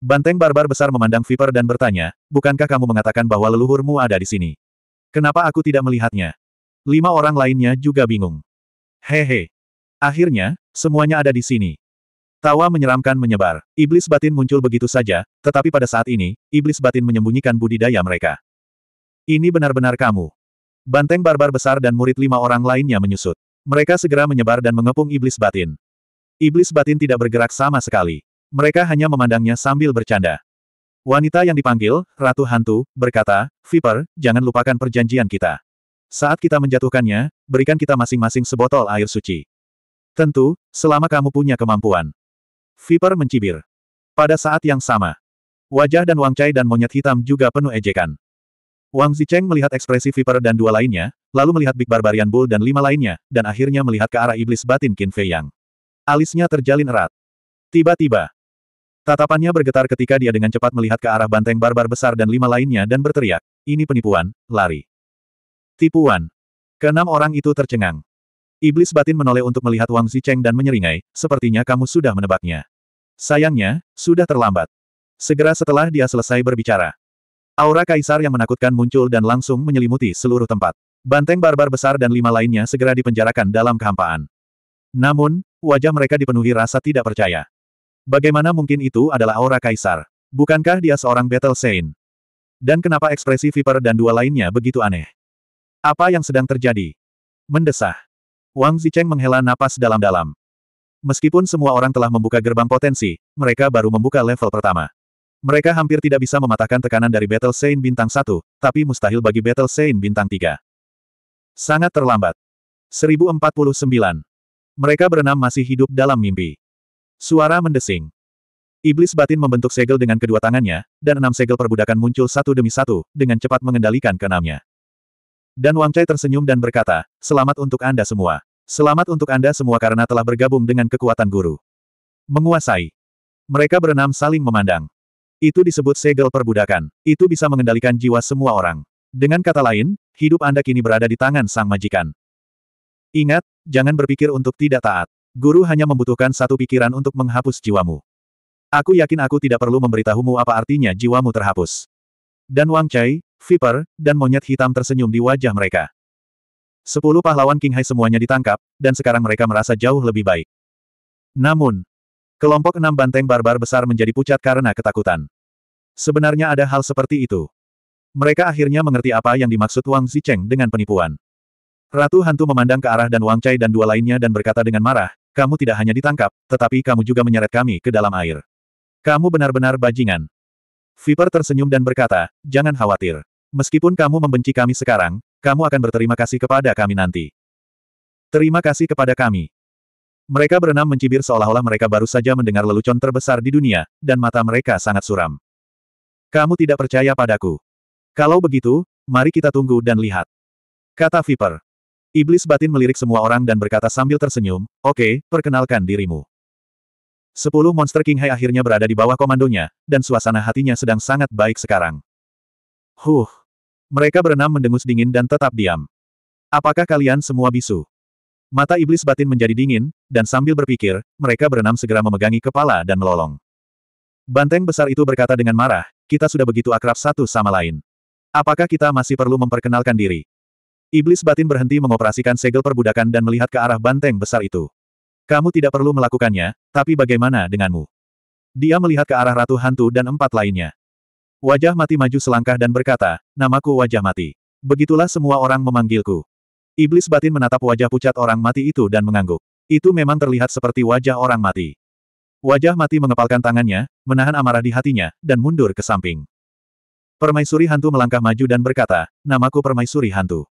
Speaker 1: Banteng barbar besar memandang Viper dan bertanya, bukankah kamu mengatakan bahwa leluhurmu ada di sini? Kenapa aku tidak melihatnya? Lima orang lainnya juga bingung. Hehe. Akhirnya, semuanya ada di sini. Tawa menyeramkan menyebar. Iblis batin muncul begitu saja, tetapi pada saat ini, iblis batin menyembunyikan budidaya mereka. Ini benar-benar kamu. Banteng barbar besar dan murid lima orang lainnya menyusut. Mereka segera menyebar dan mengepung iblis batin. Iblis batin tidak bergerak sama sekali. Mereka hanya memandangnya sambil bercanda. Wanita yang dipanggil, Ratu Hantu, berkata, Viper, jangan lupakan perjanjian kita. Saat kita menjatuhkannya, berikan kita masing-masing sebotol air suci. Tentu, selama kamu punya kemampuan. Viper mencibir. Pada saat yang sama, wajah dan wangcai dan monyet hitam juga penuh ejekan. Wang Zicheng melihat ekspresi Viper dan dua lainnya, lalu melihat Big Barbarian Bull dan lima lainnya, dan akhirnya melihat ke arah iblis batin Qin Fei Yang. Alisnya terjalin erat. Tiba-tiba, tatapannya bergetar ketika dia dengan cepat melihat ke arah banteng barbar besar dan lima lainnya dan berteriak, ini penipuan, lari. Tipuan. Kenam orang itu tercengang. Iblis batin menoleh untuk melihat Wang Zicheng dan menyeringai, sepertinya kamu sudah menebaknya. Sayangnya, sudah terlambat. Segera setelah dia selesai berbicara, Aura kaisar yang menakutkan muncul dan langsung menyelimuti seluruh tempat. Banteng barbar besar dan lima lainnya segera dipenjarakan dalam kehampaan. Namun, wajah mereka dipenuhi rasa tidak percaya. Bagaimana mungkin itu adalah aura kaisar? Bukankah dia seorang Battle Saint? Dan kenapa ekspresi Viper dan dua lainnya begitu aneh? Apa yang sedang terjadi? Mendesah. Wang Zicheng menghela napas dalam-dalam. Meskipun semua orang telah membuka gerbang potensi, mereka baru membuka level pertama. Mereka hampir tidak bisa mematahkan tekanan dari Battle Saint bintang 1, tapi mustahil bagi Battle Saint bintang 3. Sangat terlambat. 1049. Mereka berenam masih hidup dalam mimpi. Suara mendesing. Iblis batin membentuk segel dengan kedua tangannya, dan enam segel perbudakan muncul satu demi satu, dengan cepat mengendalikan keenamnya. Dan Wang Chai tersenyum dan berkata, selamat untuk Anda semua. Selamat untuk Anda semua karena telah bergabung dengan kekuatan guru. Menguasai. Mereka berenam saling memandang. Itu disebut segel perbudakan. Itu bisa mengendalikan jiwa semua orang. Dengan kata lain, hidup Anda kini berada di tangan sang majikan. Ingat, jangan berpikir untuk tidak taat. Guru hanya membutuhkan satu pikiran untuk menghapus jiwamu. Aku yakin aku tidak perlu memberitahumu apa artinya jiwamu terhapus. Dan Wang Chai, Viper, dan monyet hitam tersenyum di wajah mereka. Sepuluh pahlawan King Hai semuanya ditangkap, dan sekarang mereka merasa jauh lebih baik. Namun, Kelompok enam banteng barbar besar menjadi pucat karena ketakutan. Sebenarnya ada hal seperti itu. Mereka akhirnya mengerti apa yang dimaksud Wang Zicheng dengan penipuan. Ratu Hantu memandang ke arah dan Wang Chai dan dua lainnya dan berkata dengan marah, kamu tidak hanya ditangkap, tetapi kamu juga menyeret kami ke dalam air. Kamu benar-benar bajingan. Viper tersenyum dan berkata, jangan khawatir. Meskipun kamu membenci kami sekarang, kamu akan berterima kasih kepada kami nanti. Terima kasih kepada kami. Mereka berenam mencibir seolah-olah mereka baru saja mendengar lelucon terbesar di dunia, dan mata mereka sangat suram. Kamu tidak percaya padaku. Kalau begitu, mari kita tunggu dan lihat. Kata Viper. Iblis batin melirik semua orang dan berkata sambil tersenyum, oke, okay, perkenalkan dirimu. Sepuluh monster King Hai akhirnya berada di bawah komandonya, dan suasana hatinya sedang sangat baik sekarang. Huh. Mereka berenam mendengus dingin dan tetap diam. Apakah kalian semua bisu? Mata iblis batin menjadi dingin, dan sambil berpikir, mereka berenam segera memegangi kepala dan melolong. Banteng besar itu berkata dengan marah, kita sudah begitu akrab satu sama lain. Apakah kita masih perlu memperkenalkan diri? Iblis batin berhenti mengoperasikan segel perbudakan dan melihat ke arah banteng besar itu. Kamu tidak perlu melakukannya, tapi bagaimana denganmu? Dia melihat ke arah Ratu Hantu dan empat lainnya. Wajah mati maju selangkah dan berkata, namaku wajah mati. Begitulah semua orang memanggilku. Iblis batin menatap wajah pucat orang mati itu dan mengangguk. Itu memang terlihat seperti wajah orang mati. Wajah mati mengepalkan tangannya, menahan amarah di hatinya, dan mundur ke samping. Permaisuri hantu melangkah maju dan berkata, namaku permaisuri hantu.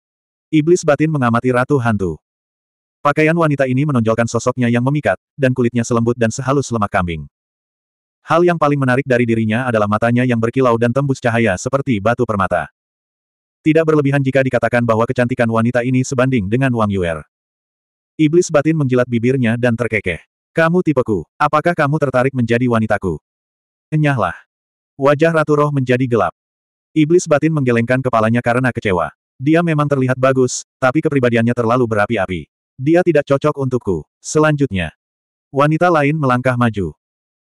Speaker 1: Iblis batin mengamati ratu hantu. Pakaian wanita ini menonjolkan sosoknya yang memikat, dan kulitnya selembut dan sehalus lemak kambing. Hal yang paling menarik dari dirinya adalah matanya yang berkilau dan tembus cahaya seperti batu permata. Tidak berlebihan jika dikatakan bahwa kecantikan wanita ini sebanding dengan Wang Yuer. Iblis batin menjilat bibirnya dan terkekeh. Kamu tipeku, apakah kamu tertarik menjadi wanitaku? Enyahlah. Wajah Ratu Roh menjadi gelap. Iblis batin menggelengkan kepalanya karena kecewa. Dia memang terlihat bagus, tapi kepribadiannya terlalu berapi-api. Dia tidak cocok untukku. Selanjutnya. Wanita lain melangkah maju.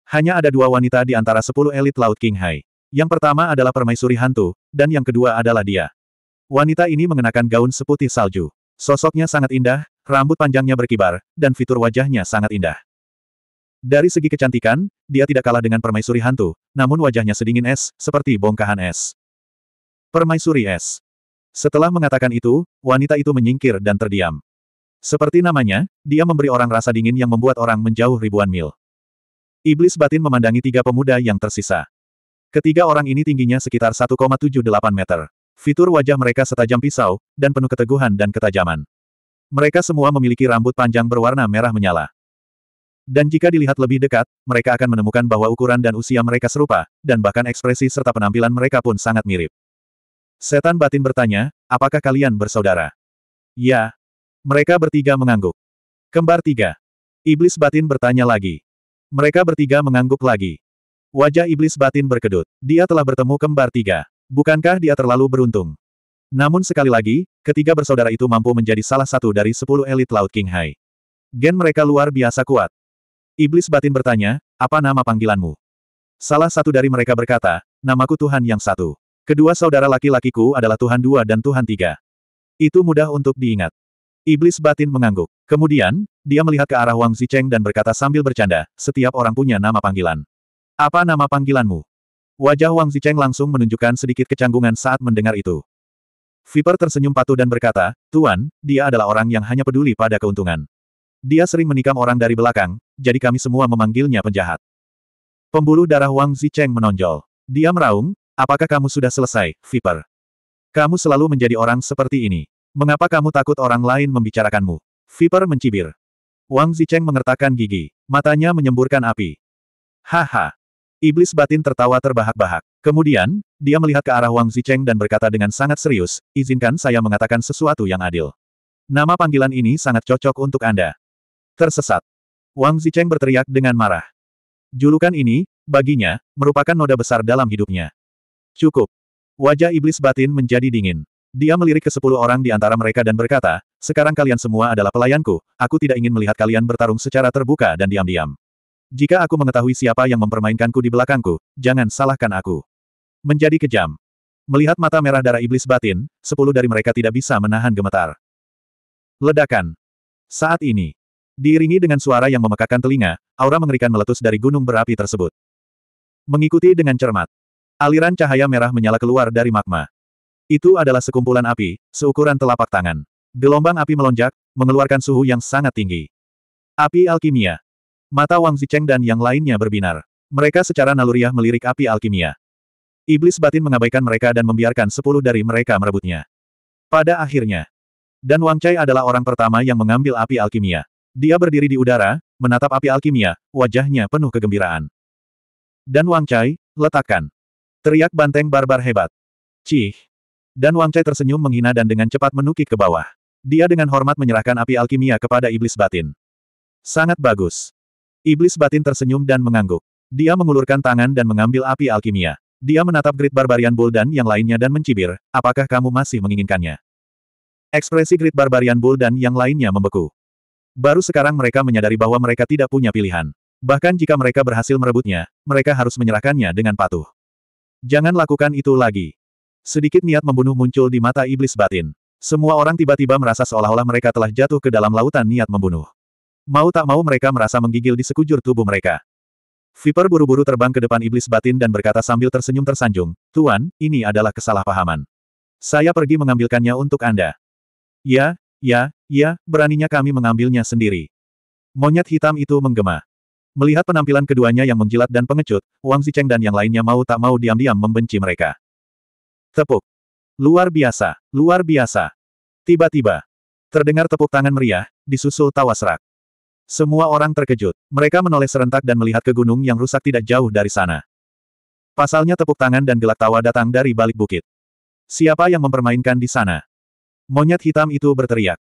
Speaker 1: Hanya ada dua wanita di antara sepuluh elit Laut King Hai. Yang pertama adalah permaisuri hantu, dan yang kedua adalah dia. Wanita ini mengenakan gaun seputih salju. Sosoknya sangat indah, rambut panjangnya berkibar, dan fitur wajahnya sangat indah. Dari segi kecantikan, dia tidak kalah dengan permaisuri hantu, namun wajahnya sedingin es, seperti bongkahan es. Permaisuri es. Setelah mengatakan itu, wanita itu menyingkir dan terdiam. Seperti namanya, dia memberi orang rasa dingin yang membuat orang menjauh ribuan mil. Iblis batin memandangi tiga pemuda yang tersisa. Ketiga orang ini tingginya sekitar 1,78 meter. Fitur wajah mereka setajam pisau, dan penuh keteguhan dan ketajaman. Mereka semua memiliki rambut panjang berwarna merah menyala. Dan jika dilihat lebih dekat, mereka akan menemukan bahwa ukuran dan usia mereka serupa, dan bahkan ekspresi serta penampilan mereka pun sangat mirip. Setan batin bertanya, apakah kalian bersaudara? Ya. Mereka bertiga mengangguk. Kembar tiga. Iblis batin bertanya lagi. Mereka bertiga mengangguk lagi. Wajah iblis batin berkedut. Dia telah bertemu kembar tiga. Bukankah dia terlalu beruntung? Namun sekali lagi, ketiga bersaudara itu mampu menjadi salah satu dari sepuluh elit Laut King Hai. Gen mereka luar biasa kuat. Iblis batin bertanya, apa nama panggilanmu? Salah satu dari mereka berkata, namaku Tuhan yang satu. Kedua saudara laki-lakiku adalah Tuhan dua dan Tuhan tiga. Itu mudah untuk diingat. Iblis batin mengangguk. Kemudian, dia melihat ke arah Wang Zicheng dan berkata sambil bercanda, setiap orang punya nama panggilan. Apa nama panggilanmu? Wajah Wang Zicheng langsung menunjukkan sedikit kecanggungan saat mendengar itu. Viper tersenyum patuh dan berkata, Tuan, dia adalah orang yang hanya peduli pada keuntungan. Dia sering menikam orang dari belakang, jadi kami semua memanggilnya penjahat. Pembuluh darah Wang Zicheng menonjol. Dia meraung, apakah kamu sudah selesai, Viper? Kamu selalu menjadi orang seperti ini. Mengapa kamu takut orang lain membicarakanmu? Viper mencibir. Wang Zicheng mengertakkan gigi. Matanya menyemburkan api. Haha, Iblis batin tertawa terbahak-bahak. Kemudian, dia melihat ke arah Wang Zicheng dan berkata dengan sangat serius, izinkan saya mengatakan sesuatu yang adil. Nama panggilan ini sangat cocok untuk Anda. Tersesat. Wang Zicheng berteriak dengan marah. Julukan ini, baginya, merupakan noda besar dalam hidupnya. Cukup. Wajah iblis batin menjadi dingin. Dia melirik ke sepuluh orang di antara mereka dan berkata, sekarang kalian semua adalah pelayanku, aku tidak ingin melihat kalian bertarung secara terbuka dan diam-diam. Jika aku mengetahui siapa yang mempermainkanku di belakangku, jangan salahkan aku. Menjadi kejam. Melihat mata merah darah iblis batin, sepuluh dari mereka tidak bisa menahan gemetar. Ledakan. Saat ini. Diiringi dengan suara yang memekakan telinga, aura mengerikan meletus dari gunung berapi tersebut. Mengikuti dengan cermat. Aliran cahaya merah menyala keluar dari magma. Itu adalah sekumpulan api, seukuran telapak tangan. Gelombang api melonjak, mengeluarkan suhu yang sangat tinggi. Api alkimia. Mata Wang Zicheng dan yang lainnya berbinar. Mereka secara naluriah melirik api alkimia. Iblis batin mengabaikan mereka dan membiarkan sepuluh dari mereka merebutnya. Pada akhirnya, Dan Wang Chai adalah orang pertama yang mengambil api alkimia. Dia berdiri di udara, menatap api alkimia, wajahnya penuh kegembiraan. Dan Wang Chai, letakkan. Teriak banteng barbar hebat. Cih. Dan Wang Chai tersenyum menghina dan dengan cepat menukik ke bawah. Dia dengan hormat menyerahkan api alkimia kepada iblis batin. Sangat bagus. Iblis batin tersenyum dan mengangguk. Dia mengulurkan tangan dan mengambil api alkimia. Dia menatap Grid Barbarian Bull dan yang lainnya dan mencibir, apakah kamu masih menginginkannya? Ekspresi Grid Barbarian Bull dan yang lainnya membeku. Baru sekarang mereka menyadari bahwa mereka tidak punya pilihan. Bahkan jika mereka berhasil merebutnya, mereka harus menyerahkannya dengan patuh. Jangan lakukan itu lagi. Sedikit niat membunuh muncul di mata iblis batin. Semua orang tiba-tiba merasa seolah-olah mereka telah jatuh ke dalam lautan niat membunuh. Mau tak mau mereka merasa menggigil di sekujur tubuh mereka. Viper buru-buru terbang ke depan iblis batin dan berkata sambil tersenyum tersanjung, Tuan, ini adalah kesalahpahaman. Saya pergi mengambilkannya untuk Anda. Ya, ya, ya, beraninya kami mengambilnya sendiri. Monyet hitam itu menggema. Melihat penampilan keduanya yang menjilat dan pengecut, Wang Zicheng dan yang lainnya mau tak mau diam-diam membenci mereka. Tepuk. Luar biasa, luar biasa. Tiba-tiba, Terdengar tepuk tangan meriah, disusul tawa serak. Semua orang terkejut. Mereka menoleh serentak dan melihat ke gunung yang rusak tidak jauh dari sana. Pasalnya tepuk tangan dan gelak tawa datang dari balik bukit. Siapa yang mempermainkan di sana? Monyet hitam itu berteriak.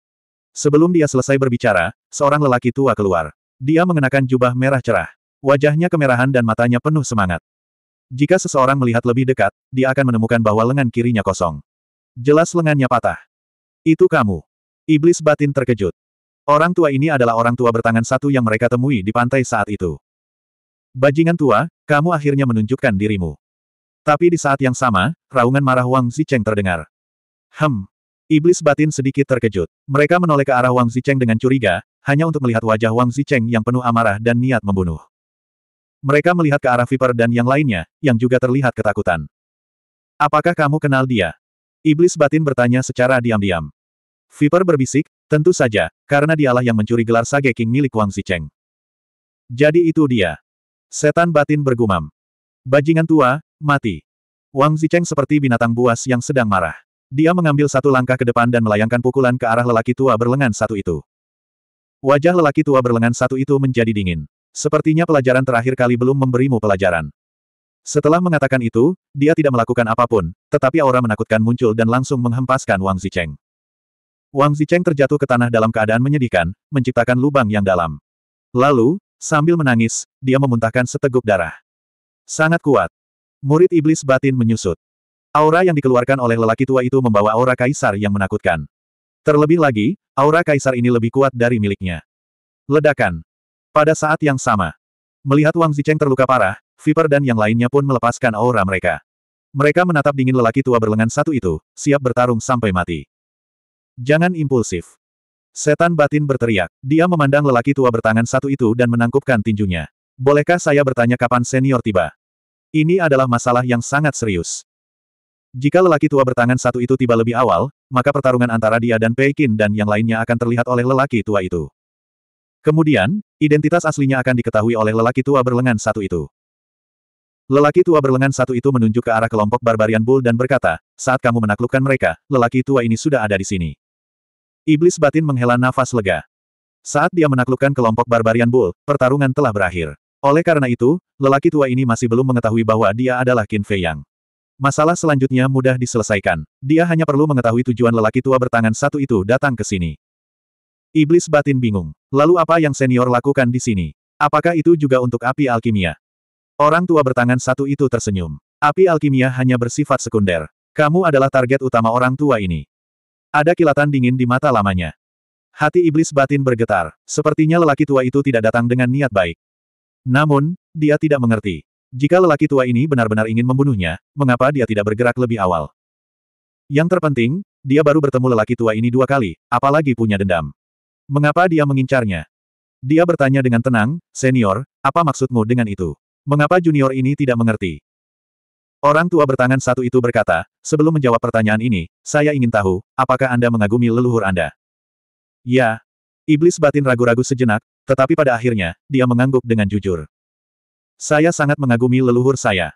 Speaker 1: Sebelum dia selesai berbicara, seorang lelaki tua keluar. Dia mengenakan jubah merah cerah. Wajahnya kemerahan dan matanya penuh semangat. Jika seseorang melihat lebih dekat, dia akan menemukan bahwa lengan kirinya kosong. Jelas lengannya patah. Itu kamu. Iblis batin terkejut. Orang tua ini adalah orang tua bertangan satu yang mereka temui di pantai saat itu. Bajingan tua, kamu akhirnya menunjukkan dirimu. Tapi di saat yang sama, raungan marah Wang Zicheng terdengar. Hem. Iblis batin sedikit terkejut. Mereka menoleh ke arah Wang Zicheng dengan curiga, hanya untuk melihat wajah Wang Zicheng yang penuh amarah dan niat membunuh. Mereka melihat ke arah Viper dan yang lainnya, yang juga terlihat ketakutan. Apakah kamu kenal dia? Iblis batin bertanya secara diam-diam. Viper berbisik, tentu saja, karena dialah yang mencuri gelar Sage King milik Wang Zicheng. Jadi itu dia. Setan batin bergumam. Bajingan tua, mati. Wang Zicheng seperti binatang buas yang sedang marah. Dia mengambil satu langkah ke depan dan melayangkan pukulan ke arah lelaki tua berlengan satu itu. Wajah lelaki tua berlengan satu itu menjadi dingin. Sepertinya pelajaran terakhir kali belum memberimu pelajaran. Setelah mengatakan itu, dia tidak melakukan apapun, tetapi aura menakutkan muncul dan langsung menghempaskan Wang Zicheng. Wang Zicheng terjatuh ke tanah dalam keadaan menyedihkan, menciptakan lubang yang dalam. Lalu, sambil menangis, dia memuntahkan seteguk darah. Sangat kuat. Murid iblis batin menyusut. Aura yang dikeluarkan oleh lelaki tua itu membawa aura kaisar yang menakutkan. Terlebih lagi, aura kaisar ini lebih kuat dari miliknya. Ledakan. Pada saat yang sama. Melihat Wang Zicheng terluka parah, Viper dan yang lainnya pun melepaskan aura mereka. Mereka menatap dingin lelaki tua berlengan satu itu, siap bertarung sampai mati. Jangan impulsif. Setan batin berteriak. Dia memandang lelaki tua bertangan satu itu dan menangkupkan tinjunya. Bolehkah saya bertanya kapan senior tiba? Ini adalah masalah yang sangat serius. Jika lelaki tua bertangan satu itu tiba lebih awal, maka pertarungan antara dia dan Peikin dan yang lainnya akan terlihat oleh lelaki tua itu. Kemudian, identitas aslinya akan diketahui oleh lelaki tua berlengan satu itu. Lelaki tua berlengan satu itu menunjuk ke arah kelompok barbarian Bull dan berkata, saat kamu menaklukkan mereka, lelaki tua ini sudah ada di sini. Iblis batin menghela nafas lega. Saat dia menaklukkan kelompok Barbarian Bull, pertarungan telah berakhir. Oleh karena itu, lelaki tua ini masih belum mengetahui bahwa dia adalah Qin Fei Yang. Masalah selanjutnya mudah diselesaikan. Dia hanya perlu mengetahui tujuan lelaki tua bertangan satu itu datang ke sini. Iblis batin bingung. Lalu apa yang senior lakukan di sini? Apakah itu juga untuk api alkimia? Orang tua bertangan satu itu tersenyum. Api alkimia hanya bersifat sekunder. Kamu adalah target utama orang tua ini. Ada kilatan dingin di mata lamanya. Hati iblis batin bergetar, sepertinya lelaki tua itu tidak datang dengan niat baik. Namun, dia tidak mengerti. Jika lelaki tua ini benar-benar ingin membunuhnya, mengapa dia tidak bergerak lebih awal? Yang terpenting, dia baru bertemu lelaki tua ini dua kali, apalagi punya dendam. Mengapa dia mengincarnya? Dia bertanya dengan tenang, senior, apa maksudmu dengan itu? Mengapa junior ini tidak mengerti? Orang tua bertangan satu itu berkata, sebelum menjawab pertanyaan ini, saya ingin tahu, apakah Anda mengagumi leluhur Anda? Ya. Iblis batin ragu-ragu sejenak, tetapi pada akhirnya, dia mengangguk dengan jujur. Saya sangat mengagumi leluhur saya.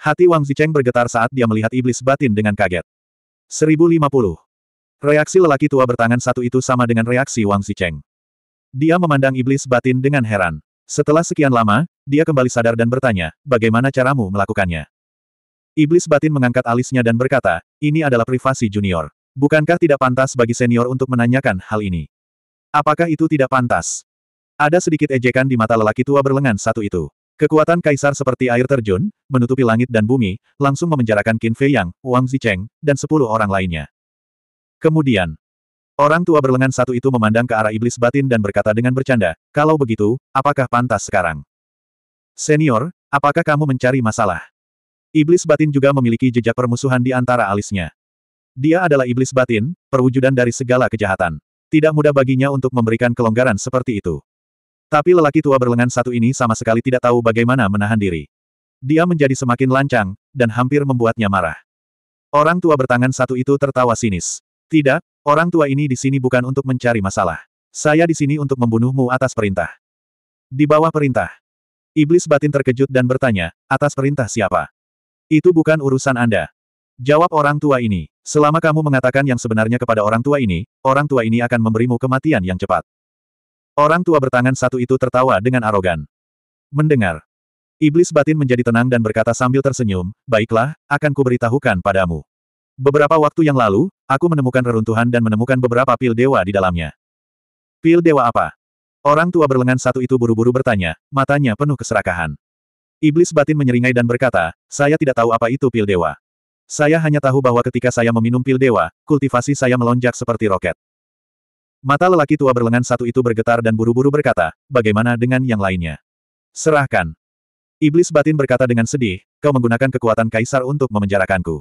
Speaker 1: Hati Wang Zicheng bergetar saat dia melihat iblis batin dengan kaget. 1050. Reaksi lelaki tua bertangan satu itu sama dengan reaksi Wang Zicheng. Dia memandang iblis batin dengan heran. Setelah sekian lama, dia kembali sadar dan bertanya, bagaimana caramu melakukannya? Iblis batin mengangkat alisnya dan berkata, ini adalah privasi junior. Bukankah tidak pantas bagi senior untuk menanyakan hal ini? Apakah itu tidak pantas? Ada sedikit ejekan di mata lelaki tua berlengan satu itu. Kekuatan kaisar seperti air terjun, menutupi langit dan bumi, langsung memenjarakan Qin Fei Yang, Wang Zicheng, dan sepuluh orang lainnya. Kemudian, orang tua berlengan satu itu memandang ke arah iblis batin dan berkata dengan bercanda, kalau begitu, apakah pantas sekarang? Senior, apakah kamu mencari masalah? Iblis batin juga memiliki jejak permusuhan di antara alisnya. Dia adalah iblis batin, perwujudan dari segala kejahatan. Tidak mudah baginya untuk memberikan kelonggaran seperti itu. Tapi lelaki tua berlengan satu ini sama sekali tidak tahu bagaimana menahan diri. Dia menjadi semakin lancang, dan hampir membuatnya marah. Orang tua bertangan satu itu tertawa sinis. Tidak, orang tua ini di sini bukan untuk mencari masalah. Saya di sini untuk membunuhmu atas perintah. Di bawah perintah. Iblis batin terkejut dan bertanya, atas perintah siapa? Itu bukan urusan Anda. Jawab orang tua ini, selama kamu mengatakan yang sebenarnya kepada orang tua ini, orang tua ini akan memberimu kematian yang cepat. Orang tua bertangan satu itu tertawa dengan arogan. Mendengar. Iblis batin menjadi tenang dan berkata sambil tersenyum, baiklah, akan kuberitahukan padamu. Beberapa waktu yang lalu, aku menemukan reruntuhan dan menemukan beberapa pil dewa di dalamnya. Pil dewa apa? Orang tua berlengan satu itu buru-buru bertanya, matanya penuh keserakahan. Iblis batin menyeringai dan berkata, saya tidak tahu apa itu pil dewa. Saya hanya tahu bahwa ketika saya meminum pil dewa, kultivasi saya melonjak seperti roket. Mata lelaki tua berlengan satu itu bergetar dan buru-buru berkata, bagaimana dengan yang lainnya? Serahkan. Iblis batin berkata dengan sedih, kau menggunakan kekuatan kaisar untuk memenjarakanku.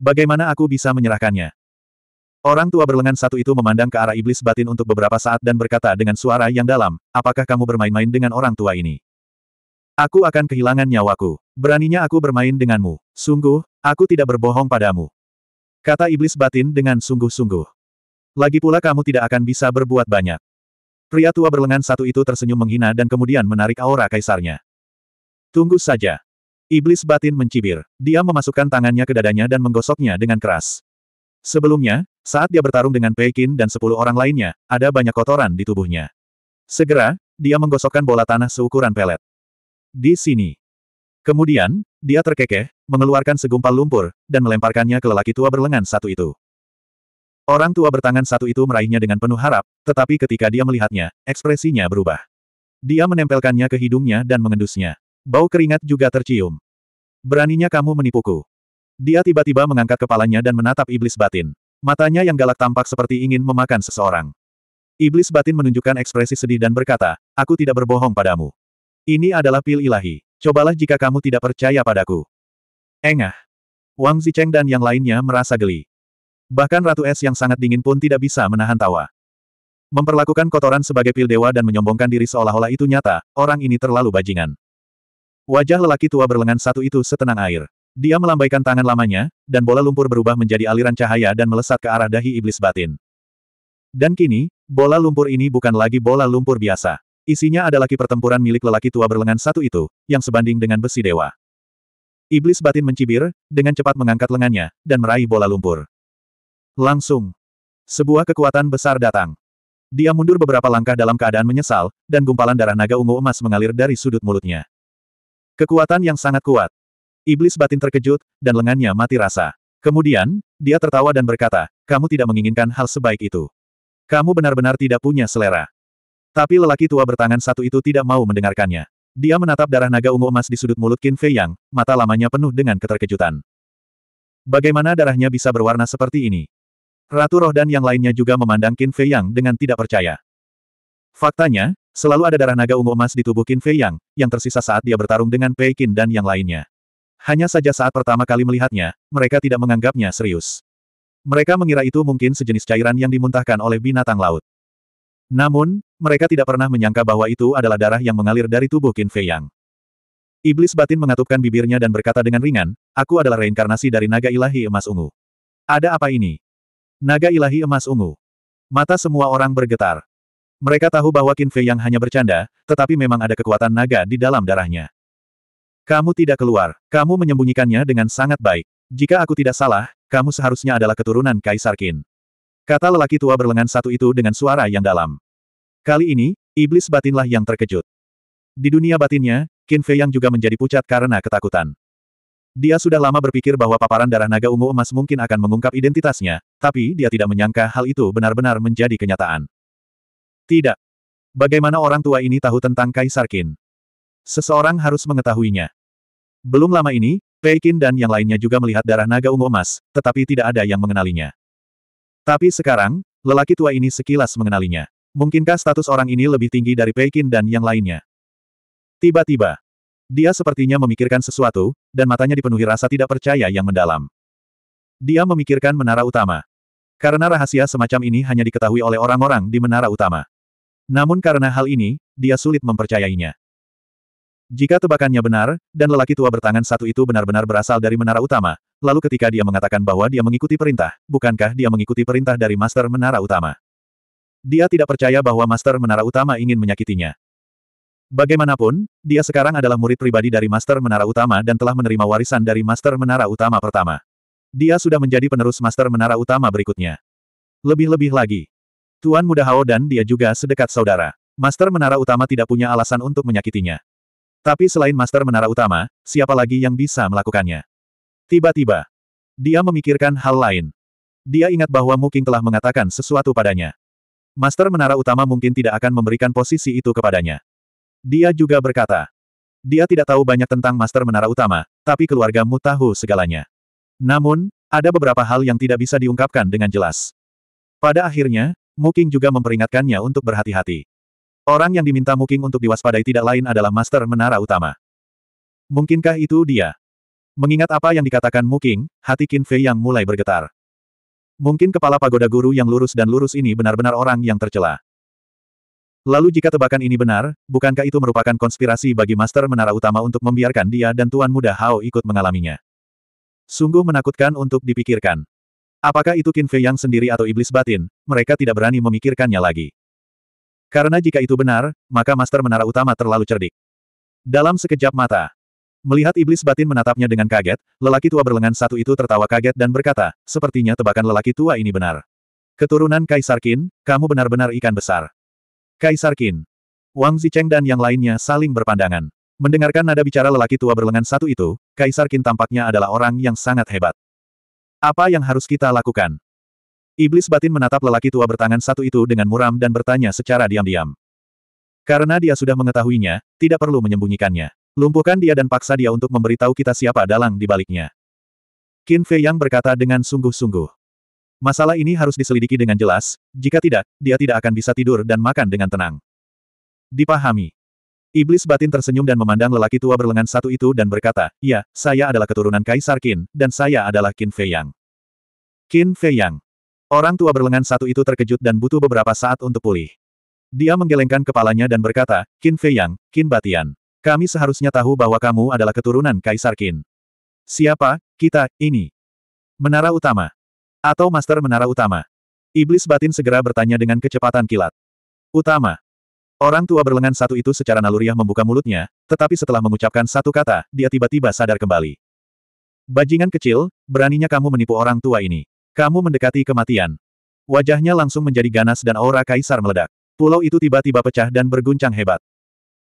Speaker 1: Bagaimana aku bisa menyerahkannya? Orang tua berlengan satu itu memandang ke arah iblis batin untuk beberapa saat dan berkata dengan suara yang dalam, apakah kamu bermain-main dengan orang tua ini? Aku akan kehilangan nyawaku. Beraninya aku bermain denganmu. Sungguh, aku tidak berbohong padamu. Kata iblis batin dengan sungguh-sungguh. Lagi pula kamu tidak akan bisa berbuat banyak. Pria tua berlengan satu itu tersenyum menghina dan kemudian menarik aura kaisarnya. Tunggu saja. Iblis batin mencibir. Dia memasukkan tangannya ke dadanya dan menggosoknya dengan keras. Sebelumnya, saat dia bertarung dengan Pekin dan sepuluh orang lainnya, ada banyak kotoran di tubuhnya. Segera, dia menggosokkan bola tanah seukuran pelet di sini. Kemudian, dia terkekeh, mengeluarkan segumpal lumpur, dan melemparkannya ke lelaki tua berlengan satu itu. Orang tua bertangan satu itu meraihnya dengan penuh harap, tetapi ketika dia melihatnya, ekspresinya berubah. Dia menempelkannya ke hidungnya dan mengendusnya. Bau keringat juga tercium. Beraninya kamu menipuku. Dia tiba-tiba mengangkat kepalanya dan menatap iblis batin. Matanya yang galak tampak seperti ingin memakan seseorang. Iblis batin menunjukkan ekspresi sedih dan berkata, aku tidak berbohong padamu. Ini adalah pil ilahi. Cobalah jika kamu tidak percaya padaku. Engah. Wang Zicheng dan yang lainnya merasa geli. Bahkan Ratu Es yang sangat dingin pun tidak bisa menahan tawa. Memperlakukan kotoran sebagai pil dewa dan menyombongkan diri seolah-olah itu nyata, orang ini terlalu bajingan. Wajah lelaki tua berlengan satu itu setenang air. Dia melambaikan tangan lamanya, dan bola lumpur berubah menjadi aliran cahaya dan melesat ke arah dahi iblis batin. Dan kini, bola lumpur ini bukan lagi bola lumpur biasa. Isinya adalah laki pertempuran milik lelaki tua berlengan satu itu, yang sebanding dengan besi dewa. Iblis batin mencibir, dengan cepat mengangkat lengannya, dan meraih bola lumpur. Langsung. Sebuah kekuatan besar datang. Dia mundur beberapa langkah dalam keadaan menyesal, dan gumpalan darah naga ungu emas mengalir dari sudut mulutnya. Kekuatan yang sangat kuat. Iblis batin terkejut, dan lengannya mati rasa. Kemudian, dia tertawa dan berkata, kamu tidak menginginkan hal sebaik itu. Kamu benar-benar tidak punya selera. Tapi lelaki tua bertangan satu itu tidak mau mendengarkannya. Dia menatap darah naga ungu emas di sudut mulut Qin Fei Yang, mata lamanya penuh dengan keterkejutan. Bagaimana darahnya bisa berwarna seperti ini? Ratu Roh dan yang lainnya juga memandang Qin Fei Yang dengan tidak percaya. Faktanya, selalu ada darah naga ungu emas di tubuh Qin Fei Yang, yang tersisa saat dia bertarung dengan Pei Qin dan yang lainnya. Hanya saja saat pertama kali melihatnya, mereka tidak menganggapnya serius. Mereka mengira itu mungkin sejenis cairan yang dimuntahkan oleh binatang laut. Namun, mereka tidak pernah menyangka bahwa itu adalah darah yang mengalir dari tubuh Qin Fei Yang. Iblis batin mengatupkan bibirnya dan berkata dengan ringan, aku adalah reinkarnasi dari naga ilahi emas ungu. Ada apa ini? Naga ilahi emas ungu. Mata semua orang bergetar. Mereka tahu bahwa Qin Fei Yang hanya bercanda, tetapi memang ada kekuatan naga di dalam darahnya. Kamu tidak keluar, kamu menyembunyikannya dengan sangat baik. Jika aku tidak salah, kamu seharusnya adalah keturunan Kaisar Qin. Kata lelaki tua berlengan satu itu dengan suara yang dalam. Kali ini, iblis batinlah yang terkejut. Di dunia batinnya, Qin Fei yang juga menjadi pucat karena ketakutan. Dia sudah lama berpikir bahwa paparan darah naga ungu emas mungkin akan mengungkap identitasnya, tapi dia tidak menyangka hal itu benar-benar menjadi kenyataan. Tidak. Bagaimana orang tua ini tahu tentang Kaisar Qin? Seseorang harus mengetahuinya. Belum lama ini, Pei Qin dan yang lainnya juga melihat darah naga ungu emas, tetapi tidak ada yang mengenalinya. Tapi sekarang, lelaki tua ini sekilas mengenalinya. Mungkinkah status orang ini lebih tinggi dari Peikin dan yang lainnya? Tiba-tiba, dia sepertinya memikirkan sesuatu, dan matanya dipenuhi rasa tidak percaya yang mendalam. Dia memikirkan menara utama. Karena rahasia semacam ini hanya diketahui oleh orang-orang di menara utama. Namun karena hal ini, dia sulit mempercayainya. Jika tebakannya benar, dan lelaki tua bertangan satu itu benar-benar berasal dari menara utama, lalu ketika dia mengatakan bahwa dia mengikuti perintah, bukankah dia mengikuti perintah dari master menara utama? Dia tidak percaya bahwa Master Menara Utama ingin menyakitinya. Bagaimanapun, dia sekarang adalah murid pribadi dari Master Menara Utama dan telah menerima warisan dari Master Menara Utama pertama. Dia sudah menjadi penerus Master Menara Utama berikutnya. Lebih-lebih lagi. Tuan Muda Hao dan dia juga sedekat saudara. Master Menara Utama tidak punya alasan untuk menyakitinya. Tapi selain Master Menara Utama, siapa lagi yang bisa melakukannya? Tiba-tiba, dia memikirkan hal lain. Dia ingat bahwa Muking telah mengatakan sesuatu padanya. Master Menara Utama mungkin tidak akan memberikan posisi itu kepadanya. Dia juga berkata, dia tidak tahu banyak tentang Master Menara Utama, tapi keluargamu tahu segalanya. Namun, ada beberapa hal yang tidak bisa diungkapkan dengan jelas. Pada akhirnya, Muking juga memperingatkannya untuk berhati-hati. Orang yang diminta Muking untuk diwaspadai tidak lain adalah Master Menara Utama. Mungkinkah itu dia? Mengingat apa yang dikatakan Muking, hati Qin Fei yang mulai bergetar. Mungkin kepala pagoda guru yang lurus dan lurus ini benar-benar orang yang tercela. Lalu jika tebakan ini benar, bukankah itu merupakan konspirasi bagi Master Menara Utama untuk membiarkan dia dan Tuan Muda Hao ikut mengalaminya? Sungguh menakutkan untuk dipikirkan. Apakah itu Qin Fei yang sendiri atau iblis batin, mereka tidak berani memikirkannya lagi. Karena jika itu benar, maka Master Menara Utama terlalu cerdik. Dalam sekejap mata, Melihat iblis batin menatapnya dengan kaget, lelaki tua berlengan satu itu tertawa kaget dan berkata, sepertinya tebakan lelaki tua ini benar. Keturunan Kaisar Qin, kamu benar-benar ikan besar. Kaisar Qin. Wang Zicheng dan yang lainnya saling berpandangan. Mendengarkan nada bicara lelaki tua berlengan satu itu, Kaisar Qin tampaknya adalah orang yang sangat hebat. Apa yang harus kita lakukan? Iblis batin menatap lelaki tua bertangan satu itu dengan muram dan bertanya secara diam-diam. Karena dia sudah mengetahuinya, tidak perlu menyembunyikannya. Lumpuhkan dia dan paksa dia untuk memberitahu kita siapa dalang di baliknya. Qin Fei Yang berkata dengan sungguh-sungguh. Masalah ini harus diselidiki dengan jelas, jika tidak, dia tidak akan bisa tidur dan makan dengan tenang. Dipahami. Iblis batin tersenyum dan memandang lelaki tua berlengan satu itu dan berkata, Ya, saya adalah keturunan Kaisar Qin, dan saya adalah Qin Fei Yang. Qin Fei Yang. Orang tua berlengan satu itu terkejut dan butuh beberapa saat untuk pulih. Dia menggelengkan kepalanya dan berkata, Qin Fei Yang, Qin Batian. Kami seharusnya tahu bahwa kamu adalah keturunan Kaisar Qin. Siapa, kita, ini? Menara Utama. Atau Master Menara Utama. Iblis batin segera bertanya dengan kecepatan kilat. Utama. Orang tua berlengan satu itu secara naluriah membuka mulutnya, tetapi setelah mengucapkan satu kata, dia tiba-tiba sadar kembali. Bajingan kecil, beraninya kamu menipu orang tua ini. Kamu mendekati kematian. Wajahnya langsung menjadi ganas dan aura kaisar meledak. Pulau itu tiba-tiba pecah dan berguncang hebat.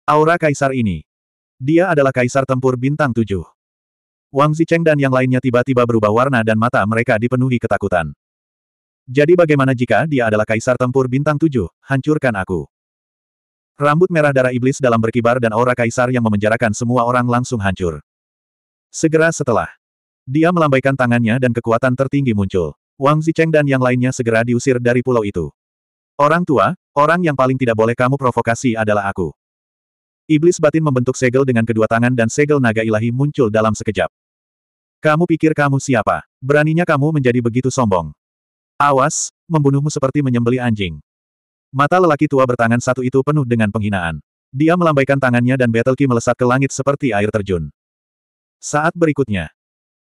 Speaker 1: Aura kaisar ini, dia adalah kaisar tempur bintang tujuh. Wang Zicheng dan yang lainnya tiba-tiba berubah warna dan mata mereka dipenuhi ketakutan. Jadi bagaimana jika dia adalah kaisar tempur bintang tujuh, hancurkan aku. Rambut merah darah iblis dalam berkibar dan aura kaisar yang memenjarakan semua orang langsung hancur. Segera setelah, dia melambaikan tangannya dan kekuatan tertinggi muncul. Wang Zicheng dan yang lainnya segera diusir dari pulau itu. Orang tua, orang yang paling tidak boleh kamu provokasi adalah aku. Iblis batin membentuk segel dengan kedua tangan dan segel naga ilahi muncul dalam sekejap. Kamu pikir kamu siapa? Beraninya kamu menjadi begitu sombong. Awas, membunuhmu seperti menyembeli anjing. Mata lelaki tua bertangan satu itu penuh dengan penghinaan. Dia melambaikan tangannya dan Betelki melesat ke langit seperti air terjun. Saat berikutnya,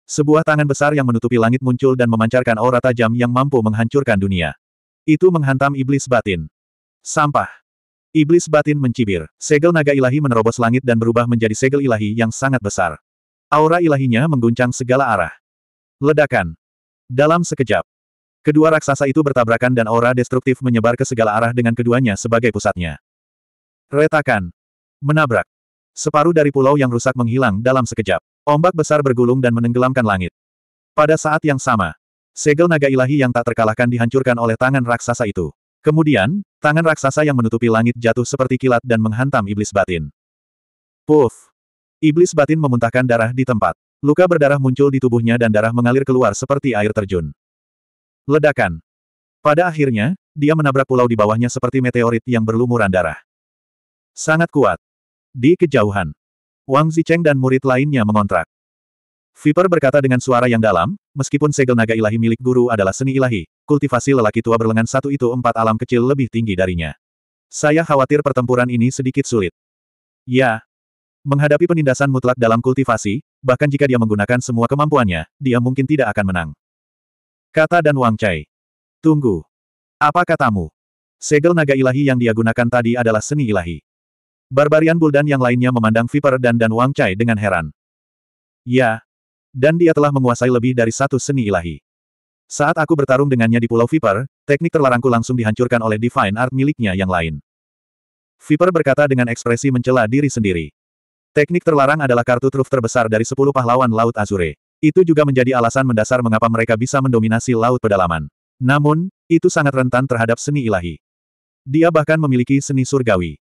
Speaker 1: sebuah tangan besar yang menutupi langit muncul dan memancarkan aura tajam yang mampu menghancurkan dunia. Itu menghantam iblis batin. Sampah. Iblis batin mencibir, segel naga ilahi menerobos langit dan berubah menjadi segel ilahi yang sangat besar. Aura ilahinya mengguncang segala arah. Ledakan. Dalam sekejap, kedua raksasa itu bertabrakan dan aura destruktif menyebar ke segala arah dengan keduanya sebagai pusatnya. Retakan. Menabrak. Separuh dari pulau yang rusak menghilang dalam sekejap. Ombak besar bergulung dan menenggelamkan langit. Pada saat yang sama, segel naga ilahi yang tak terkalahkan dihancurkan oleh tangan raksasa itu. Kemudian, tangan raksasa yang menutupi langit jatuh seperti kilat dan menghantam iblis batin. Puff! Iblis batin memuntahkan darah di tempat. Luka berdarah muncul di tubuhnya dan darah mengalir keluar seperti air terjun. Ledakan. Pada akhirnya, dia menabrak pulau di bawahnya seperti meteorit yang berlumuran darah. Sangat kuat. Di kejauhan, Wang Zicheng dan murid lainnya mengontrak. Viper berkata dengan suara yang dalam, meskipun segel naga ilahi milik guru adalah seni ilahi, kultivasi lelaki tua berlengan satu itu empat alam kecil lebih tinggi darinya. Saya khawatir pertempuran ini sedikit sulit. Ya. Menghadapi penindasan mutlak dalam kultivasi, bahkan jika dia menggunakan semua kemampuannya, dia mungkin tidak akan menang. Kata dan Wang Chai. Tunggu. Apa katamu? Segel naga ilahi yang dia gunakan tadi adalah seni ilahi. Barbarian Buldan yang lainnya memandang Viper dan dan Wang Chai dengan heran. Ya. Dan dia telah menguasai lebih dari satu seni ilahi. Saat aku bertarung dengannya di Pulau Viper, teknik terlarangku langsung dihancurkan oleh Divine Art miliknya yang lain. Viper berkata dengan ekspresi mencela diri sendiri. Teknik terlarang adalah kartu truf terbesar dari sepuluh pahlawan Laut Azure. Itu juga menjadi alasan mendasar mengapa mereka bisa mendominasi Laut Pedalaman. Namun, itu sangat rentan terhadap seni ilahi. Dia bahkan memiliki seni surgawi.